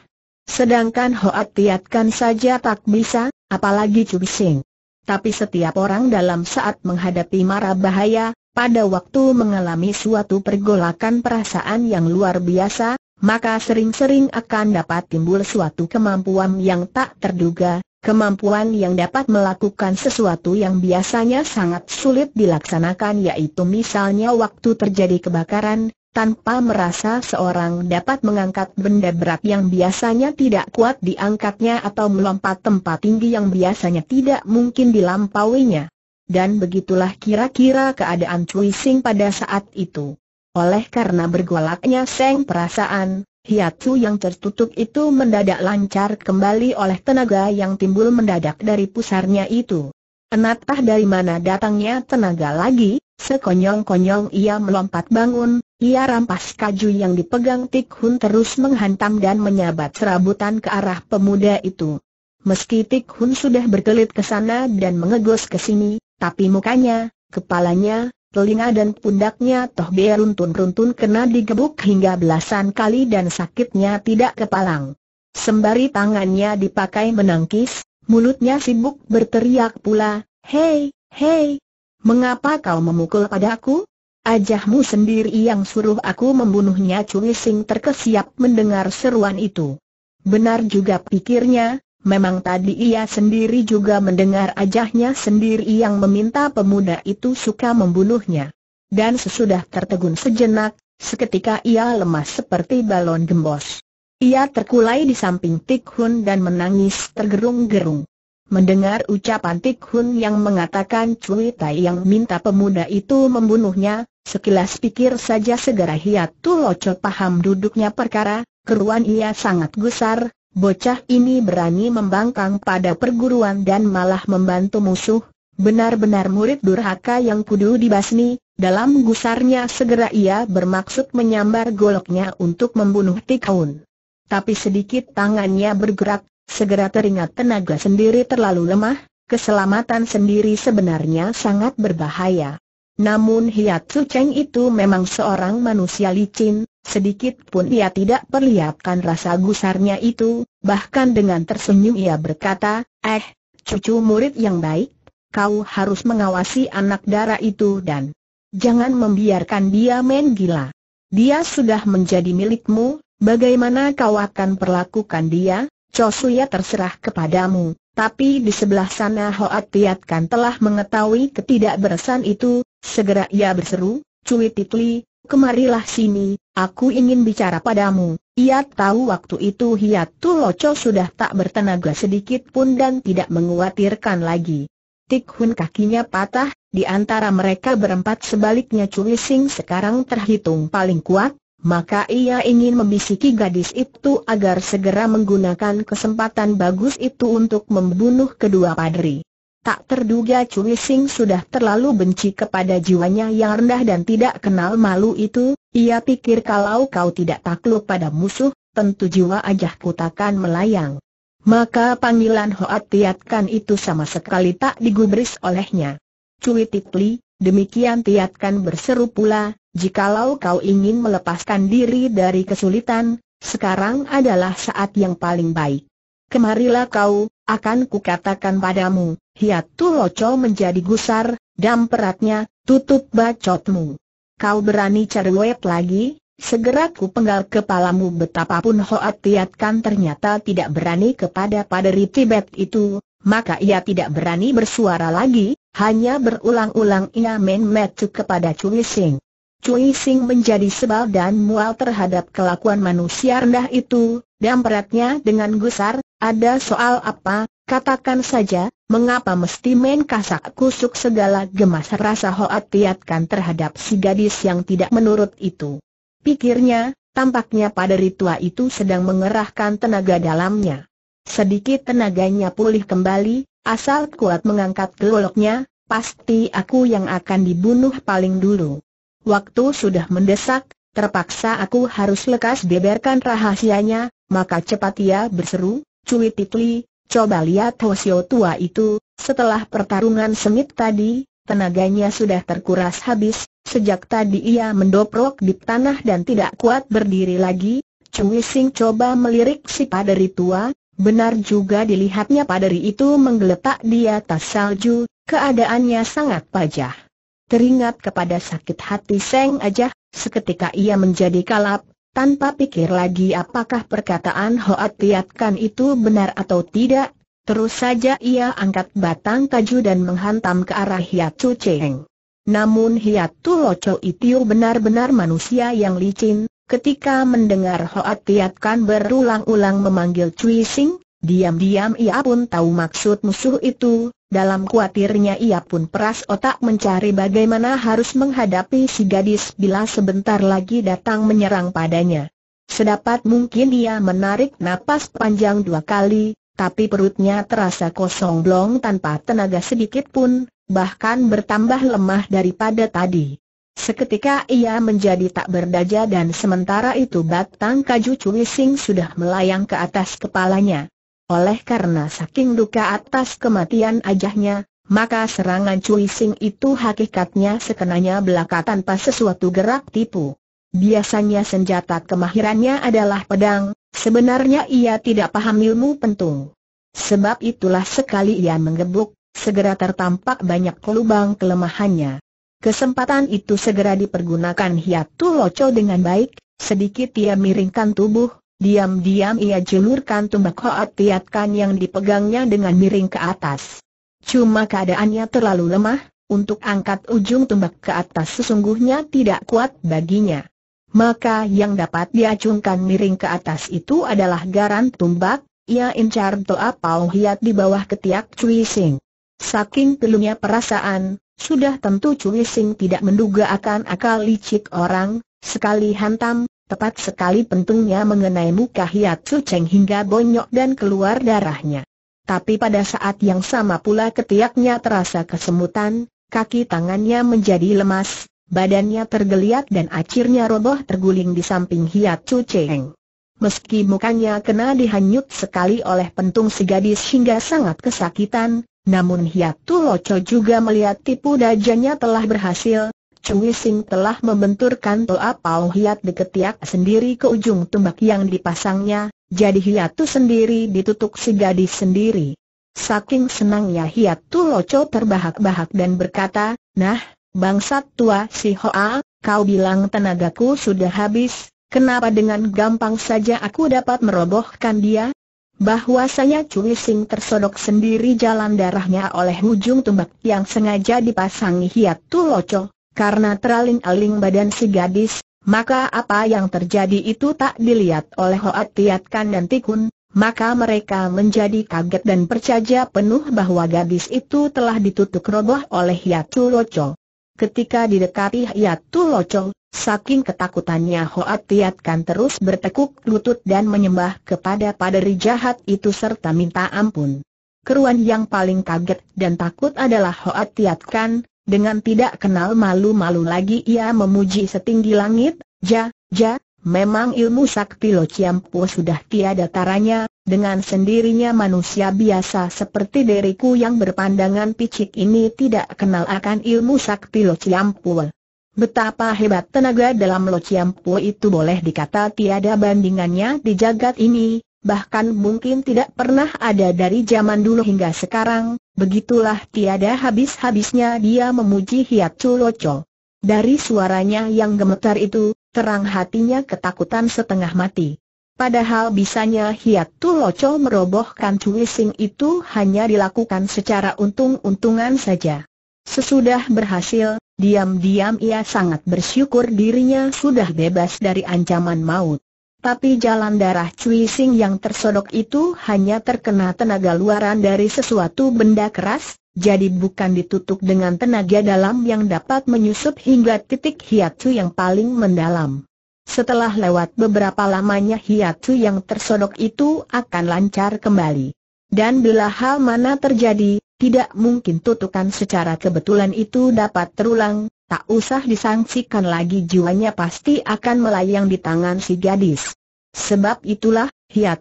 Sedangkan Hoat Tiat saja tak bisa, apalagi Chu Bising. Tapi setiap orang dalam saat menghadapi mara bahaya, pada waktu mengalami suatu pergolakan perasaan yang luar biasa, maka sering-sering akan dapat timbul suatu kemampuan yang tak terduga, Kemampuan yang dapat melakukan sesuatu yang biasanya sangat sulit dilaksanakan yaitu misalnya waktu terjadi kebakaran, tanpa merasa seorang dapat mengangkat benda berat yang biasanya tidak kuat diangkatnya atau melompat tempat tinggi yang biasanya tidak mungkin dilampauinya. Dan begitulah kira-kira keadaan Cui Sing pada saat itu. Oleh karena bergolaknya seng perasaan, Hiatsu yang tertutup itu mendadak lancar kembali oleh tenaga yang timbul mendadak dari pusarnya itu. Entah dari mana datangnya tenaga lagi, sekonyong-konyong ia melompat bangun, ia rampas kaju yang dipegang Tik Hun terus menghantam dan menyabat serabutan ke arah pemuda itu. Meski Tik Hun sudah berkelit ke sana dan mengegos ke sini, tapi mukanya, kepalanya, telinga dan pundaknya toh beruntun-runtun kena digebuk hingga belasan kali dan sakitnya tidak kepalang. Sembari tangannya dipakai menangkis, mulutnya sibuk berteriak pula, Hei, hei, mengapa kau memukul padaku? Ajahmu sendiri yang suruh aku membunuhnya Cui Sing terkesiap mendengar seruan itu. Benar juga pikirnya, Memang tadi ia sendiri juga mendengar ajahnya sendiri yang meminta pemuda itu suka membunuhnya. Dan sesudah tertegun sejenak, seketika ia lemas seperti balon gembos. Ia terkulai di samping Tik Hun dan menangis tergerung-gerung. Mendengar ucapan Tik Hun yang mengatakan Cui Tai yang minta pemuda itu membunuhnya, sekilas pikir saja segera Hiat locot paham duduknya perkara, keruan ia sangat gusar, Bocah ini berani membangkang pada perguruan dan malah membantu musuh, benar-benar murid durhaka yang kudu dibasmi, dalam gusarnya segera ia bermaksud menyambar goloknya untuk membunuh Tikaun. Tapi sedikit tangannya bergerak, segera teringat tenaga sendiri terlalu lemah, keselamatan sendiri sebenarnya sangat berbahaya. Namun Hiatsu Cheng itu memang seorang manusia licin, sedikit pun ia tidak perlihatkan rasa gusarnya itu, bahkan dengan tersenyum ia berkata, eh, cucu murid yang baik, kau harus mengawasi anak dara itu dan jangan membiarkan dia main gila. Dia sudah menjadi milikmu, bagaimana kau akan perlakukan dia, Cosuya terserah kepadamu. Tapi di sebelah sana Hoat Tiat kan telah mengetahui ketidakberesan itu, Segera ia berseru, Cui Titli, kemarilah sini, aku ingin bicara padamu. Ia tahu waktu itu Hiatu Loco sudah tak bertenaga sedikit pun dan tidak menguatirkan lagi. Tik kakinya patah, di antara mereka berempat sebaliknya Cui Sing sekarang terhitung paling kuat, maka ia ingin membisiki gadis itu agar segera menggunakan kesempatan bagus itu untuk membunuh kedua padri. Tak terduga Cui Sing sudah terlalu benci kepada jiwanya yang rendah dan tidak kenal malu itu, ia pikir kalau kau tidak takluk pada musuh, tentu jiwa ajahku takkan melayang. Maka panggilan Hoat Tiatkan itu sama sekali tak digubris olehnya. Cui Tipli, demikian Tiatkan berseru pula, jikalau kau ingin melepaskan diri dari kesulitan, sekarang adalah saat yang paling baik. Kemarilah kau, akan kukatakan padamu, Hiatu Loco menjadi gusar, dan peratnya, tutup bacotmu. Kau berani cerewet lagi, segera ku penggal kepalamu betapapun Hoat Tiat kan ternyata tidak berani kepada paderi Tibet itu, maka ia tidak berani bersuara lagi, hanya berulang-ulang ia menmetu kepada Cui Sing. Cui Sing menjadi sebal dan mual terhadap kelakuan manusia rendah itu, dan peratnya dengan gusar, ada soal apa, katakan saja, mengapa mesti main kasak kusuk segala gemas rasa hoat tiatkan terhadap si gadis yang tidak menurut itu. Pikirnya, tampaknya pada ritual itu sedang mengerahkan tenaga dalamnya. Sedikit tenaganya pulih kembali, asal kuat mengangkat geloknya, pasti aku yang akan dibunuh paling dulu. Waktu sudah mendesak, terpaksa aku harus lekas beberkan rahasianya, maka cepat ia berseru, cuit Titli, Coba lihat Hosio tua itu, setelah pertarungan sengit tadi, tenaganya sudah terkuras habis, sejak tadi ia mendoprok di tanah dan tidak kuat berdiri lagi, Cui Sing coba melirik si paderi tua, benar juga dilihatnya paderi itu menggeletak di atas salju, keadaannya sangat pajah. Teringat kepada sakit hati Seng Ajah, seketika ia menjadi kalap, tanpa pikir lagi apakah perkataan Hoat Tiatkan itu benar atau tidak, terus saja ia angkat batang kaju dan menghantam ke arah Hiat Hiatu Cheng. Namun Hiatu Loco Itiu benar-benar manusia yang licin, ketika mendengar Hoat Tiatkan berulang-ulang memanggil Cui Sing, Diam-diam ia pun tahu maksud musuh itu, dalam kuatirnya ia pun peras otak mencari bagaimana harus menghadapi si gadis bila sebentar lagi datang menyerang padanya. Sedapat mungkin ia menarik napas panjang dua kali, tapi perutnya terasa kosong blong tanpa tenaga sedikit pun, bahkan bertambah lemah daripada tadi. Seketika ia menjadi tak berdaya dan sementara itu batang kaju cuising sudah melayang ke atas kepalanya. Oleh karena saking duka atas kematian ajahnya, maka serangan Cui Sing itu hakikatnya sekenanya belaka tanpa sesuatu gerak tipu. Biasanya senjata kemahirannya adalah pedang, sebenarnya ia tidak paham ilmu pentung. Sebab itulah sekali ia menggebuk, segera tertampak banyak lubang kelemahannya. Kesempatan itu segera dipergunakan Hiatu Loco dengan baik, sedikit ia miringkan tubuh, Diam-diam ia julurkan tumbak Hoat Tiatkan yang dipegangnya dengan miring ke atas. Cuma keadaannya terlalu lemah, untuk angkat ujung tumbak ke atas sesungguhnya tidak kuat baginya. Maka yang dapat diacungkan miring ke atas itu adalah garan tumbak, ia incar Toa Pau Hiat di bawah ketiak Cui Sing. Saking pelunya perasaan, sudah tentu Cui Sing tidak menduga akan akal licik orang, sekali hantam, Tepat sekali pentungnya mengenai muka Su Cheng hingga bonyok dan keluar darahnya. Tapi pada saat yang sama pula ketiaknya terasa kesemutan, kaki tangannya menjadi lemas, badannya tergeliat dan akhirnya roboh terguling di samping Su Cheng. Meski mukanya kena dihanyut sekali oleh pentung si gadis hingga sangat kesakitan, namun Hiat Tu Loco juga melihat tipu dajanya telah berhasil, Cui Sing telah membenturkan Toa Pau Hiat di ketiak sendiri ke ujung tumbak yang dipasangnya, jadi hiat Hiatu sendiri ditutup si gadis sendiri. Saking senangnya hiat Hiatu Loco terbahak-bahak dan berkata, Nah, bangsat tua si Hoa, kau bilang tenagaku sudah habis, kenapa dengan gampang saja aku dapat merobohkan dia? Bahwasanya Cui Sing tersodok sendiri jalan darahnya oleh ujung tumbak yang sengaja dipasangi Hiat Tu Loco karena teraling-aling badan si gadis, maka apa yang terjadi itu tak dilihat oleh Hoat Tiatkan dan Tikun, maka mereka menjadi kaget dan percaya penuh bahwa gadis itu telah ditutup roboh oleh Yatu Loco. Ketika didekati Yatu Loco, saking ketakutannya Hoat Tiatkan terus bertekuk lutut dan menyembah kepada paderi jahat itu serta minta ampun. Keruan yang paling kaget dan takut adalah Hoat Tiatkan. Dengan tidak kenal malu-malu lagi ia memuji setinggi langit, ja, ja, memang ilmu sakti Lo Ciampu sudah tiada taranya, dengan sendirinya manusia biasa seperti diriku yang berpandangan picik ini tidak kenal akan ilmu sakti Lo Ciampu. Betapa hebat tenaga dalam Lo Ciampu itu boleh dikata tiada bandingannya di jagat ini, bahkan mungkin tidak pernah ada dari zaman dulu hingga sekarang, begitulah tiada habis-habisnya dia memuji Hiat Culoco. Dari suaranya yang gemetar itu, terang hatinya ketakutan setengah mati. Padahal bisanya Hiat Tuloco merobohkan Cui Sing itu hanya dilakukan secara untung-untungan saja. Sesudah berhasil, diam-diam ia sangat bersyukur dirinya sudah bebas dari ancaman maut. Tapi jalan darah Cui Sing yang tersodok itu hanya terkena tenaga luaran dari sesuatu benda keras, jadi bukan ditutup dengan tenaga dalam yang dapat menyusup hingga titik hiatus yang paling mendalam. Setelah lewat beberapa lamanya hiatus yang tersodok itu akan lancar kembali. Dan bila hal mana terjadi, tidak mungkin tutukan secara kebetulan itu dapat terulang, tak usah disangsikan lagi jiwanya pasti akan melayang di tangan si gadis. Sebab itulah,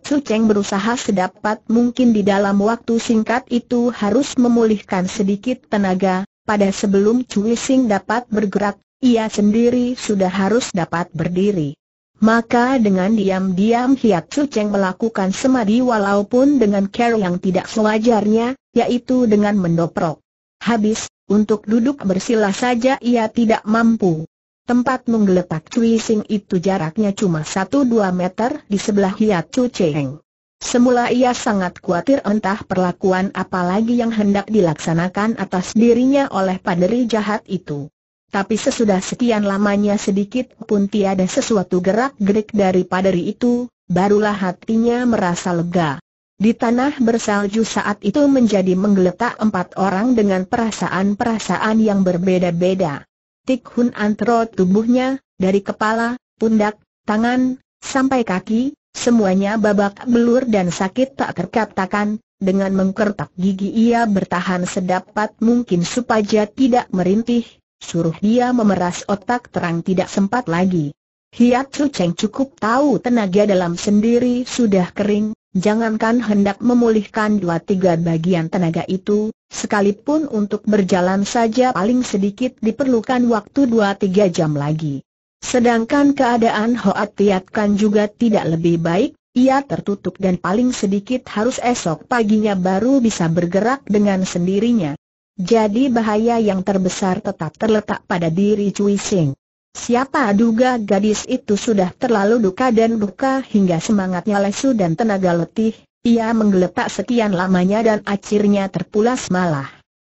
Su Cheng berusaha sedapat mungkin di dalam waktu singkat itu harus memulihkan sedikit tenaga, pada sebelum Cui Sing dapat bergerak, ia sendiri sudah harus dapat berdiri. Maka dengan diam-diam Hiat Su Cheng melakukan semadi walaupun dengan care yang tidak sewajarnya, yaitu dengan mendoprok. Habis, untuk duduk bersila saja ia tidak mampu. Tempat menggeletak Cui Sing itu jaraknya cuma 1-2 meter di sebelah Hiat Chu Cheng. Semula ia sangat khawatir entah perlakuan apa lagi yang hendak dilaksanakan atas dirinya oleh paderi jahat itu. Tapi sesudah sekian lamanya sedikit pun tiada sesuatu gerak-gerik dari paderi itu, barulah hatinya merasa lega. Di tanah bersalju saat itu menjadi menggeletak empat orang dengan perasaan-perasaan yang berbeda-beda. Tik Hun antro tubuhnya, dari kepala, pundak, tangan, sampai kaki, semuanya babak belur dan sakit tak terkatakan, dengan mengkertak gigi ia bertahan sedapat mungkin supaya tidak merintih, suruh dia memeras otak terang tidak sempat lagi. Hiat Su Cheng cukup tahu tenaga dalam sendiri sudah kering, Jangankan hendak memulihkan dua tiga bagian tenaga itu, sekalipun untuk berjalan saja paling sedikit diperlukan waktu dua tiga jam lagi. Sedangkan keadaan Hoat Tiat juga tidak lebih baik, ia tertutup dan paling sedikit harus esok paginya baru bisa bergerak dengan sendirinya. Jadi bahaya yang terbesar tetap terletak pada diri Cui Sing. Siapa duga gadis itu sudah terlalu duka dan duka hingga semangatnya lesu dan tenaga letih, ia menggeletak sekian lamanya dan akhirnya terpulas malah.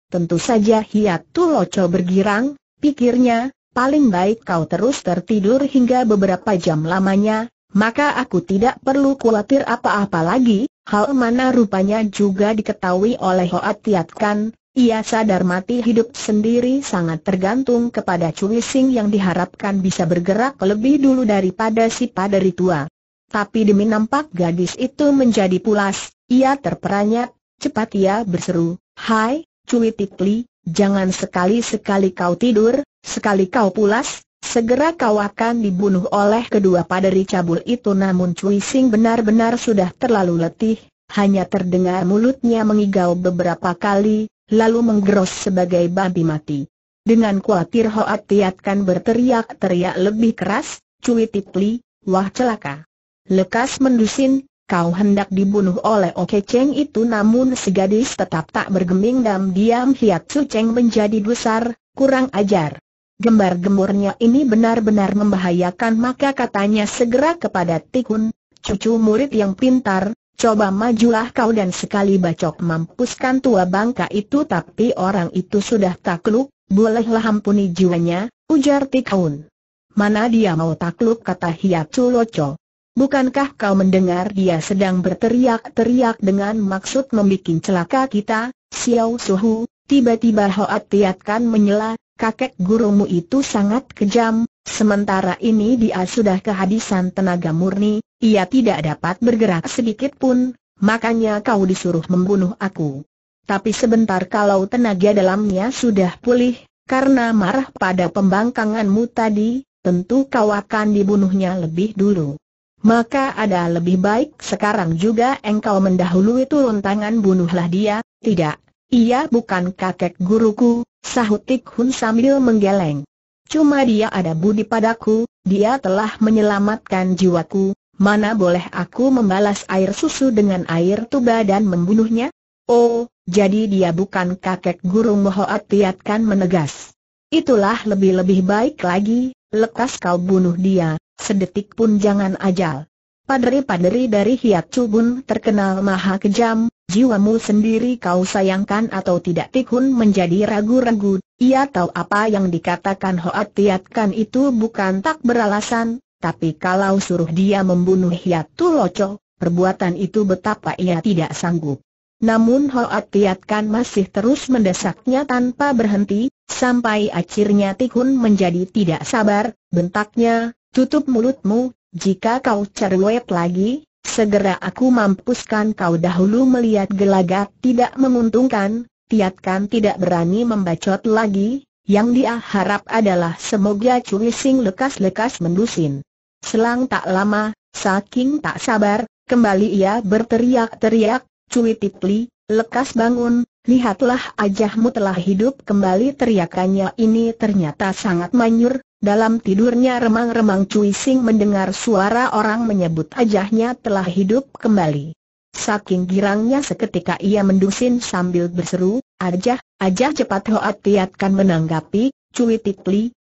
Tentu saja hiat tu Loco bergirang, pikirnya, paling baik kau terus tertidur hingga beberapa jam lamanya, maka aku tidak perlu khawatir apa-apa lagi, hal mana rupanya juga diketahui oleh Hoat Tiat kan, ia sadar mati hidup sendiri sangat tergantung kepada Cui Sing yang diharapkan bisa bergerak lebih dulu daripada si paderi tua. Tapi demi nampak gadis itu menjadi pulas, ia terperanyak, cepat ia berseru, Hai, Cui Tikli, jangan sekali-sekali kau tidur, sekali kau pulas, segera kau akan dibunuh oleh kedua paderi cabul itu namun Cui Sing benar-benar sudah terlalu letih, hanya terdengar mulutnya mengigau beberapa kali, lalu menggeros sebagai babi mati. Dengan khawatir Hoat Tiat berteriak-teriak lebih keras, Cui Titli, wah celaka. Lekas mendusin, kau hendak dibunuh oleh Oke Cheng itu namun si gadis tetap tak bergeming dan diam Hiat Su Cheng menjadi besar, kurang ajar. Gembar-gemburnya ini benar-benar membahayakan maka katanya segera kepada Tikun, cucu murid yang pintar, Coba majulah kau dan sekali bacok mampuskan tua bangka itu tapi orang itu sudah takluk, bolehlah ampuni jiwanya, ujar Tikaun. Mana dia mau takluk kata Hiatsu Loco. Bukankah kau mendengar dia sedang berteriak-teriak dengan maksud membuat celaka kita, Xiao Suhu, tiba-tiba Hoat tiatkan menyela, kakek gurumu itu sangat kejam, sementara ini dia sudah kehabisan tenaga murni, ia tidak dapat bergerak sedikit pun, makanya kau disuruh membunuh aku. Tapi sebentar kalau tenaga dalamnya sudah pulih, karena marah pada pembangkanganmu tadi, tentu kau akan dibunuhnya lebih dulu. Maka ada lebih baik sekarang juga engkau mendahului turun tangan bunuhlah dia, tidak, ia bukan kakek guruku, Sahut Tik Hun sambil menggeleng. Cuma dia ada budi padaku, dia telah menyelamatkan jiwaku, mana boleh aku membalas air susu dengan air tuba dan membunuhnya? Oh, jadi dia bukan kakek gurung Mohoat Tiatkan menegas. Itulah lebih-lebih baik lagi, lekas kau bunuh dia, sedetik pun jangan ajal. Padri padri dari Hiat Cubun terkenal maha kejam, jiwamu sendiri kau sayangkan atau tidak Tikhun menjadi ragu-ragu, ia tahu apa yang dikatakan Hoat Tiatkan itu bukan tak beralasan, tapi kalau suruh dia membunuh Hiatu Loco, perbuatan itu betapa ia tidak sanggup. Namun Hoat Tiatkan masih terus mendesaknya tanpa berhenti, sampai akhirnya Tikhun menjadi tidak sabar, bentaknya, tutup mulutmu, jika kau cerwet lagi, Segera aku mampuskan kau dahulu melihat gelagat tidak menguntungkan, Tiatkan tidak berani membacot lagi, yang dia harap adalah semoga Cui Sing lekas-lekas mendusin. Selang tak lama, saking tak sabar, kembali ia berteriak-teriak, curi Tipli, lekas bangun, lihatlah ajahmu telah hidup kembali teriakannya ini ternyata sangat manjur. Dalam tidurnya remang-remang Cui Sing mendengar suara orang menyebut ajahnya telah hidup kembali. Saking girangnya seketika ia mendusin sambil berseru, Ajah, Ajah cepat Hoat Tiatkan menanggapi, Cui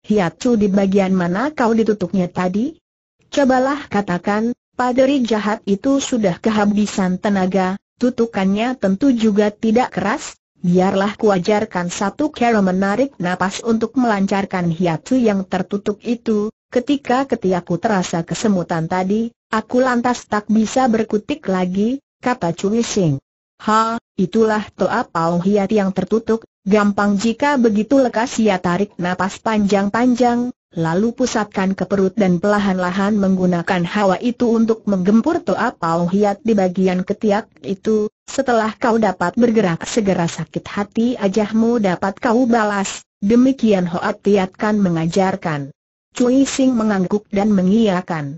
Hiat cu di bagian mana kau ditutupnya tadi? Cobalah katakan, paderi jahat itu sudah kehabisan tenaga, tutukannya tentu juga tidak keras, Biarlah kuajarkan satu cara menarik napas untuk melancarkan hiatu yang tertutup itu, ketika ketiakku terasa kesemutan tadi, aku lantas tak bisa berkutik lagi, kata Cui Sing. Ha, itulah toa pao hiat yang tertutup, gampang jika begitu lekas ia tarik napas panjang-panjang, lalu pusatkan ke perut dan pelahan lahan menggunakan hawa itu untuk menggempur toa pau hiat di bagian ketiak itu, setelah kau dapat bergerak segera sakit hati ajahmu dapat kau balas, demikian Hoat Tiatkan mengajarkan. Cui Sing mengangguk dan mengiyakan.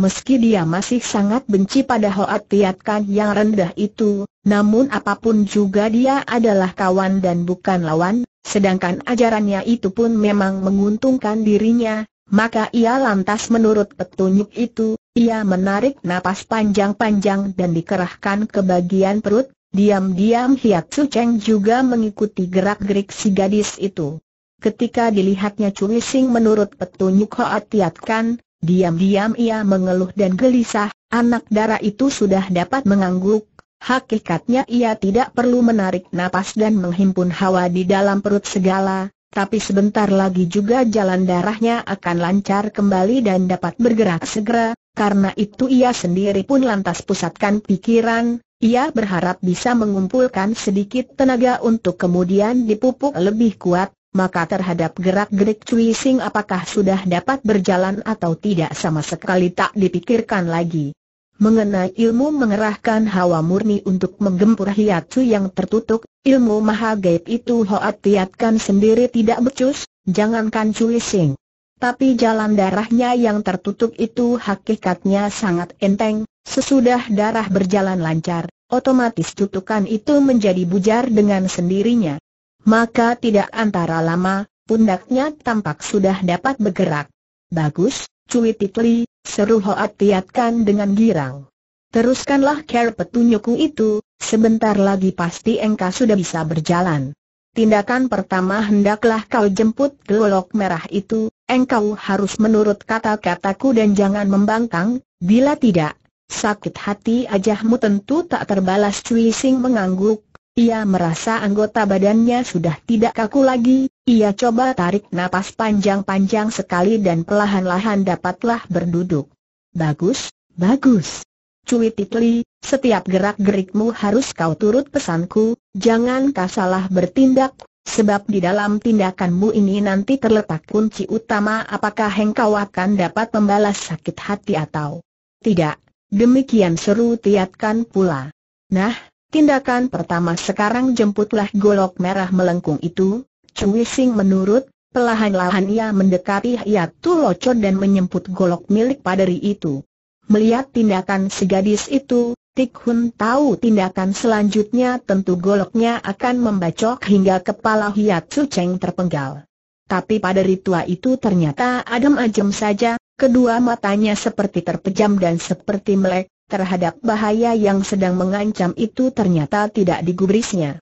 Meski dia masih sangat benci pada Hoat Tiatkan yang rendah itu, namun apapun juga dia adalah kawan dan bukan lawan, sedangkan ajarannya itu pun memang menguntungkan dirinya, maka ia lantas menurut petunjuk itu, ia menarik napas panjang-panjang dan dikerahkan ke bagian perut, diam-diam Su Cheng juga mengikuti gerak-gerik si gadis itu. Ketika dilihatnya Cui Sing menurut petunjuk Hoat Tiat kan, diam-diam ia mengeluh dan gelisah, anak darah itu sudah dapat mengangguk, Hakikatnya ia tidak perlu menarik napas dan menghimpun hawa di dalam perut segala, tapi sebentar lagi juga jalan darahnya akan lancar kembali dan dapat bergerak segera, karena itu ia sendiri pun lantas pusatkan pikiran, ia berharap bisa mengumpulkan sedikit tenaga untuk kemudian dipupuk lebih kuat, maka terhadap gerak-gerik Cui Sing apakah sudah dapat berjalan atau tidak sama sekali tak dipikirkan lagi. Mengenai ilmu mengerahkan hawa murni untuk menggempur hiatsu yang tertutup, ilmu maha gaib itu Hoat Tiatkan sendiri tidak becus, jangankan culising. Tapi jalan darahnya yang tertutup itu hakikatnya sangat enteng, sesudah darah berjalan lancar, otomatis tutukan itu menjadi bujar dengan sendirinya. Maka tidak antara lama, pundaknya tampak sudah dapat bergerak. Bagus, Cui Titli, Seru Hoat Tiatkan dengan girang. Teruskanlah care petunjukku itu, sebentar lagi pasti engkau sudah bisa berjalan. Tindakan pertama hendaklah kau jemput gelolok merah itu, engkau harus menurut kata-kataku dan jangan membangkang, bila tidak, sakit hati ajahmu tentu tak terbalas Cui Sing mengangguk, ia merasa anggota badannya sudah tidak kaku lagi, ia coba tarik napas panjang-panjang sekali dan pelahan lahan dapatlah berduduk. Bagus, bagus. Cui Titli, setiap gerak-gerikmu harus kau turut pesanku, jangan kau salah bertindak, sebab di dalam tindakanmu ini nanti terletak kunci utama apakah engkau akan dapat membalas sakit hati atau tidak. Demikian seru Tiatkan pula. Nah, Tindakan pertama sekarang jemputlah golok merah melengkung itu, Cui Sing menurut, pelahan-lahan ia mendekati hiat Loco dan menyemput golok milik paderi itu. Melihat tindakan si gadis itu, Tik Hun tahu tindakan selanjutnya tentu goloknya akan membacok hingga kepala hiat Cheng terpenggal. Tapi pada ritual itu ternyata adem ajem saja, kedua matanya seperti terpejam dan seperti melek, terhadap bahaya yang sedang mengancam itu ternyata tidak digubrisnya.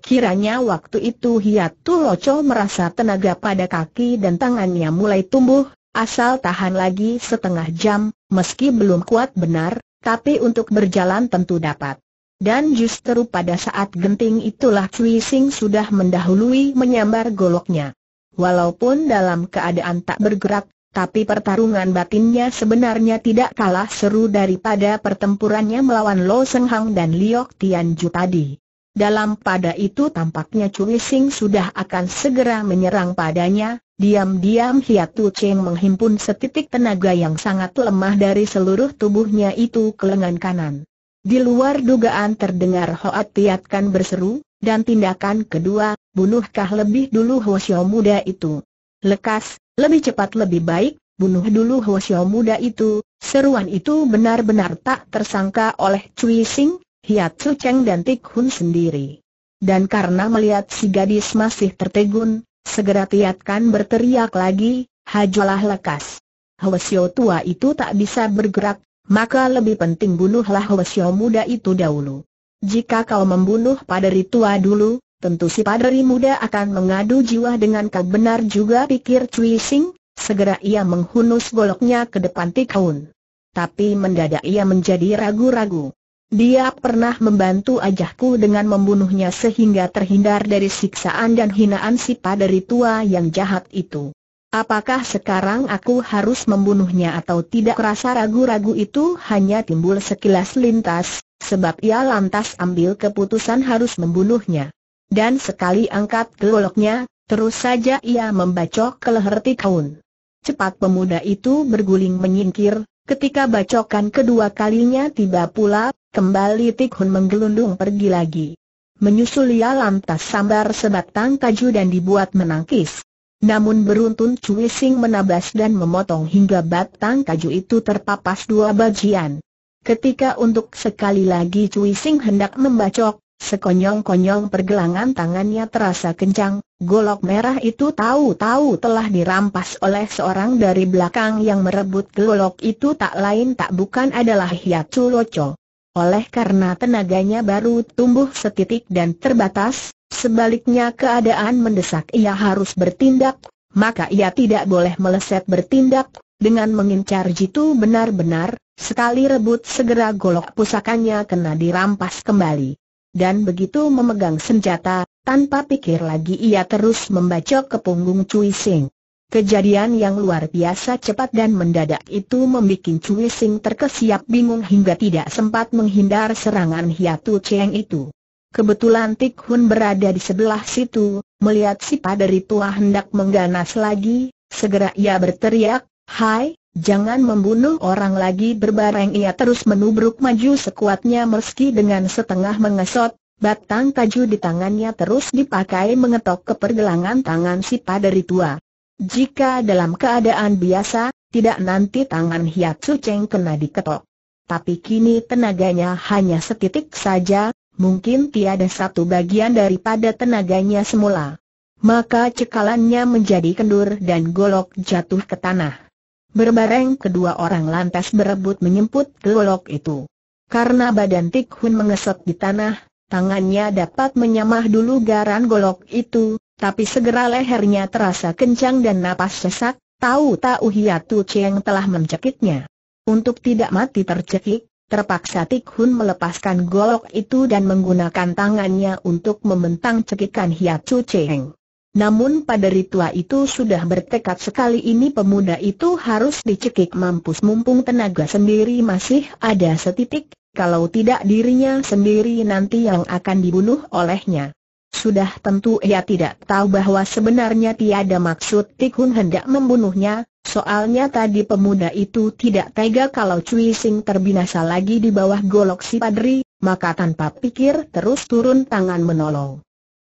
Kiranya waktu itu Hiatu Loco merasa tenaga pada kaki dan tangannya mulai tumbuh, asal tahan lagi setengah jam, meski belum kuat benar, tapi untuk berjalan tentu dapat. Dan justru pada saat genting itulah Cui Sing sudah mendahului menyambar goloknya. Walaupun dalam keadaan tak bergerak, tapi pertarungan batinnya sebenarnya tidak kalah seru daripada pertempurannya melawan Lo Seng Hang dan Liok Tianju tadi. Dalam pada itu tampaknya Chu Sing sudah akan segera menyerang padanya, diam-diam Hiatu Cheng menghimpun setitik tenaga yang sangat lemah dari seluruh tubuhnya itu ke lengan kanan. Di luar dugaan terdengar Hoat Tiatkan berseru, dan tindakan kedua, bunuhkah lebih dulu Hwasyo muda itu. Lekas, lebih cepat lebih baik, bunuh dulu Hwasyo muda itu, seruan itu benar-benar tak tersangka oleh Cui Sing, Hiat Su Cheng dan Tik Hun sendiri. Dan karena melihat si gadis masih tertegun, segera Tiatkan berteriak lagi, hajolah lekas. Hwasyo tua itu tak bisa bergerak, maka lebih penting bunuhlah Hwasyo muda itu dahulu. Jika kau membunuh paderi tua dulu, tentu si padri muda akan mengadu jiwa dengan kau benar juga pikir Cui Sing, segera ia menghunus goloknya ke depan Tikaun. Tapi mendadak ia menjadi ragu-ragu. Dia pernah membantu ajahku dengan membunuhnya sehingga terhindar dari siksaan dan hinaan si Padri tua yang jahat itu. Apakah sekarang aku harus membunuhnya atau tidak rasa ragu-ragu itu hanya timbul sekilas lintas, sebab ia lantas ambil keputusan harus membunuhnya dan sekali angkat geloknya, terus saja ia membacok ke leher Tikaun. Cepat pemuda itu berguling menyingkir, ketika bacokan kedua kalinya tiba pula, kembali Tikhun menggelundung pergi lagi. Menyusul ia lantas sambar sebatang kaju dan dibuat menangkis. Namun beruntun Cui Sing menabas dan memotong hingga batang kaju itu terpapas dua bagian. Ketika untuk sekali lagi Cui Sing hendak membacok, Sekonyong-konyong pergelangan tangannya terasa kencang, golok merah itu tahu-tahu telah dirampas oleh seorang dari belakang yang merebut golok itu tak lain tak bukan adalah Hiacu Loco. Oleh karena tenaganya baru tumbuh setitik dan terbatas, sebaliknya keadaan mendesak ia harus bertindak, maka ia tidak boleh meleset bertindak, dengan mengincar jitu benar-benar, sekali rebut segera golok pusakanya kena dirampas kembali dan begitu memegang senjata, tanpa pikir lagi ia terus membacok ke punggung Cui Sing. Kejadian yang luar biasa cepat dan mendadak itu membuat Cui Sing terkesiap bingung hingga tidak sempat menghindar serangan Hiatu Cheng itu. Kebetulan Tik Hun berada di sebelah situ, melihat si padari tua hendak mengganas lagi, segera ia berteriak, Hai, Jangan membunuh orang lagi berbareng ia terus menubruk maju sekuatnya meski dengan setengah mengesot, batang kaju di tangannya terus dipakai mengetok ke pergelangan tangan si paderi tua. Jika dalam keadaan biasa, tidak nanti tangan Hiat Cheng kena diketok. Tapi kini tenaganya hanya setitik saja, mungkin tiada satu bagian daripada tenaganya semula. Maka cekalannya menjadi kendur dan golok jatuh ke tanah. Berbareng kedua orang lantas berebut menyemput golok itu. Karena badan Tik Hun mengesot di tanah, tangannya dapat menyamah dulu garan golok itu, tapi segera lehernya terasa kencang dan napas sesak, tahu-tahu Hiatu Cheng telah mencekiknya. Untuk tidak mati tercekik, terpaksa Tik Hun melepaskan golok itu dan menggunakan tangannya untuk membentang cekikan Hiatu Cheng. Namun pada ritua itu sudah bertekad sekali ini pemuda itu harus dicekik mampus mumpung tenaga sendiri masih ada setitik, kalau tidak dirinya sendiri nanti yang akan dibunuh olehnya. Sudah tentu ia tidak tahu bahwa sebenarnya tiada maksud tikun hendak membunuhnya, soalnya tadi pemuda itu tidak tega kalau Cui Sing terbinasa lagi di bawah golok si padri, maka tanpa pikir terus turun tangan menolong.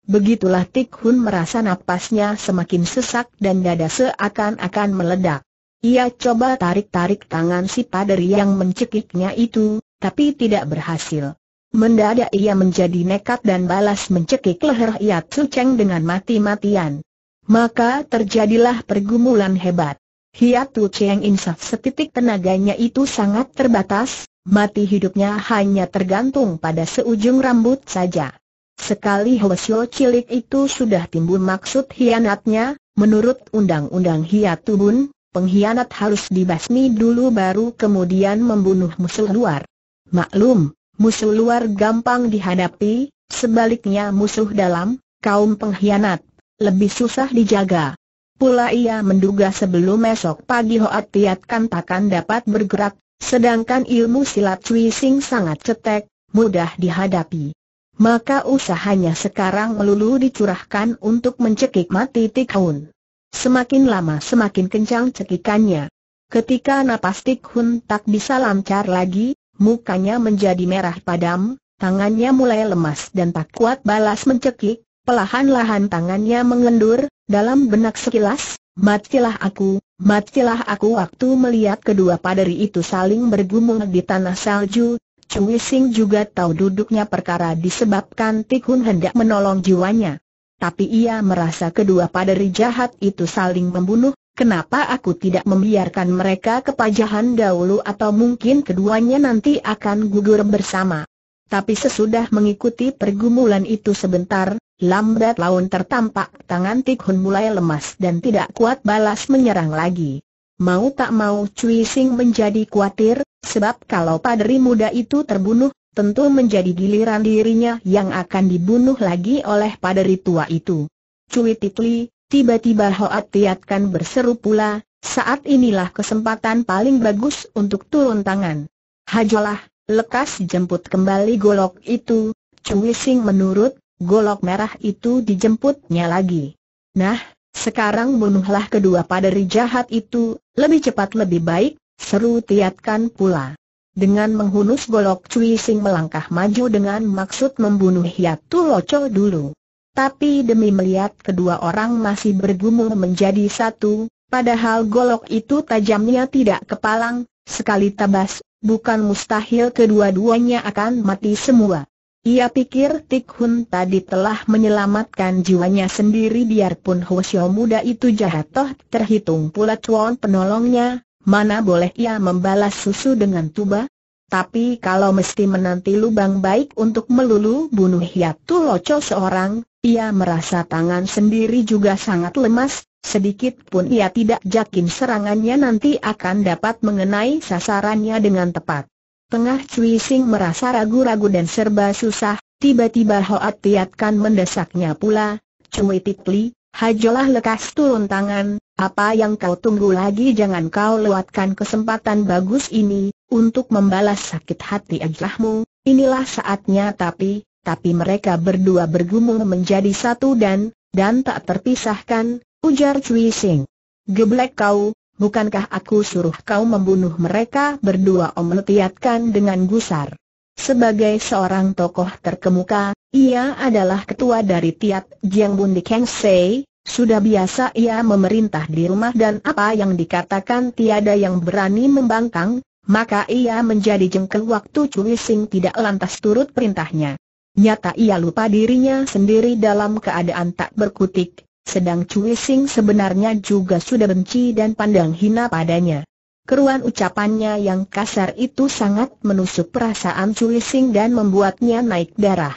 Begitulah Tik Hun merasa napasnya semakin sesak dan dada seakan-akan meledak. Ia coba tarik-tarik tangan si paderi yang mencekiknya itu, tapi tidak berhasil. Mendadak ia menjadi nekat dan balas mencekik leher Yat Su Cheng dengan mati-matian. Maka terjadilah pergumulan hebat. Hiat Tu Cheng insaf setitik tenaganya itu sangat terbatas, mati hidupnya hanya tergantung pada seujung rambut saja. Sekali Hwasyo cilik itu sudah timbul maksud hianatnya, menurut Undang-Undang hiat Hiatubun, pengkhianat harus dibasmi dulu baru kemudian membunuh musuh luar. Maklum, musuh luar gampang dihadapi, sebaliknya musuh dalam, kaum pengkhianat, lebih susah dijaga. Pula ia menduga sebelum esok pagi Hoat Tiat Kantakan dapat bergerak, sedangkan ilmu silat Cui Sing sangat cetek, mudah dihadapi maka usahanya sekarang melulu dicurahkan untuk mencekik mati Tikhun. Semakin lama semakin kencang cekikannya. Ketika napas Tikhun tak bisa lancar lagi, mukanya menjadi merah padam, tangannya mulai lemas dan tak kuat balas mencekik, pelahan-lahan tangannya mengendur, dalam benak sekilas, matilah aku, matilah aku waktu melihat kedua paderi itu saling bergumul di tanah salju, Cui Sing juga tahu duduknya perkara disebabkan Tikun hendak menolong jiwanya. Tapi ia merasa kedua paderi jahat itu saling membunuh, kenapa aku tidak membiarkan mereka ke pajahan dahulu atau mungkin keduanya nanti akan gugur bersama. Tapi sesudah mengikuti pergumulan itu sebentar, lambat laun tertampak tangan Tikhun mulai lemas dan tidak kuat balas menyerang lagi. Mau tak mau Cui Sing menjadi khawatir, Sebab kalau padri muda itu terbunuh, tentu menjadi giliran dirinya yang akan dibunuh lagi oleh padri tua itu. Cui Titli, tiba-tiba Hoat Tiatkan berseru pula, saat inilah kesempatan paling bagus untuk turun tangan. Hajolah, lekas jemput kembali golok itu, Cui Sing menurut, golok merah itu dijemputnya lagi. Nah, sekarang bunuhlah kedua paderi jahat itu, lebih cepat lebih baik, Seru Tiatkan pula. Dengan menghunus golok Cui Sing melangkah maju dengan maksud membunuh Hiatu Loco dulu. Tapi demi melihat kedua orang masih bergumul menjadi satu, padahal golok itu tajamnya tidak kepalang, sekali tabas, bukan mustahil kedua-duanya akan mati semua. Ia pikir Tik Hun tadi telah menyelamatkan jiwanya sendiri biarpun Xiao muda itu jahat toh terhitung pula cuan penolongnya, mana boleh ia membalas susu dengan tuba? Tapi kalau mesti menanti lubang baik untuk melulu bunuh Hiatu Loco seorang, ia merasa tangan sendiri juga sangat lemas, sedikit pun ia tidak yakin serangannya nanti akan dapat mengenai sasarannya dengan tepat. Tengah Cui Sing merasa ragu-ragu dan serba susah, tiba-tiba Hoat Tiat kan mendesaknya pula, Cui Titli, hajolah lekas turun tangan, apa yang kau tunggu lagi jangan kau lewatkan kesempatan bagus ini, untuk membalas sakit hati ajlahmu, inilah saatnya tapi, tapi mereka berdua bergumul menjadi satu dan, dan tak terpisahkan, ujar Cui Sing. Geblek kau, bukankah aku suruh kau membunuh mereka berdua Om Letiatkan dengan gusar. Sebagai seorang tokoh terkemuka, ia adalah ketua dari Tiat Jiang Bun di Kengsei, sudah biasa ia memerintah di rumah dan apa yang dikatakan tiada yang berani membangkang, maka ia menjadi jengkel waktu Cui Sing tidak lantas turut perintahnya. Nyata ia lupa dirinya sendiri dalam keadaan tak berkutik, sedang Cui Sing sebenarnya juga sudah benci dan pandang hina padanya. Keruan ucapannya yang kasar itu sangat menusuk perasaan Cui Sing dan membuatnya naik darah.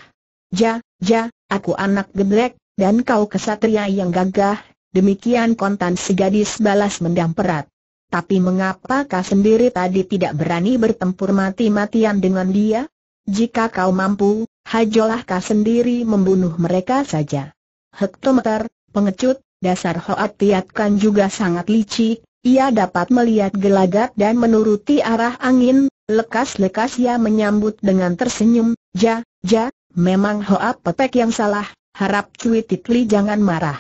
Ja, ja, aku anak geblek, dan kau kesatria yang gagah, demikian kontan si gadis balas mendam perat. Tapi mengapa kau sendiri tadi tidak berani bertempur mati-matian dengan dia? Jika kau mampu, hajolah kau sendiri membunuh mereka saja. Hektometer, pengecut, dasar Hoat Tiat juga sangat licik, ia dapat melihat gelagat dan menuruti arah angin, lekas-lekas ia menyambut dengan tersenyum, ja, ja, memang Hoat Petek yang salah, harap Cui titli jangan marah.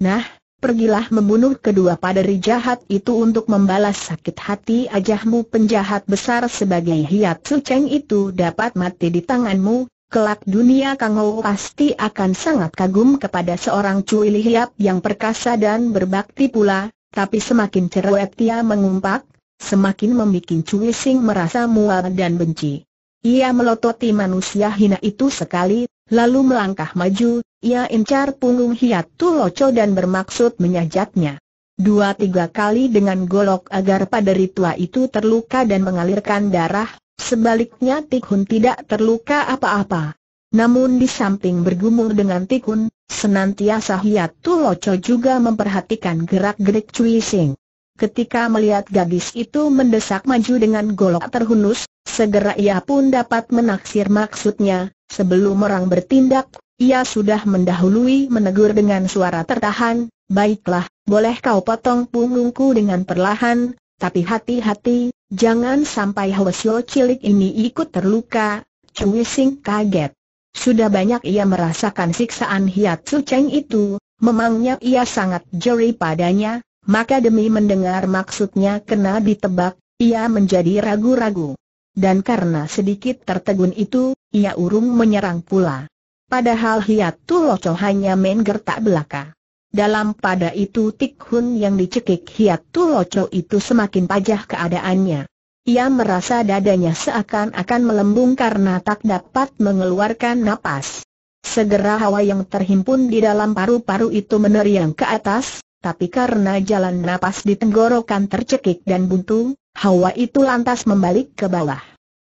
Nah, pergilah membunuh kedua paderi jahat itu untuk membalas sakit hati ajahmu penjahat besar sebagai hiat suceng itu dapat mati di tanganmu, kelak dunia Kang pasti akan sangat kagum kepada seorang Cui Lihiap yang perkasa dan berbakti pula, tapi semakin cerewet ia mengumpak, semakin membuat Cui Sing merasa mual dan benci. Ia melototi manusia hina itu sekali, Lalu melangkah maju, ia incar punggung Hiat Tuloco dan bermaksud menyajatnya. Dua tiga kali dengan golok agar pada ritua itu terluka dan mengalirkan darah, sebaliknya Tikhun tidak terluka apa-apa. Namun di samping bergumul dengan Tikhun, senantiasa Hiat Tuloco juga memperhatikan gerak-gerik Cui Sing. Ketika melihat gadis itu mendesak maju dengan golok terhunus, segera ia pun dapat menaksir maksudnya, Sebelum orang bertindak, ia sudah mendahului menegur dengan suara tertahan, baiklah, boleh kau potong punggungku dengan perlahan, tapi hati-hati, jangan sampai Hwasyo cilik ini ikut terluka, Cui Sing kaget. Sudah banyak ia merasakan siksaan Hiat Su Cheng itu, memangnya ia sangat jeri padanya, maka demi mendengar maksudnya kena ditebak, ia menjadi ragu-ragu. Dan karena sedikit tertegun itu, ia urung menyerang pula. Padahal Hiatul Loco hanya main gertak belaka. Dalam pada itu Tik yang dicekik Hiatul Loco itu semakin pajah keadaannya. Ia merasa dadanya seakan-akan melembung karena tak dapat mengeluarkan napas. Segera hawa yang terhimpun di dalam paru-paru itu meneriang ke atas, tapi karena jalan napas di tenggorokan tercekik dan buntu, hawa itu lantas membalik ke bawah.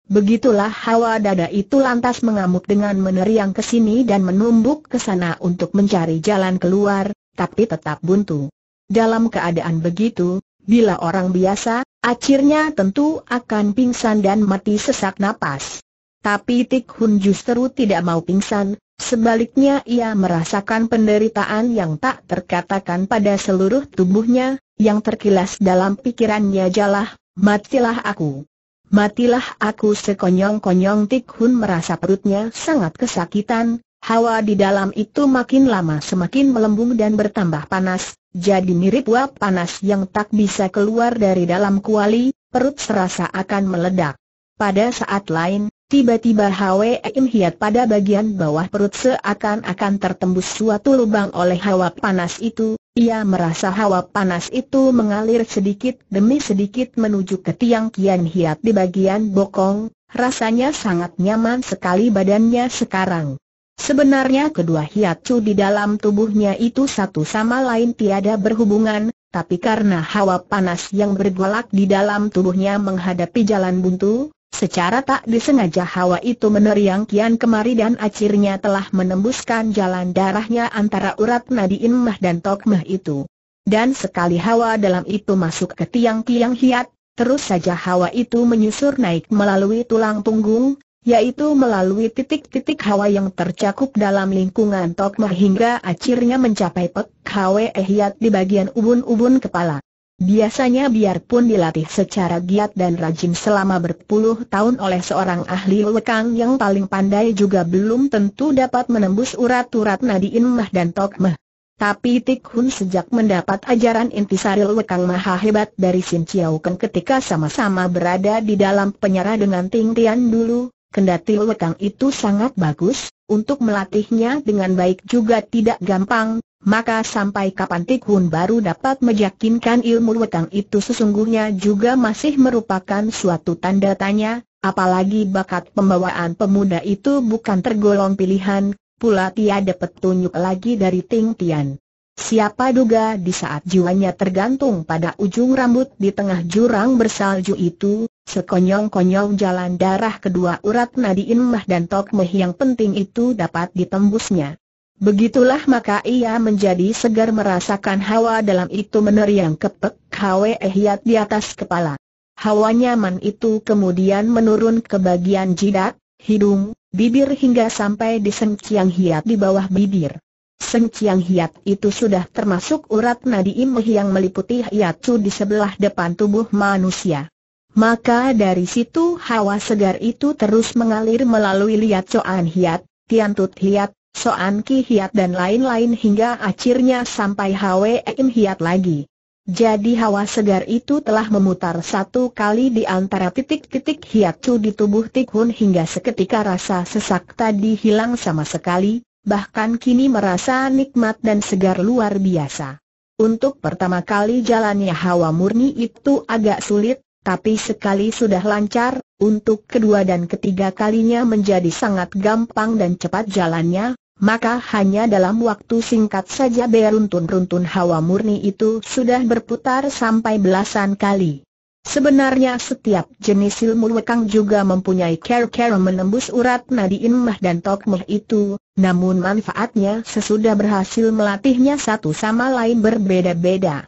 Begitulah hawa dada itu lantas mengamuk dengan meneriang ke sini dan menumbuk ke sana untuk mencari jalan keluar, tapi tetap buntu. Dalam keadaan begitu, bila orang biasa, akhirnya tentu akan pingsan dan mati sesak napas. Tapi Tik Hun justru tidak mau pingsan, sebaliknya ia merasakan penderitaan yang tak terkatakan pada seluruh tubuhnya, yang terkilas dalam pikirannya jalah, matilah aku. Matilah aku sekonyong-konyong Tik Hun merasa perutnya sangat kesakitan, hawa di dalam itu makin lama semakin melembung dan bertambah panas, jadi mirip uap panas yang tak bisa keluar dari dalam kuali, perut serasa akan meledak. Pada saat lain, tiba-tiba Hwe Im Hiat pada bagian bawah perut seakan-akan tertembus suatu lubang oleh hawa panas itu, ia merasa hawa panas itu mengalir sedikit demi sedikit menuju ke tiang kian hiat di bagian bokong, rasanya sangat nyaman sekali badannya sekarang. Sebenarnya kedua hiat cu di dalam tubuhnya itu satu sama lain tiada berhubungan, tapi karena hawa panas yang bergolak di dalam tubuhnya menghadapi jalan buntu, Secara tak disengaja hawa itu meneriang kian kemari dan akhirnya telah menembuskan jalan darahnya antara urat nadi inmah dan tokmah itu. Dan sekali hawa dalam itu masuk ke tiang-tiang hiat, terus saja hawa itu menyusur naik melalui tulang punggung, yaitu melalui titik-titik hawa yang tercakup dalam lingkungan tokmah hingga akhirnya mencapai pek hawa hiat di bagian ubun-ubun kepala. Biasanya biarpun dilatih secara giat dan rajin selama berpuluh tahun oleh seorang ahli lekang yang paling pandai juga belum tentu dapat menembus urat-urat nadi Inmah dan Tokmah. Tapi Tik Hun sejak mendapat ajaran intisari lekang maha hebat dari Sin Chiao Keng ketika sama-sama berada di dalam penyara dengan Ting Tian dulu, kendati lekang itu sangat bagus, untuk melatihnya dengan baik juga tidak gampang, maka sampai kapan Tik baru dapat meyakinkan ilmu wetang itu sesungguhnya juga masih merupakan suatu tanda tanya, apalagi bakat pembawaan pemuda itu bukan tergolong pilihan, pula tiada petunjuk lagi dari Ting Tian. Siapa duga di saat jiwanya tergantung pada ujung rambut di tengah jurang bersalju itu, Sekonyong-konyong jalan darah kedua urat nadi Inmah dan Tokmeh yang penting itu dapat ditembusnya. Begitulah maka ia menjadi segar merasakan hawa dalam itu meneriang kepek hawe ehyat di atas kepala. Hawa nyaman itu kemudian menurun ke bagian jidat, hidung, bibir hingga sampai di sengciang hiat di bawah bibir. Sengciang hiat itu sudah termasuk urat nadi imeh yang meliputi hiatsu di sebelah depan tubuh manusia. Maka dari situ hawa segar itu terus mengalir melalui liat Coan Hiat, Tiantut Hiat, Soan Ki Hiat dan lain-lain hingga akhirnya sampai Hwe em Hiat lagi. Jadi hawa segar itu telah memutar satu kali di antara titik-titik hiat hiatsu di tubuh Tikhun hingga seketika rasa sesak tadi hilang sama sekali, bahkan kini merasa nikmat dan segar luar biasa. Untuk pertama kali jalannya hawa murni itu agak sulit, tapi sekali sudah lancar, untuk kedua dan ketiga kalinya menjadi sangat gampang dan cepat jalannya, maka hanya dalam waktu singkat saja beruntun-runtun hawa murni itu sudah berputar sampai belasan kali. Sebenarnya setiap jenis ilmu wekang juga mempunyai care-care menembus urat nadi inmah dan tokmeh itu, namun manfaatnya sesudah berhasil melatihnya satu sama lain berbeda-beda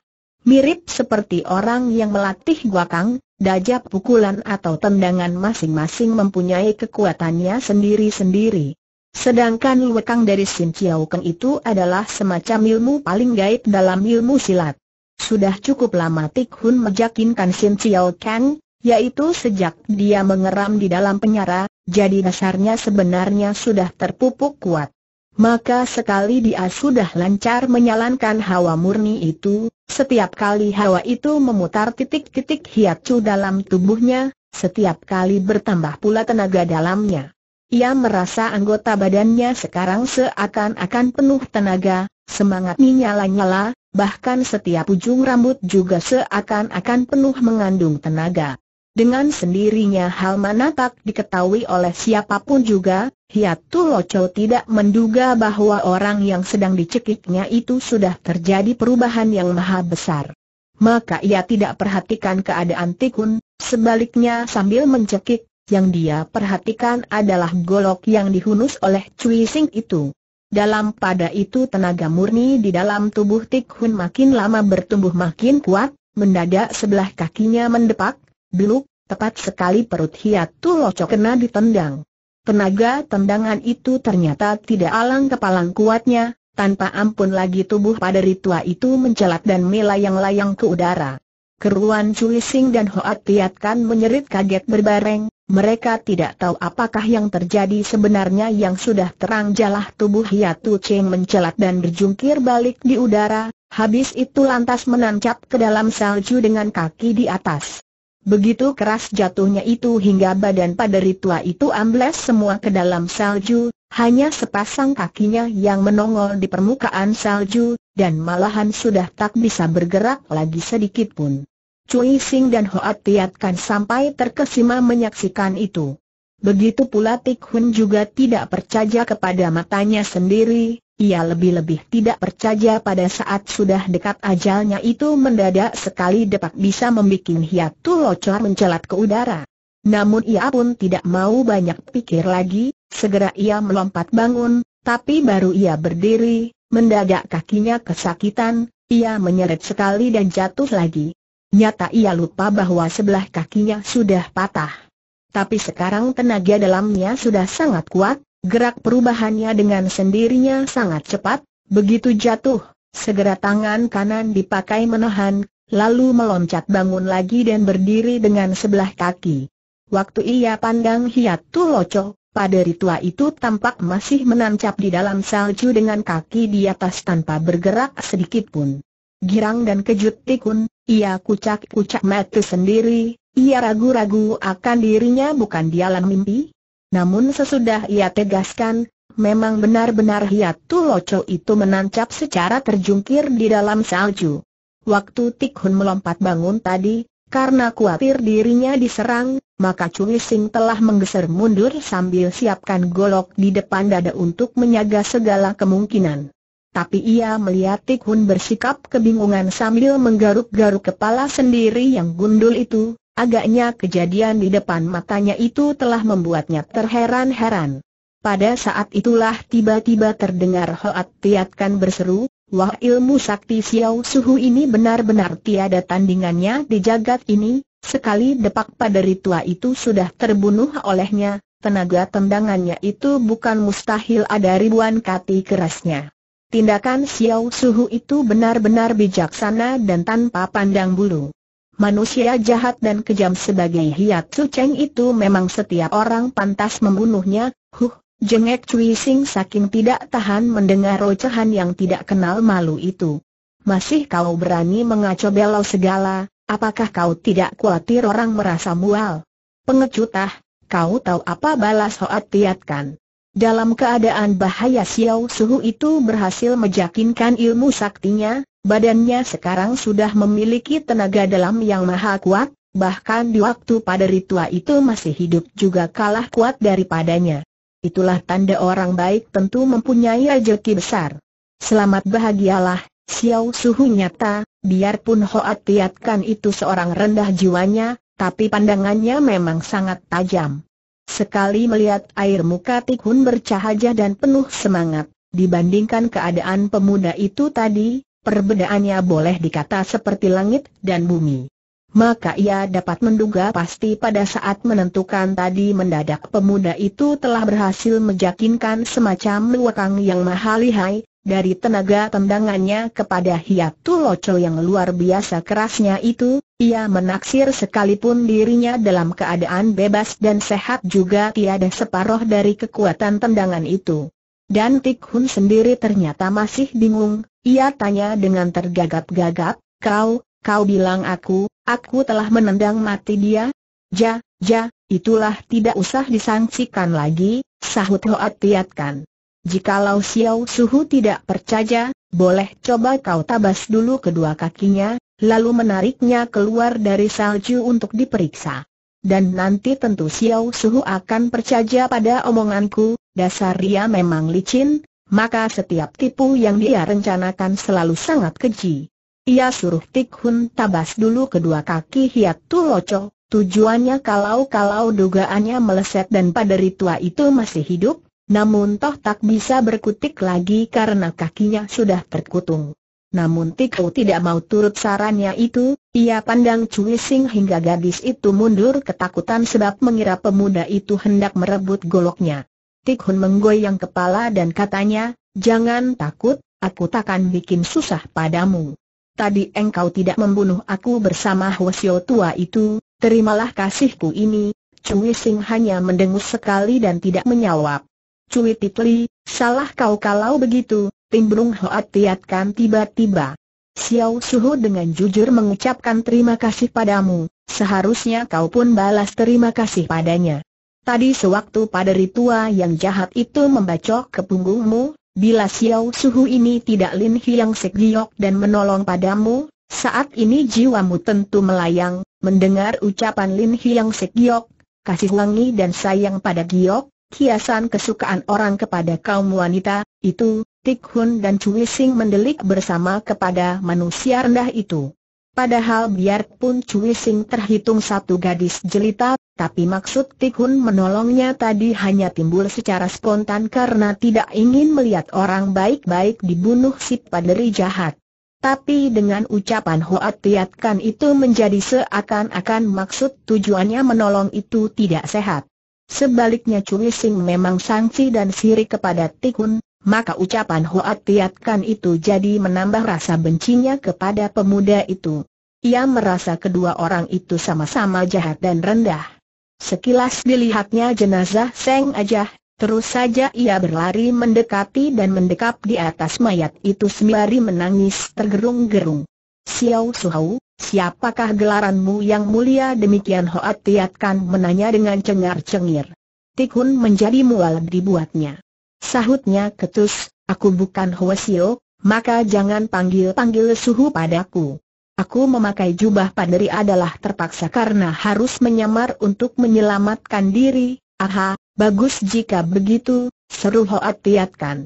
mirip seperti orang yang melatih guakang, dajab pukulan atau tendangan masing-masing mempunyai kekuatannya sendiri-sendiri. Sedangkan Luekang dari Sin Chiao Keng itu adalah semacam ilmu paling gaib dalam ilmu silat. Sudah cukup lama Tik Hun meyakinkan Sin Chiao Kang, yaitu sejak dia mengeram di dalam penyara, jadi dasarnya sebenarnya sudah terpupuk kuat. Maka sekali dia sudah lancar menyalankan hawa murni itu, setiap kali hawa itu memutar titik-titik hiatsu dalam tubuhnya, setiap kali bertambah pula tenaga dalamnya. Ia merasa anggota badannya sekarang seakan-akan penuh tenaga, semangat menyala nyala bahkan setiap ujung rambut juga seakan-akan penuh mengandung tenaga. Dengan sendirinya hal mana tak diketahui oleh siapapun juga, Hiatu Loco tidak menduga bahwa orang yang sedang dicekiknya itu sudah terjadi perubahan yang maha besar. Maka ia tidak perhatikan keadaan Tikun, sebaliknya sambil mencekik, yang dia perhatikan adalah golok yang dihunus oleh Cui Sing itu. Dalam pada itu tenaga murni di dalam tubuh Tikun makin lama bertumbuh makin kuat, mendadak sebelah kakinya mendepak, beluk, tepat sekali perut Hiatu Loco kena ditendang. Tenaga tendangan itu ternyata tidak alang kepalang kuatnya, tanpa ampun lagi tubuh pada ritua itu mencelat dan melayang-layang ke udara. Keruan Cui dan Hoat Tiat kan menyerit kaget berbareng, mereka tidak tahu apakah yang terjadi sebenarnya yang sudah terang jalah tubuh Hiatu Cheng mencelat dan berjungkir balik di udara, habis itu lantas menancap ke dalam salju dengan kaki di atas. Begitu keras jatuhnya itu hingga badan paderi tua itu ambles semua ke dalam salju, hanya sepasang kakinya yang menongol di permukaan salju, dan malahan sudah tak bisa bergerak lagi sedikit pun. Cui Sing dan Hoat Tiat Kan sampai terkesima menyaksikan itu. Begitu pula Tik Hun juga tidak percaya kepada matanya sendiri, ia lebih-lebih tidak percaya pada saat sudah dekat ajalnya itu mendadak sekali depak bisa membuat hiatu locor mencelat ke udara. Namun ia pun tidak mau banyak pikir lagi, segera ia melompat bangun, tapi baru ia berdiri, mendadak kakinya kesakitan, ia menyeret sekali dan jatuh lagi. Nyata ia lupa bahwa sebelah kakinya sudah patah. Tapi sekarang tenaga dalamnya sudah sangat kuat, Gerak perubahannya dengan sendirinya sangat cepat, begitu jatuh, segera tangan kanan dipakai menahan, lalu meloncat bangun lagi dan berdiri dengan sebelah kaki. Waktu ia pandang hiat Tuloco, pada ritua itu tampak masih menancap di dalam salju dengan kaki di atas tanpa bergerak sedikit pun. Girang dan kejut tikun, ia kucak-kucak mati sendiri, ia ragu-ragu akan dirinya bukan di alam mimpi, namun sesudah ia tegaskan, memang benar-benar Hiatu Loco itu menancap secara terjungkir di dalam salju. Waktu Tik Hun melompat bangun tadi, karena khawatir dirinya diserang, maka Cui Sing telah menggeser mundur sambil siapkan golok di depan dada untuk menyaga segala kemungkinan. Tapi ia melihat Tik Hun bersikap kebingungan sambil menggaruk-garuk kepala sendiri yang gundul itu, Agaknya kejadian di depan matanya itu telah membuatnya terheran-heran. Pada saat itulah tiba-tiba terdengar Hoat Tiatkan berseru, Wah ilmu sakti Xiao Suhu ini benar-benar tiada tandingannya di jagat ini, sekali depak pada ritua itu sudah terbunuh olehnya, tenaga tendangannya itu bukan mustahil ada ribuan kati kerasnya. Tindakan Xiao Suhu itu benar-benar bijaksana dan tanpa pandang bulu. Manusia jahat dan kejam sebagai Hiat Su Cheng itu memang setiap orang pantas membunuhnya, huh, jengek Cui Sing saking tidak tahan mendengar ocehan yang tidak kenal malu itu. Masih kau berani mengacau belau segala, apakah kau tidak khawatir orang merasa mual? Pengecutah, kau tahu apa balas Hoat Tiatkan? Dalam keadaan bahaya Xiao Suhu itu berhasil meyakinkan ilmu saktinya, Badannya sekarang sudah memiliki tenaga dalam yang maha kuat, bahkan di waktu pada ritual itu masih hidup juga kalah kuat daripadanya. Itulah tanda orang baik tentu mempunyai rezeki besar. Selamat bahagialah, Xiao Suhu nyata, biarpun Hoat Tiatkan itu seorang rendah jiwanya, tapi pandangannya memang sangat tajam. Sekali melihat air muka Tikhun bercahaya dan penuh semangat, dibandingkan keadaan pemuda itu tadi, perbedaannya boleh dikata seperti langit dan bumi. Maka ia dapat menduga pasti pada saat menentukan tadi mendadak pemuda itu telah berhasil meyakinkan semacam luakang yang maha lihai, dari tenaga tendangannya kepada hiatu loco yang luar biasa kerasnya itu, ia menaksir sekalipun dirinya dalam keadaan bebas dan sehat juga tiada separoh dari kekuatan tendangan itu. Dan Tik Hun sendiri ternyata masih bingung, ia tanya dengan tergagap-gagap, kau, kau bilang aku, aku telah menendang mati dia? Ja, ja, itulah tidak usah disangsikan lagi, sahut Hoat Tiatkan. Jikalau Xiao Suhu tidak percaya, boleh coba kau tabas dulu kedua kakinya, lalu menariknya keluar dari salju untuk diperiksa. Dan nanti tentu Xiao Suhu akan percaya pada omonganku, dasar dia memang licin, maka setiap tipu yang dia rencanakan selalu sangat keji. Ia suruh Tik Hun tabas dulu kedua kaki Hiat Tu tujuannya kalau-kalau dugaannya meleset dan pada ritua itu masih hidup, namun toh tak bisa berkutik lagi karena kakinya sudah terkutung. Namun Tikhun tidak mau turut sarannya itu, ia pandang Cui Sing hingga gadis itu mundur ketakutan sebab mengira pemuda itu hendak merebut goloknya. Tik Hun menggoyang kepala dan katanya, jangan takut, aku takkan bikin susah padamu. Tadi engkau tidak membunuh aku bersama Hwasyo tua itu, terimalah kasihku ini. Cui Sing hanya mendengus sekali dan tidak menjawab. Cui Titli, salah kau kalau begitu, Timbrung Hoat Tiatkan tiba-tiba. Xiao Suhu dengan jujur mengucapkan terima kasih padamu, seharusnya kau pun balas terima kasih padanya. Tadi sewaktu pada tua yang jahat itu membacok ke punggungmu, bila Xiao Suhu ini tidak Lin Hiang Sek Giok dan menolong padamu, saat ini jiwamu tentu melayang, mendengar ucapan Lin Hiang Sek Giok, kasih wangi dan sayang pada Giok, kiasan kesukaan orang kepada kaum wanita, itu, Tik Hun dan Cui Sing mendelik bersama kepada manusia rendah itu. Padahal biarpun Cui Sing terhitung satu gadis jelita, tapi maksud Tikhun menolongnya tadi hanya timbul secara spontan karena tidak ingin melihat orang baik-baik dibunuh si paderi jahat. Tapi dengan ucapan Hoat Tiatkan itu menjadi seakan-akan maksud tujuannya menolong itu tidak sehat. Sebaliknya Cui Sing memang sangsi dan siri kepada Tikhun, maka ucapan Hoat Tiatkan itu jadi menambah rasa bencinya kepada pemuda itu. Ia merasa kedua orang itu sama-sama jahat dan rendah. Sekilas dilihatnya jenazah Seng Ajah, terus saja ia berlari mendekati dan mendekap di atas mayat itu sembari menangis tergerung-gerung. Siau Suhau, siapakah gelaranmu yang mulia demikian Hoat Tiatkan menanya dengan cengar-cengir. Tikun menjadi mual dibuatnya. Sahutnya ketus, aku bukan Sio, maka jangan panggil-panggil suhu padaku. Aku memakai jubah pandiri adalah terpaksa karena harus menyamar untuk menyelamatkan diri, aha, bagus jika begitu, seru Hoat Tiatkan.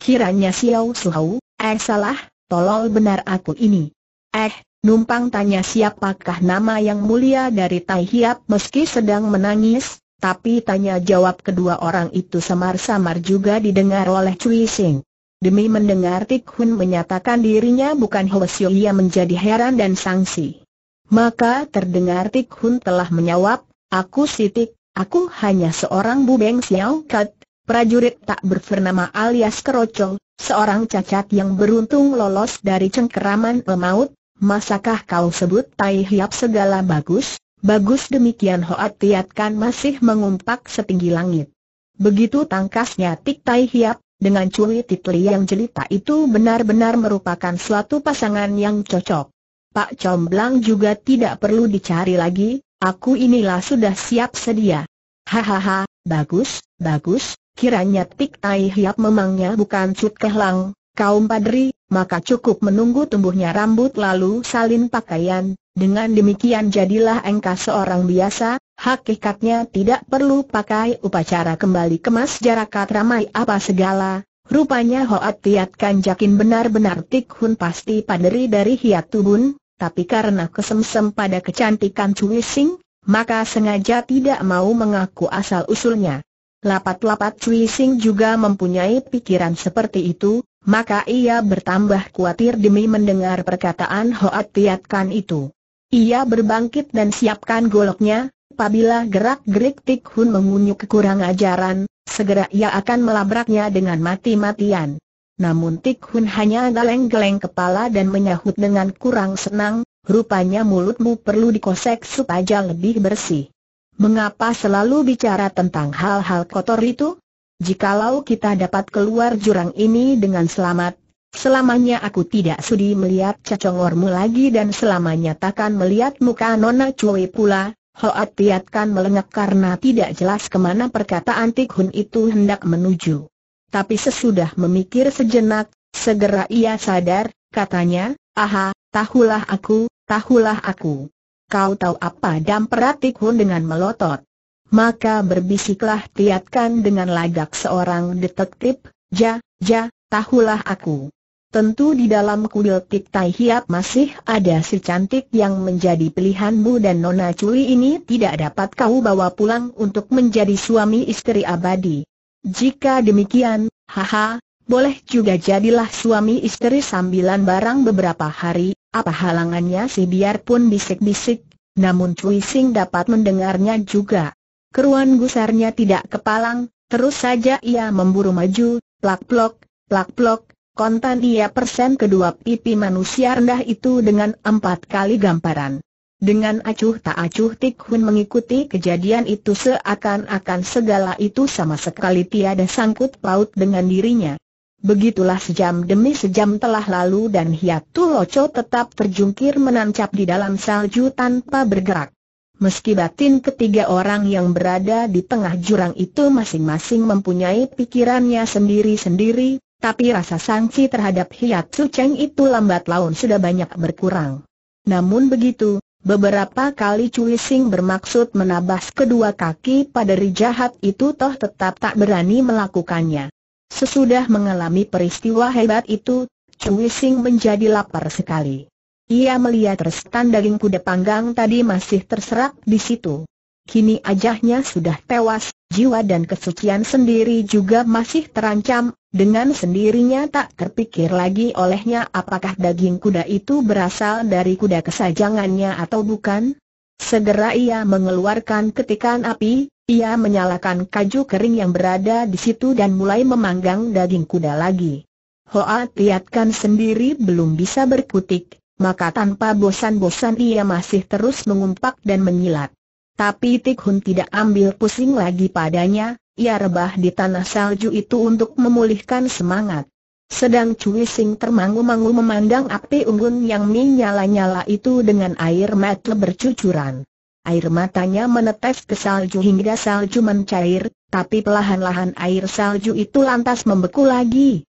Kiranya Xiao Suhu, eh salah, tolol benar aku ini. Eh, numpang tanya siapakah nama yang mulia dari Tai Hiap meski sedang menangis, tapi tanya jawab kedua orang itu samar-samar juga didengar oleh Cui Sing. Demi mendengar Tik Hun menyatakan dirinya bukan Siu ia menjadi heran dan sangsi. Maka terdengar Tik Hun telah menyawab, Aku si aku hanya seorang Bu Beng Xiao Kat, prajurit tak bernama alias kerocol, seorang cacat yang beruntung lolos dari cengkeraman pemaut, masakah kau sebut Tai Hiap segala bagus? Bagus demikian Hoat Tiat Kan masih mengumpak setinggi langit. Begitu tangkasnya Tik Tai Hiap, dengan Cui Titli yang jelita itu benar-benar merupakan suatu pasangan yang cocok. Pak Comblang juga tidak perlu dicari lagi, aku inilah sudah siap sedia. Hahaha, bagus, bagus, kiranya Tik Tai Hiap memangnya bukan Cut Kehlang, kaum padri, maka cukup menunggu tumbuhnya rambut lalu salin pakaian, dengan demikian jadilah engkau seorang biasa, hakikatnya tidak perlu pakai upacara kembali kemas jarakat ramai apa segala, rupanya Hoat Tiat jakin kan benar-benar tikhun pasti paderi dari hiat tubun, tapi karena kesemsem pada kecantikan Cui Sing, maka sengaja tidak mau mengaku asal-usulnya. Lapat-lapat Cui Sing juga mempunyai pikiran seperti itu, maka ia bertambah khawatir demi mendengar perkataan Hoat Tiat Kan itu. Ia berbangkit dan siapkan goloknya, apabila gerak-gerik Tik Hun mengunyuk kekurang ajaran, segera ia akan melabraknya dengan mati-matian. Namun Tik Hun hanya geleng-geleng kepala dan menyahut dengan kurang senang, rupanya mulutmu perlu dikosek supaya lebih bersih. Mengapa selalu bicara tentang hal-hal kotor itu? Jikalau kita dapat keluar jurang ini dengan selamat, Selamanya aku tidak sudi melihat cacongormu lagi dan selamanya takkan melihat muka Nona Cui pula. Hoat Piatkan melengak karena tidak jelas kemana perkataan Tik Hun itu hendak menuju. Tapi sesudah memikir sejenak, segera ia sadar, katanya, aha, tahulah aku, tahulah aku. Kau tahu apa Dam Tik Hun dengan melotot. Maka berbisiklah Tiatkan dengan lagak seorang detektif, ja, ja, tahulah aku. Tentu di dalam kuil Tik Tai Hiap masih ada si cantik yang menjadi pilihanmu dan Nona Cui ini tidak dapat kau bawa pulang untuk menjadi suami istri abadi. Jika demikian, haha, boleh juga jadilah suami istri sambilan barang beberapa hari, apa halangannya sih biarpun bisik-bisik, namun Cui Sing dapat mendengarnya juga. Keruan gusarnya tidak kepalang, terus saja ia memburu maju, plak-plok, plak-plok, kontan ia persen kedua pipi manusia rendah itu dengan empat kali gamparan. Dengan acuh tak acuh Tik Hun mengikuti kejadian itu seakan-akan segala itu sama sekali tiada sangkut paut dengan dirinya. Begitulah sejam demi sejam telah lalu dan Hiatu Loco tetap terjungkir menancap di dalam salju tanpa bergerak. Meski batin ketiga orang yang berada di tengah jurang itu masing-masing mempunyai pikirannya sendiri-sendiri, tapi rasa sanksi terhadap Su Cheng itu lambat laun sudah banyak berkurang. Namun begitu, beberapa kali Cui Sing bermaksud menabas kedua kaki pada jahat itu toh tetap tak berani melakukannya. Sesudah mengalami peristiwa hebat itu, Cui Sing menjadi lapar sekali. Ia melihat restan daging kuda panggang tadi masih terserak di situ. Kini ajahnya sudah tewas, jiwa dan kesucian sendiri juga masih terancam, dengan sendirinya tak terpikir lagi olehnya apakah daging kuda itu berasal dari kuda kesajangannya atau bukan. Segera ia mengeluarkan ketikan api, ia menyalakan kaju kering yang berada di situ dan mulai memanggang daging kuda lagi. Hoa Tiatkan sendiri belum bisa berkutik, maka tanpa bosan-bosan ia masih terus mengumpak dan menyilat. Tapi Tik tidak ambil pusing lagi padanya, ia rebah di tanah salju itu untuk memulihkan semangat. Sedang Cui Sing termangu-mangu memandang api unggun yang menyala-nyala itu dengan air mata bercucuran. Air matanya menetes ke salju hingga salju mencair, tapi pelahan lahan air salju itu lantas membeku lagi.